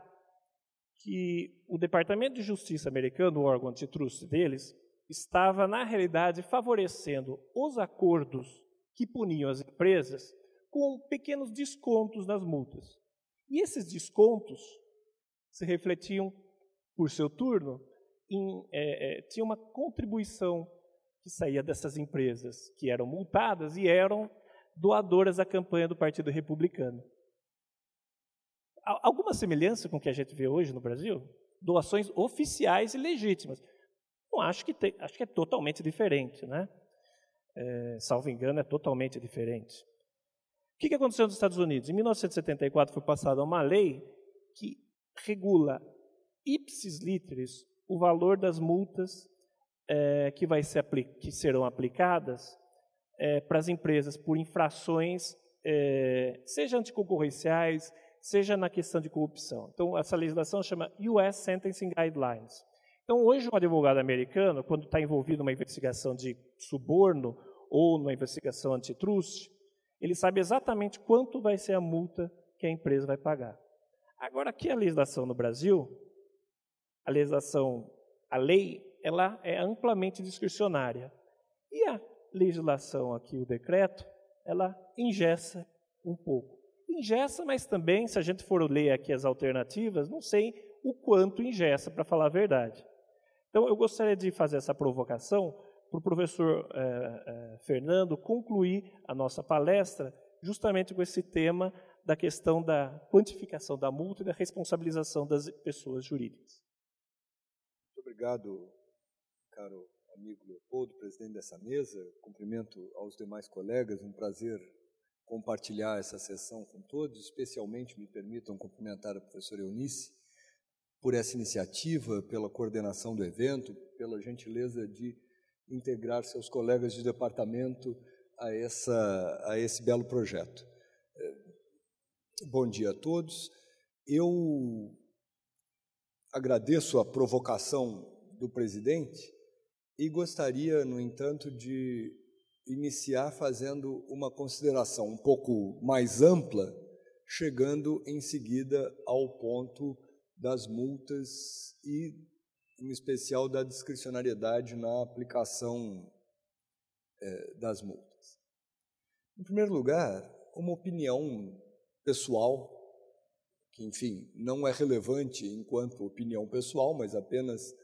que o Departamento de Justiça americano, o órgão antitruste deles, estava, na realidade, favorecendo os acordos que puniam as empresas com pequenos descontos nas multas. E esses descontos se refletiam, por seu turno, em, é, é, tinha uma contribuição que saía dessas empresas que eram multadas e eram doadoras à campanha do Partido Republicano. Alguma semelhança com o que a gente vê hoje no Brasil? Doações oficiais e legítimas. Não acho que tem, acho que é totalmente diferente, né? É, salvo engano, é totalmente diferente. O que, aconteceu nos Estados Unidos? Em 1974 foi passada uma lei que regula ipsis literis o valor das multas é, que, vai ser, que serão aplicadas é, para as empresas por infrações, é, seja anticoncorrenciais, seja na questão de corrupção. Então, essa legislação chama US Sentencing Guidelines. Então, hoje, um advogado americano, quando está envolvido numa investigação de suborno ou numa investigação antitrust, ele sabe exatamente quanto vai ser a multa que a empresa vai pagar. Agora, aqui a legislação no Brasil, a legislação, a lei, ela é amplamente discricionária. E a legislação aqui, o decreto, ela ingessa um pouco. Ingessa, mas também, se a gente for ler aqui as alternativas, não sei o quanto ingessa, para falar a verdade. Então, eu gostaria de fazer essa provocação para o professor eh, eh, Fernando concluir a nossa palestra justamente com esse tema da questão da quantificação da multa e da responsabilização das pessoas jurídicas. Muito obrigado, caro amigo Leopoldo, presidente dessa mesa. Cumprimento aos demais colegas, um prazer compartilhar essa sessão com todos. Especialmente me permitam cumprimentar a professora Eunice por essa iniciativa, pela coordenação do evento, pela gentileza de integrar seus colegas de departamento a, essa, a esse belo projeto. É, bom dia a todos. Eu agradeço a provocação do presidente e gostaria, no entanto, de iniciar fazendo uma consideração um pouco mais ampla, chegando em seguida ao ponto das multas e, em especial, da discricionariedade na aplicação eh, das multas. Em primeiro lugar, uma opinião pessoal, que, enfim, não é relevante enquanto opinião pessoal, mas apenas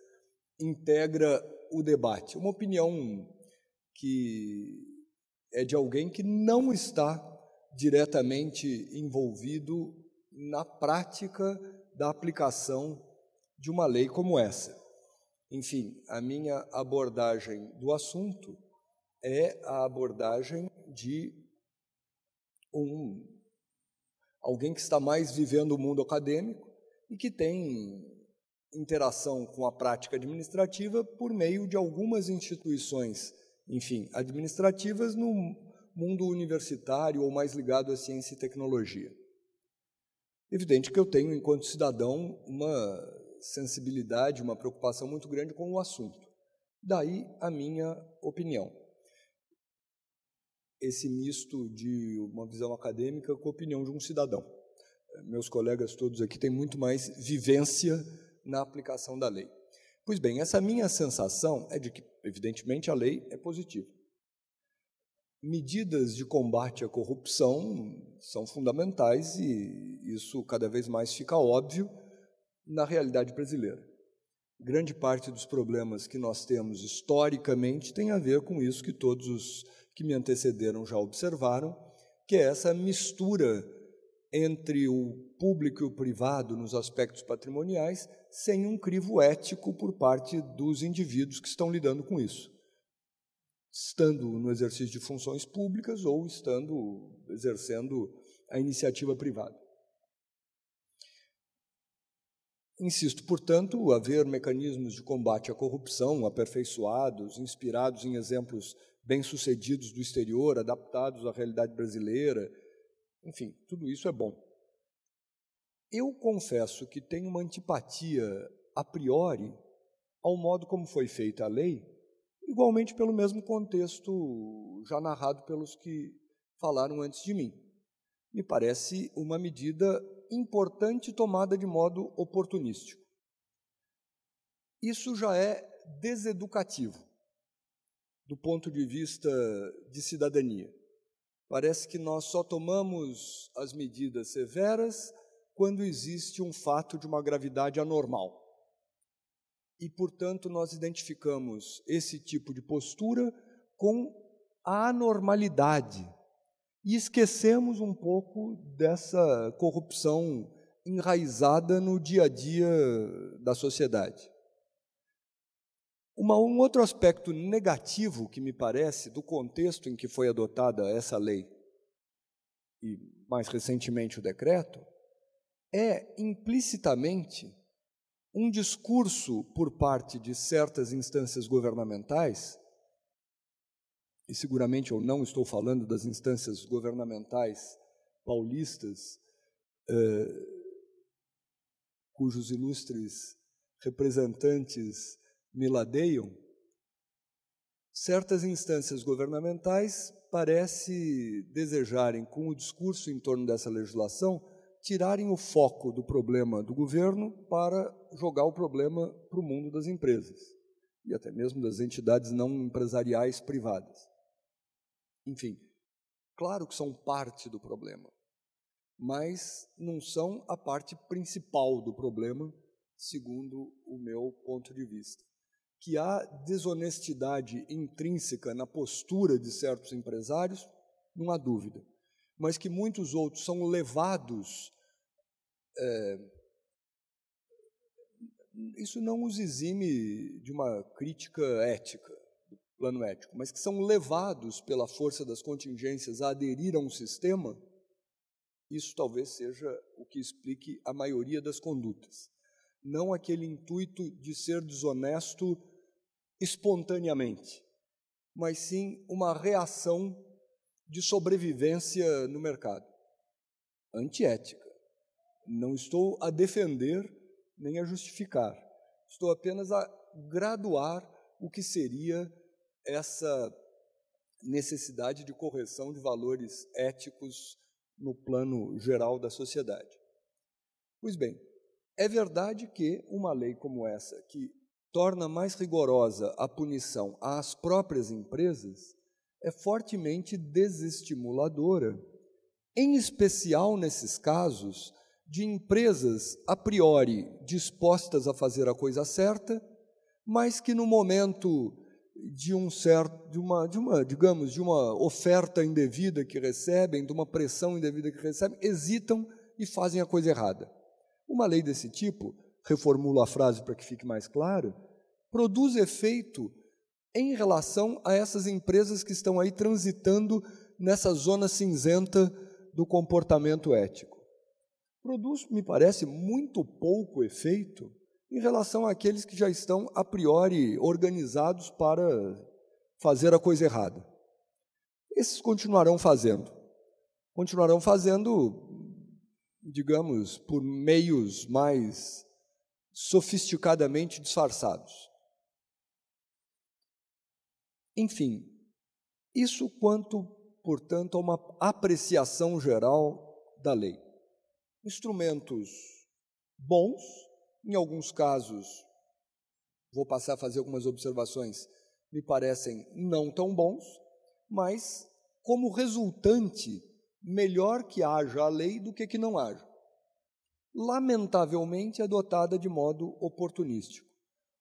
integra o debate. Uma opinião que é de alguém que não está diretamente envolvido na prática da aplicação de uma lei como essa. Enfim, a minha abordagem do assunto é a abordagem de um alguém que está mais vivendo o mundo acadêmico e que tem interação com a prática administrativa por meio de algumas instituições, enfim, administrativas no mundo universitário ou mais ligado à ciência e tecnologia. Evidente que eu tenho, enquanto cidadão, uma sensibilidade, uma preocupação muito grande com o assunto. Daí a minha opinião. Esse misto de uma visão acadêmica com a opinião de um cidadão. Meus colegas todos aqui têm muito mais vivência na aplicação da lei. Pois bem, essa minha sensação é de que, evidentemente, a lei é positiva. Medidas de combate à corrupção são fundamentais e isso cada vez mais fica óbvio na realidade brasileira. Grande parte dos problemas que nós temos historicamente tem a ver com isso que todos os que me antecederam já observaram, que é essa mistura entre o público e o privado nos aspectos patrimoniais sem um crivo ético por parte dos indivíduos que estão lidando com isso, estando no exercício de funções públicas ou estando exercendo a iniciativa privada. Insisto, portanto, haver mecanismos de combate à corrupção aperfeiçoados, inspirados em exemplos bem-sucedidos do exterior, adaptados à realidade brasileira, enfim, tudo isso é bom. Eu confesso que tenho uma antipatia a priori ao modo como foi feita a lei, igualmente pelo mesmo contexto já narrado pelos que falaram antes de mim. Me parece uma medida importante tomada de modo oportunístico. Isso já é deseducativo do ponto de vista de cidadania. Parece que nós só tomamos as medidas severas quando existe um fato de uma gravidade anormal. E, portanto, nós identificamos esse tipo de postura com a anormalidade e esquecemos um pouco dessa corrupção enraizada no dia a dia da sociedade. Uma, um outro aspecto negativo que me parece do contexto em que foi adotada essa lei e mais recentemente o decreto é implicitamente um discurso por parte de certas instâncias governamentais, e seguramente eu não estou falando das instâncias governamentais paulistas, eh, cujos ilustres representantes me ladeiam, certas instâncias governamentais parece desejarem, com o discurso em torno dessa legislação, tirarem o foco do problema do governo para jogar o problema para o mundo das empresas e até mesmo das entidades não empresariais privadas. Enfim, claro que são parte do problema, mas não são a parte principal do problema, segundo o meu ponto de vista. Que há desonestidade intrínseca na postura de certos empresários, não há dúvida mas que muitos outros são levados. É, isso não os exime de uma crítica ética, do plano ético, mas que são levados pela força das contingências a aderir a um sistema, isso talvez seja o que explique a maioria das condutas. Não aquele intuito de ser desonesto espontaneamente, mas sim uma reação de sobrevivência no mercado. Antiética. Não estou a defender nem a justificar. Estou apenas a graduar o que seria essa necessidade de correção de valores éticos no plano geral da sociedade. Pois bem, é verdade que uma lei como essa, que torna mais rigorosa a punição às próprias empresas, é fortemente desestimuladora, em especial nesses casos de empresas a priori dispostas a fazer a coisa certa, mas que no momento de um certo de uma, de uma digamos de uma oferta indevida que recebem, de uma pressão indevida que recebem, hesitam e fazem a coisa errada. Uma lei desse tipo, reformulo a frase para que fique mais claro, produz efeito em relação a essas empresas que estão aí transitando nessa zona cinzenta do comportamento ético. Produz, me parece, muito pouco efeito em relação àqueles que já estão a priori organizados para fazer a coisa errada. Esses continuarão fazendo. Continuarão fazendo, digamos, por meios mais sofisticadamente disfarçados. Enfim, isso quanto, portanto, a uma apreciação geral da lei. Instrumentos bons, em alguns casos, vou passar a fazer algumas observações, me parecem não tão bons, mas como resultante, melhor que haja a lei do que que não haja. Lamentavelmente adotada é de modo oportunístico,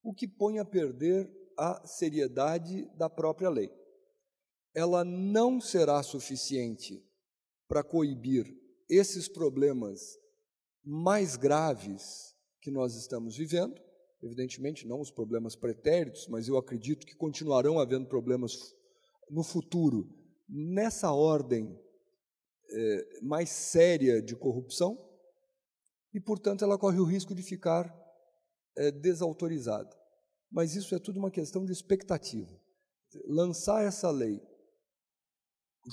o que põe a perder a seriedade da própria lei. Ela não será suficiente para coibir esses problemas mais graves que nós estamos vivendo, evidentemente não os problemas pretéritos, mas eu acredito que continuarão havendo problemas no futuro nessa ordem é, mais séria de corrupção e, portanto, ela corre o risco de ficar é, desautorizada. Mas isso é tudo uma questão de expectativa. Lançar essa lei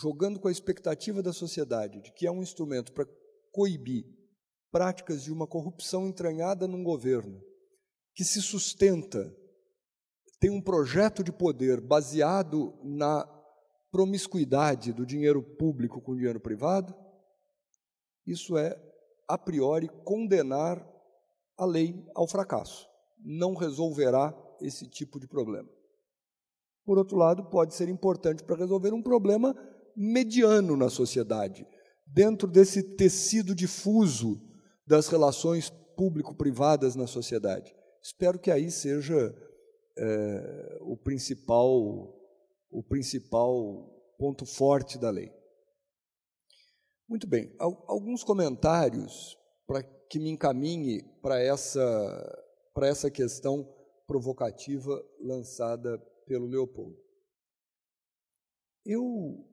jogando com a expectativa da sociedade de que é um instrumento para coibir práticas de uma corrupção entranhada num governo que se sustenta, tem um projeto de poder baseado na promiscuidade do dinheiro público com o dinheiro privado, isso é, a priori, condenar a lei ao fracasso. Não resolverá esse tipo de problema. Por outro lado, pode ser importante para resolver um problema mediano na sociedade, dentro desse tecido difuso das relações público-privadas na sociedade. Espero que aí seja é, o principal o principal ponto forte da lei. Muito bem, alguns comentários para que me encaminhe para essa para essa questão provocativa lançada pelo Leopoldo. Eu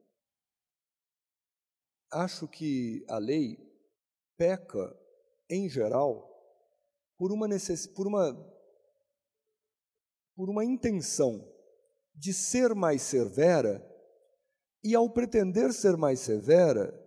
acho que a lei peca, em geral, por uma, necess... por uma, por uma intenção de ser mais severa e, ao pretender ser mais severa,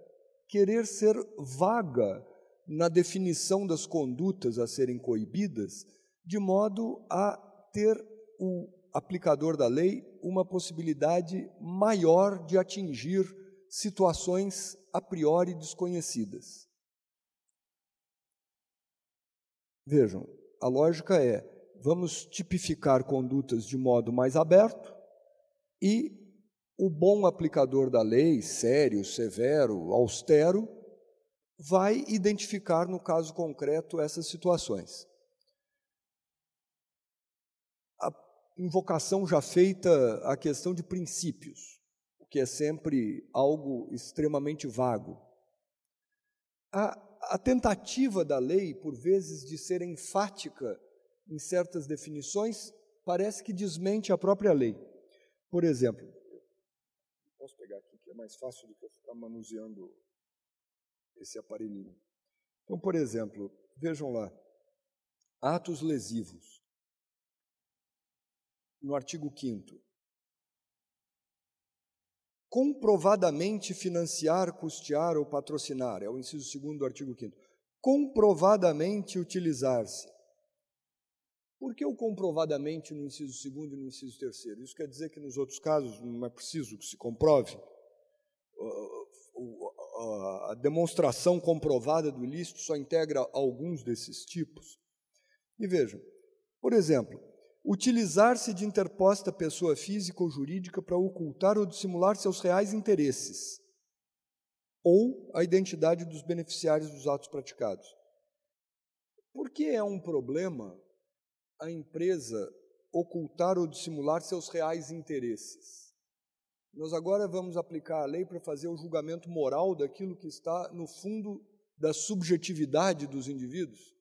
querer ser vaga na definição das condutas a serem coibidas de modo a ter o aplicador da lei uma possibilidade maior de atingir situações a priori desconhecidas. Vejam, a lógica é: vamos tipificar condutas de modo mais aberto e o bom aplicador da lei, sério, severo, austero, vai identificar no caso concreto essas situações. invocação já feita à questão de princípios, o que é sempre algo extremamente vago. A, a tentativa da lei, por vezes, de ser enfática em certas definições, parece que desmente a própria lei. Por exemplo, posso pegar aqui que é mais fácil do que eu ficar manuseando esse aparelhinho. Então, por exemplo, vejam lá, atos lesivos no artigo 5 comprovadamente financiar, custear ou patrocinar, é o inciso 2 do artigo 5 comprovadamente utilizar-se. Por que o comprovadamente no inciso 2 e no inciso 3 Isso quer dizer que nos outros casos não é preciso que se comprove? Ah, a demonstração comprovada do ilícito só integra alguns desses tipos. E vejam, por exemplo, utilizar-se de interposta pessoa física ou jurídica para ocultar ou dissimular seus reais interesses ou a identidade dos beneficiários dos atos praticados. Por que é um problema a empresa ocultar ou dissimular seus reais interesses? Nós agora vamos aplicar a lei para fazer o julgamento moral daquilo que está no fundo da subjetividade dos indivíduos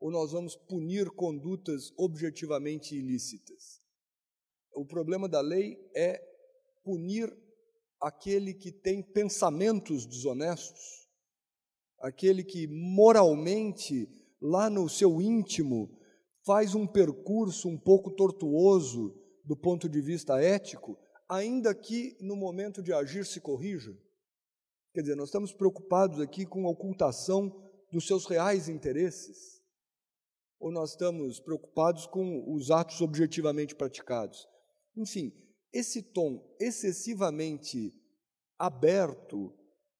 ou nós vamos punir condutas objetivamente ilícitas. O problema da lei é punir aquele que tem pensamentos desonestos, aquele que moralmente, lá no seu íntimo, faz um percurso um pouco tortuoso do ponto de vista ético, ainda que no momento de agir se corrija. Quer dizer, nós estamos preocupados aqui com a ocultação dos seus reais interesses ou nós estamos preocupados com os atos objetivamente praticados? Enfim, esse tom excessivamente aberto,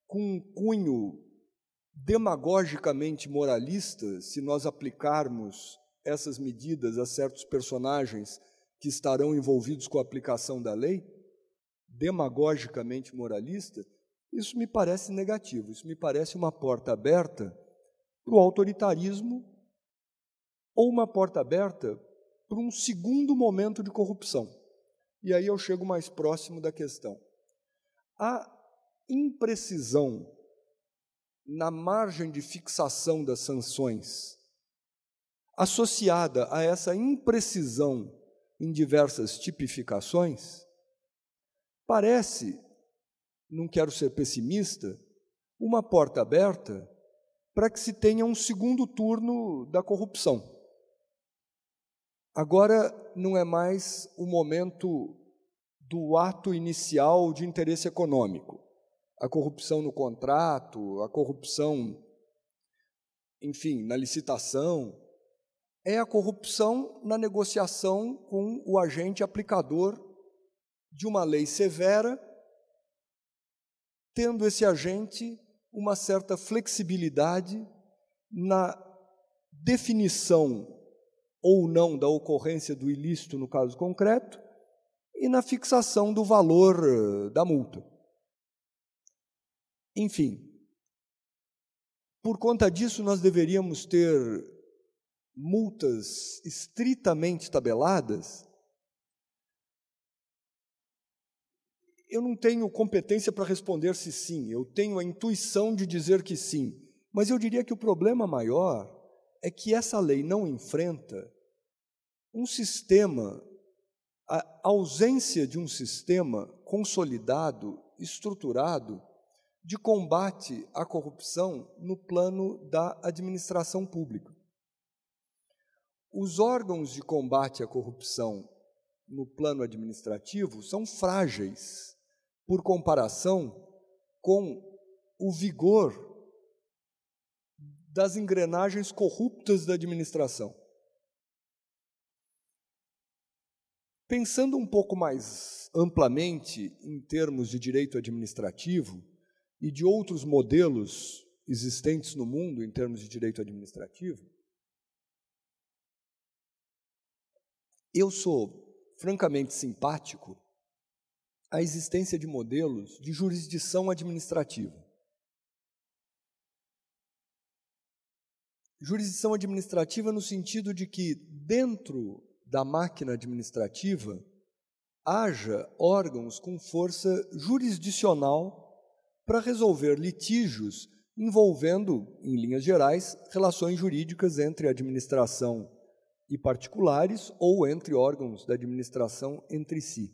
com um cunho demagogicamente moralista, se nós aplicarmos essas medidas a certos personagens que estarão envolvidos com a aplicação da lei, demagogicamente moralista, isso me parece negativo, isso me parece uma porta aberta para o autoritarismo ou uma porta aberta para um segundo momento de corrupção. E aí eu chego mais próximo da questão. A imprecisão na margem de fixação das sanções, associada a essa imprecisão em diversas tipificações, parece, não quero ser pessimista, uma porta aberta para que se tenha um segundo turno da corrupção. Agora não é mais o momento do ato inicial de interesse econômico. A corrupção no contrato, a corrupção, enfim, na licitação, é a corrupção na negociação com o agente aplicador de uma lei severa, tendo esse agente uma certa flexibilidade na definição ou não da ocorrência do ilícito no caso concreto e na fixação do valor eh, da multa. Enfim, por conta disso, nós deveríamos ter multas estritamente tabeladas. Eu não tenho competência para responder se sim, eu tenho a intuição de dizer que sim, mas eu diria que o problema maior é que essa lei não enfrenta um sistema, a ausência de um sistema consolidado, estruturado, de combate à corrupção no plano da administração pública. Os órgãos de combate à corrupção no plano administrativo são frágeis por comparação com o vigor das engrenagens corruptas da administração. Pensando um pouco mais amplamente em termos de direito administrativo e de outros modelos existentes no mundo em termos de direito administrativo, eu sou francamente simpático à existência de modelos de jurisdição administrativa. jurisdição administrativa no sentido de que, dentro da máquina administrativa, haja órgãos com força jurisdicional para resolver litígios envolvendo, em linhas gerais, relações jurídicas entre administração e particulares ou entre órgãos da administração entre si.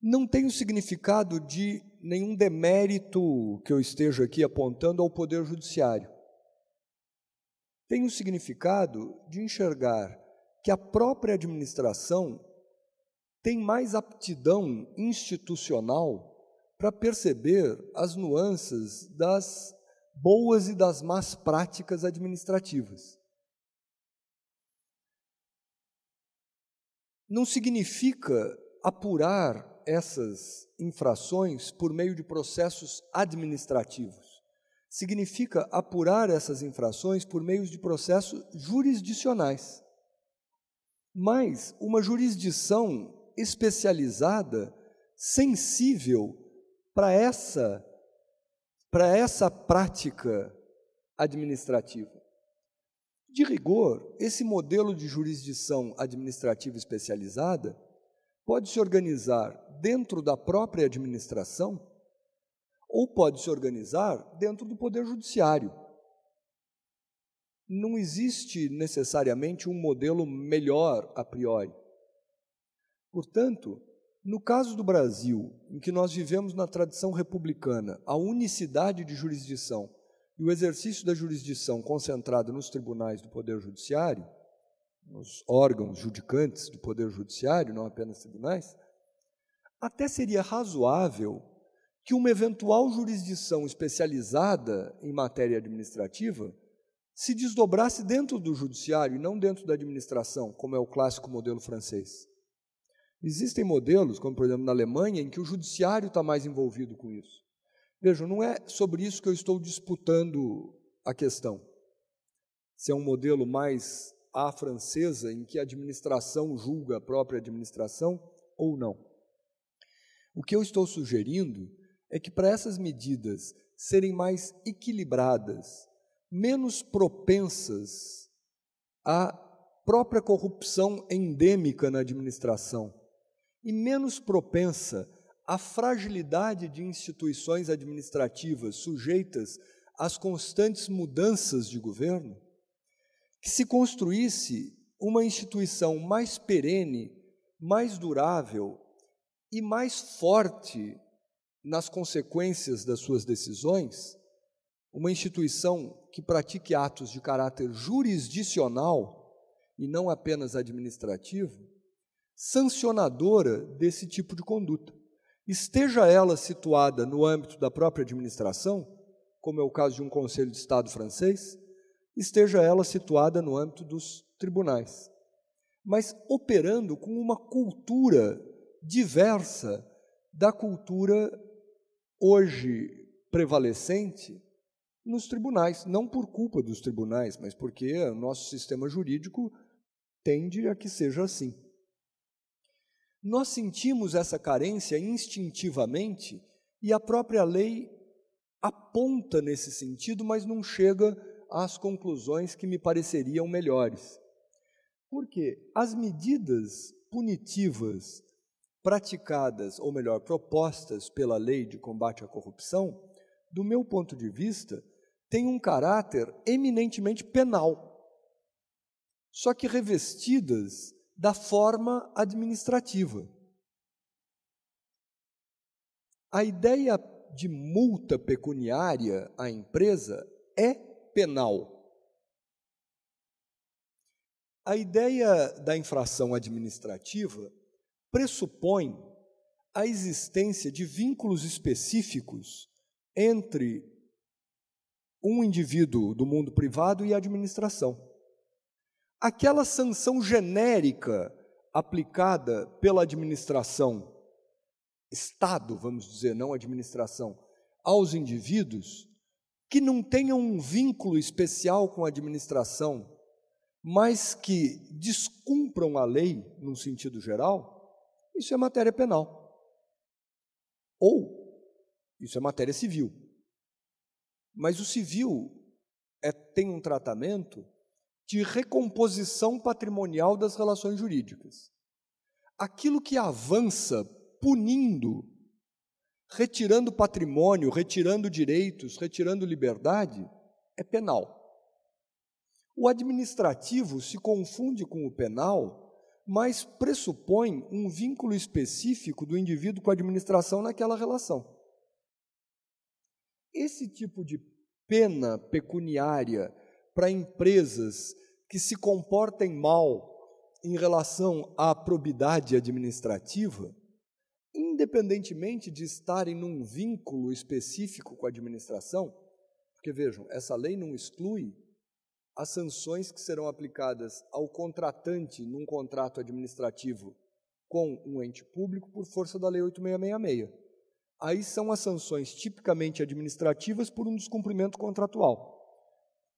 Não tem o significado de nenhum demérito que eu esteja aqui apontando ao Poder Judiciário tem o significado de enxergar que a própria administração tem mais aptidão institucional para perceber as nuances das boas e das más práticas administrativas. Não significa apurar essas infrações por meio de processos administrativos significa apurar essas infrações por meio de processos jurisdicionais. Mas uma jurisdição especializada, sensível para essa para essa prática administrativa. De rigor, esse modelo de jurisdição administrativa especializada pode se organizar dentro da própria administração ou pode se organizar dentro do Poder Judiciário. Não existe necessariamente um modelo melhor a priori. Portanto, no caso do Brasil, em que nós vivemos na tradição republicana, a unicidade de jurisdição e o exercício da jurisdição concentrada nos tribunais do Poder Judiciário, nos órgãos judicantes do Poder Judiciário, não apenas tribunais, até seria razoável que uma eventual jurisdição especializada em matéria administrativa se desdobrasse dentro do judiciário e não dentro da administração, como é o clássico modelo francês. Existem modelos, como por exemplo na Alemanha, em que o judiciário está mais envolvido com isso. Vejam, não é sobre isso que eu estou disputando a questão. Se é um modelo mais à francesa, em que a administração julga a própria administração ou não. O que eu estou sugerindo é que para essas medidas serem mais equilibradas, menos propensas à própria corrupção endêmica na administração e menos propensa à fragilidade de instituições administrativas sujeitas às constantes mudanças de governo, que se construísse uma instituição mais perene, mais durável e mais forte nas consequências das suas decisões, uma instituição que pratique atos de caráter jurisdicional e não apenas administrativo, sancionadora desse tipo de conduta. Esteja ela situada no âmbito da própria administração, como é o caso de um Conselho de Estado francês, esteja ela situada no âmbito dos tribunais, mas operando com uma cultura diversa da cultura hoje prevalecente nos tribunais, não por culpa dos tribunais, mas porque o nosso sistema jurídico tende a que seja assim. Nós sentimos essa carência instintivamente e a própria lei aponta nesse sentido, mas não chega às conclusões que me pareceriam melhores. Porque as medidas punitivas praticadas, ou melhor, propostas pela lei de combate à corrupção, do meu ponto de vista, tem um caráter eminentemente penal, só que revestidas da forma administrativa. A ideia de multa pecuniária à empresa é penal. A ideia da infração administrativa pressupõe a existência de vínculos específicos entre um indivíduo do mundo privado e a administração. Aquela sanção genérica aplicada pela administração, Estado, vamos dizer, não administração, aos indivíduos que não tenham um vínculo especial com a administração, mas que descumpram a lei, num sentido geral, isso é matéria penal. Ou isso é matéria civil. Mas o civil é, tem um tratamento de recomposição patrimonial das relações jurídicas. Aquilo que avança punindo, retirando patrimônio, retirando direitos, retirando liberdade, é penal. O administrativo se confunde com o penal mas pressupõe um vínculo específico do indivíduo com a administração naquela relação. Esse tipo de pena pecuniária para empresas que se comportem mal em relação à probidade administrativa, independentemente de estarem num vínculo específico com a administração, porque vejam, essa lei não exclui as sanções que serão aplicadas ao contratante num contrato administrativo com um ente público por força da Lei 8666. Aí são as sanções tipicamente administrativas por um descumprimento contratual.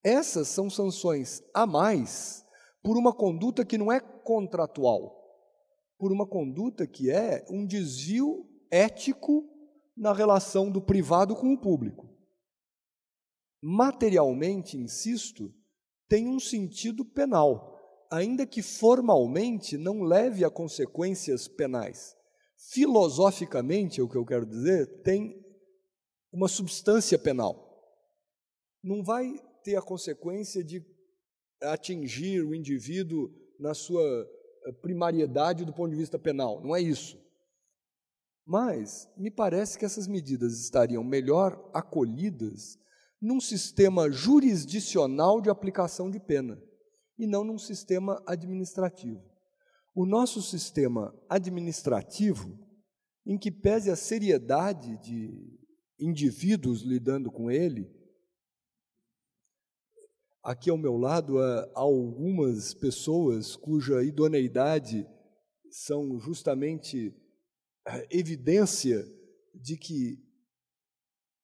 Essas são sanções a mais por uma conduta que não é contratual, por uma conduta que é um desvio ético na relação do privado com o público. Materialmente, insisto, tem um sentido penal, ainda que formalmente não leve a consequências penais. Filosoficamente, é o que eu quero dizer, tem uma substância penal. Não vai ter a consequência de atingir o indivíduo na sua eh, primariedade do ponto de vista penal, não é isso. Mas me parece que essas medidas estariam melhor acolhidas num sistema jurisdicional de aplicação de pena e não num sistema administrativo. O nosso sistema administrativo, em que pese a seriedade de indivíduos lidando com ele, aqui ao meu lado há algumas pessoas cuja idoneidade são justamente eh, evidência de que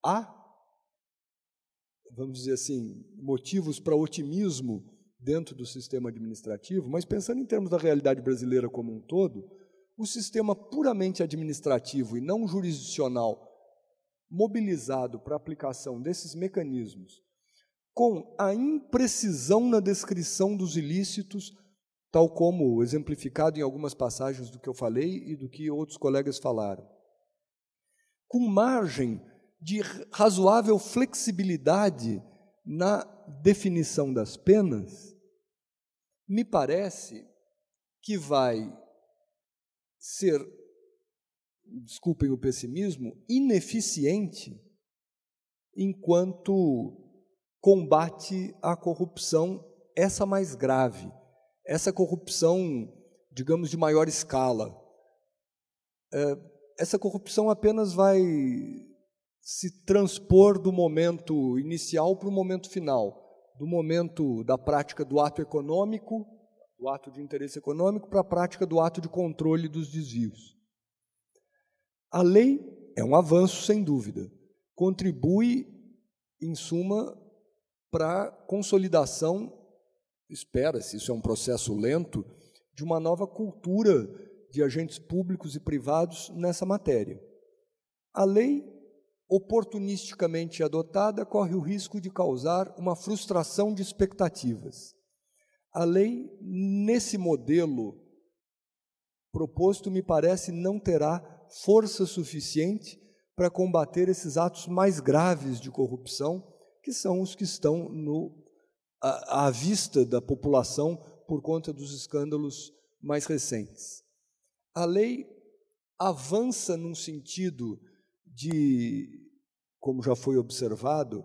há vamos dizer assim, motivos para otimismo dentro do sistema administrativo, mas pensando em termos da realidade brasileira como um todo, o sistema puramente administrativo e não jurisdicional mobilizado para a aplicação desses mecanismos, com a imprecisão na descrição dos ilícitos, tal como exemplificado em algumas passagens do que eu falei e do que outros colegas falaram, com margem de razoável flexibilidade na definição das penas, me parece que vai ser, desculpem o pessimismo, ineficiente enquanto combate à corrupção, essa mais grave, essa corrupção, digamos, de maior escala. É, essa corrupção apenas vai se transpor do momento inicial para o momento final, do momento da prática do ato econômico, do ato de interesse econômico, para a prática do ato de controle dos desvios. A lei é um avanço, sem dúvida, contribui, em suma, para a consolidação, espera-se, isso é um processo lento, de uma nova cultura de agentes públicos e privados nessa matéria. A lei oportunisticamente adotada, corre o risco de causar uma frustração de expectativas. A lei, nesse modelo proposto, me parece não terá força suficiente para combater esses atos mais graves de corrupção, que são os que estão no, à, à vista da população por conta dos escândalos mais recentes. A lei avança num sentido de, como já foi observado,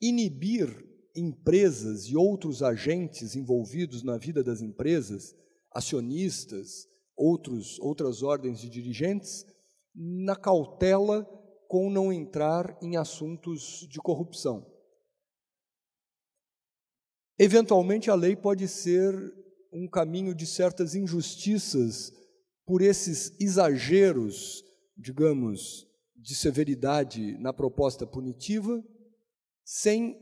inibir empresas e outros agentes envolvidos na vida das empresas, acionistas, outros, outras ordens de dirigentes, na cautela com não entrar em assuntos de corrupção. Eventualmente, a lei pode ser um caminho de certas injustiças por esses exageros, digamos, de severidade na proposta punitiva, sem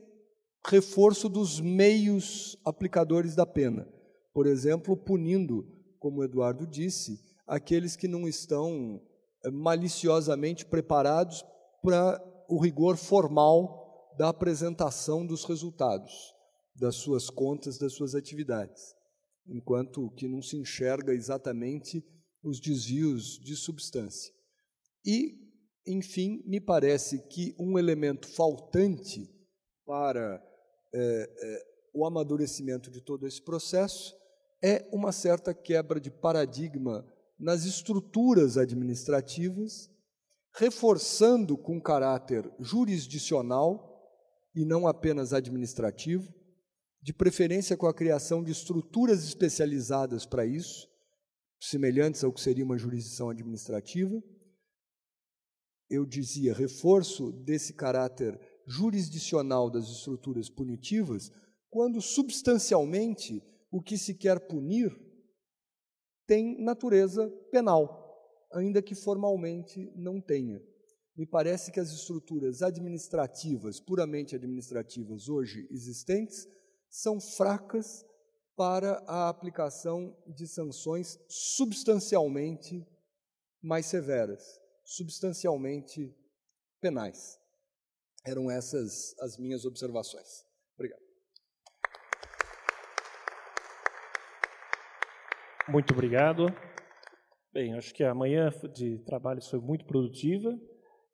reforço dos meios aplicadores da pena. Por exemplo, punindo, como Eduardo disse, aqueles que não estão eh, maliciosamente preparados para o rigor formal da apresentação dos resultados das suas contas, das suas atividades, enquanto que não se enxerga exatamente os desvios de substância. E enfim, me parece que um elemento faltante para é, é, o amadurecimento de todo esse processo é uma certa quebra de paradigma nas estruturas administrativas, reforçando com caráter jurisdicional e não apenas administrativo, de preferência com a criação de estruturas especializadas para isso, semelhantes ao que seria uma jurisdição administrativa eu dizia, reforço desse caráter jurisdicional das estruturas punitivas, quando substancialmente o que se quer punir tem natureza penal, ainda que formalmente não tenha. Me parece que as estruturas administrativas, puramente administrativas hoje existentes, são fracas para a aplicação de sanções substancialmente mais severas substancialmente penais. Eram essas as minhas observações. Obrigado. Muito obrigado. Bem, acho que a manhã de trabalho foi muito produtiva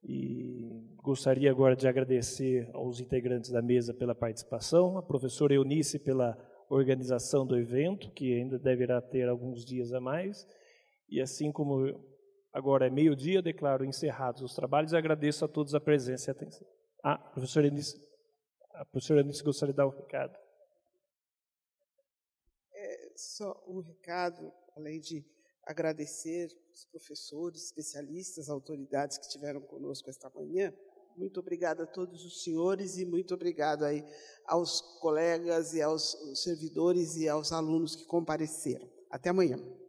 e gostaria agora de agradecer aos integrantes da mesa pela participação, a professora Eunice pela organização do evento, que ainda deverá ter alguns dias a mais, e assim como Agora é meio-dia, declaro encerrados os trabalhos e agradeço a todos a presença e a atenção. Ah, professora Eunice, a professora Eunice gostaria de dar um recado. É, só um recado, além de agradecer os professores, especialistas, autoridades que estiveram conosco esta manhã. Muito obrigada a todos os senhores e muito obrigado aí aos colegas e aos servidores e aos alunos que compareceram. Até amanhã.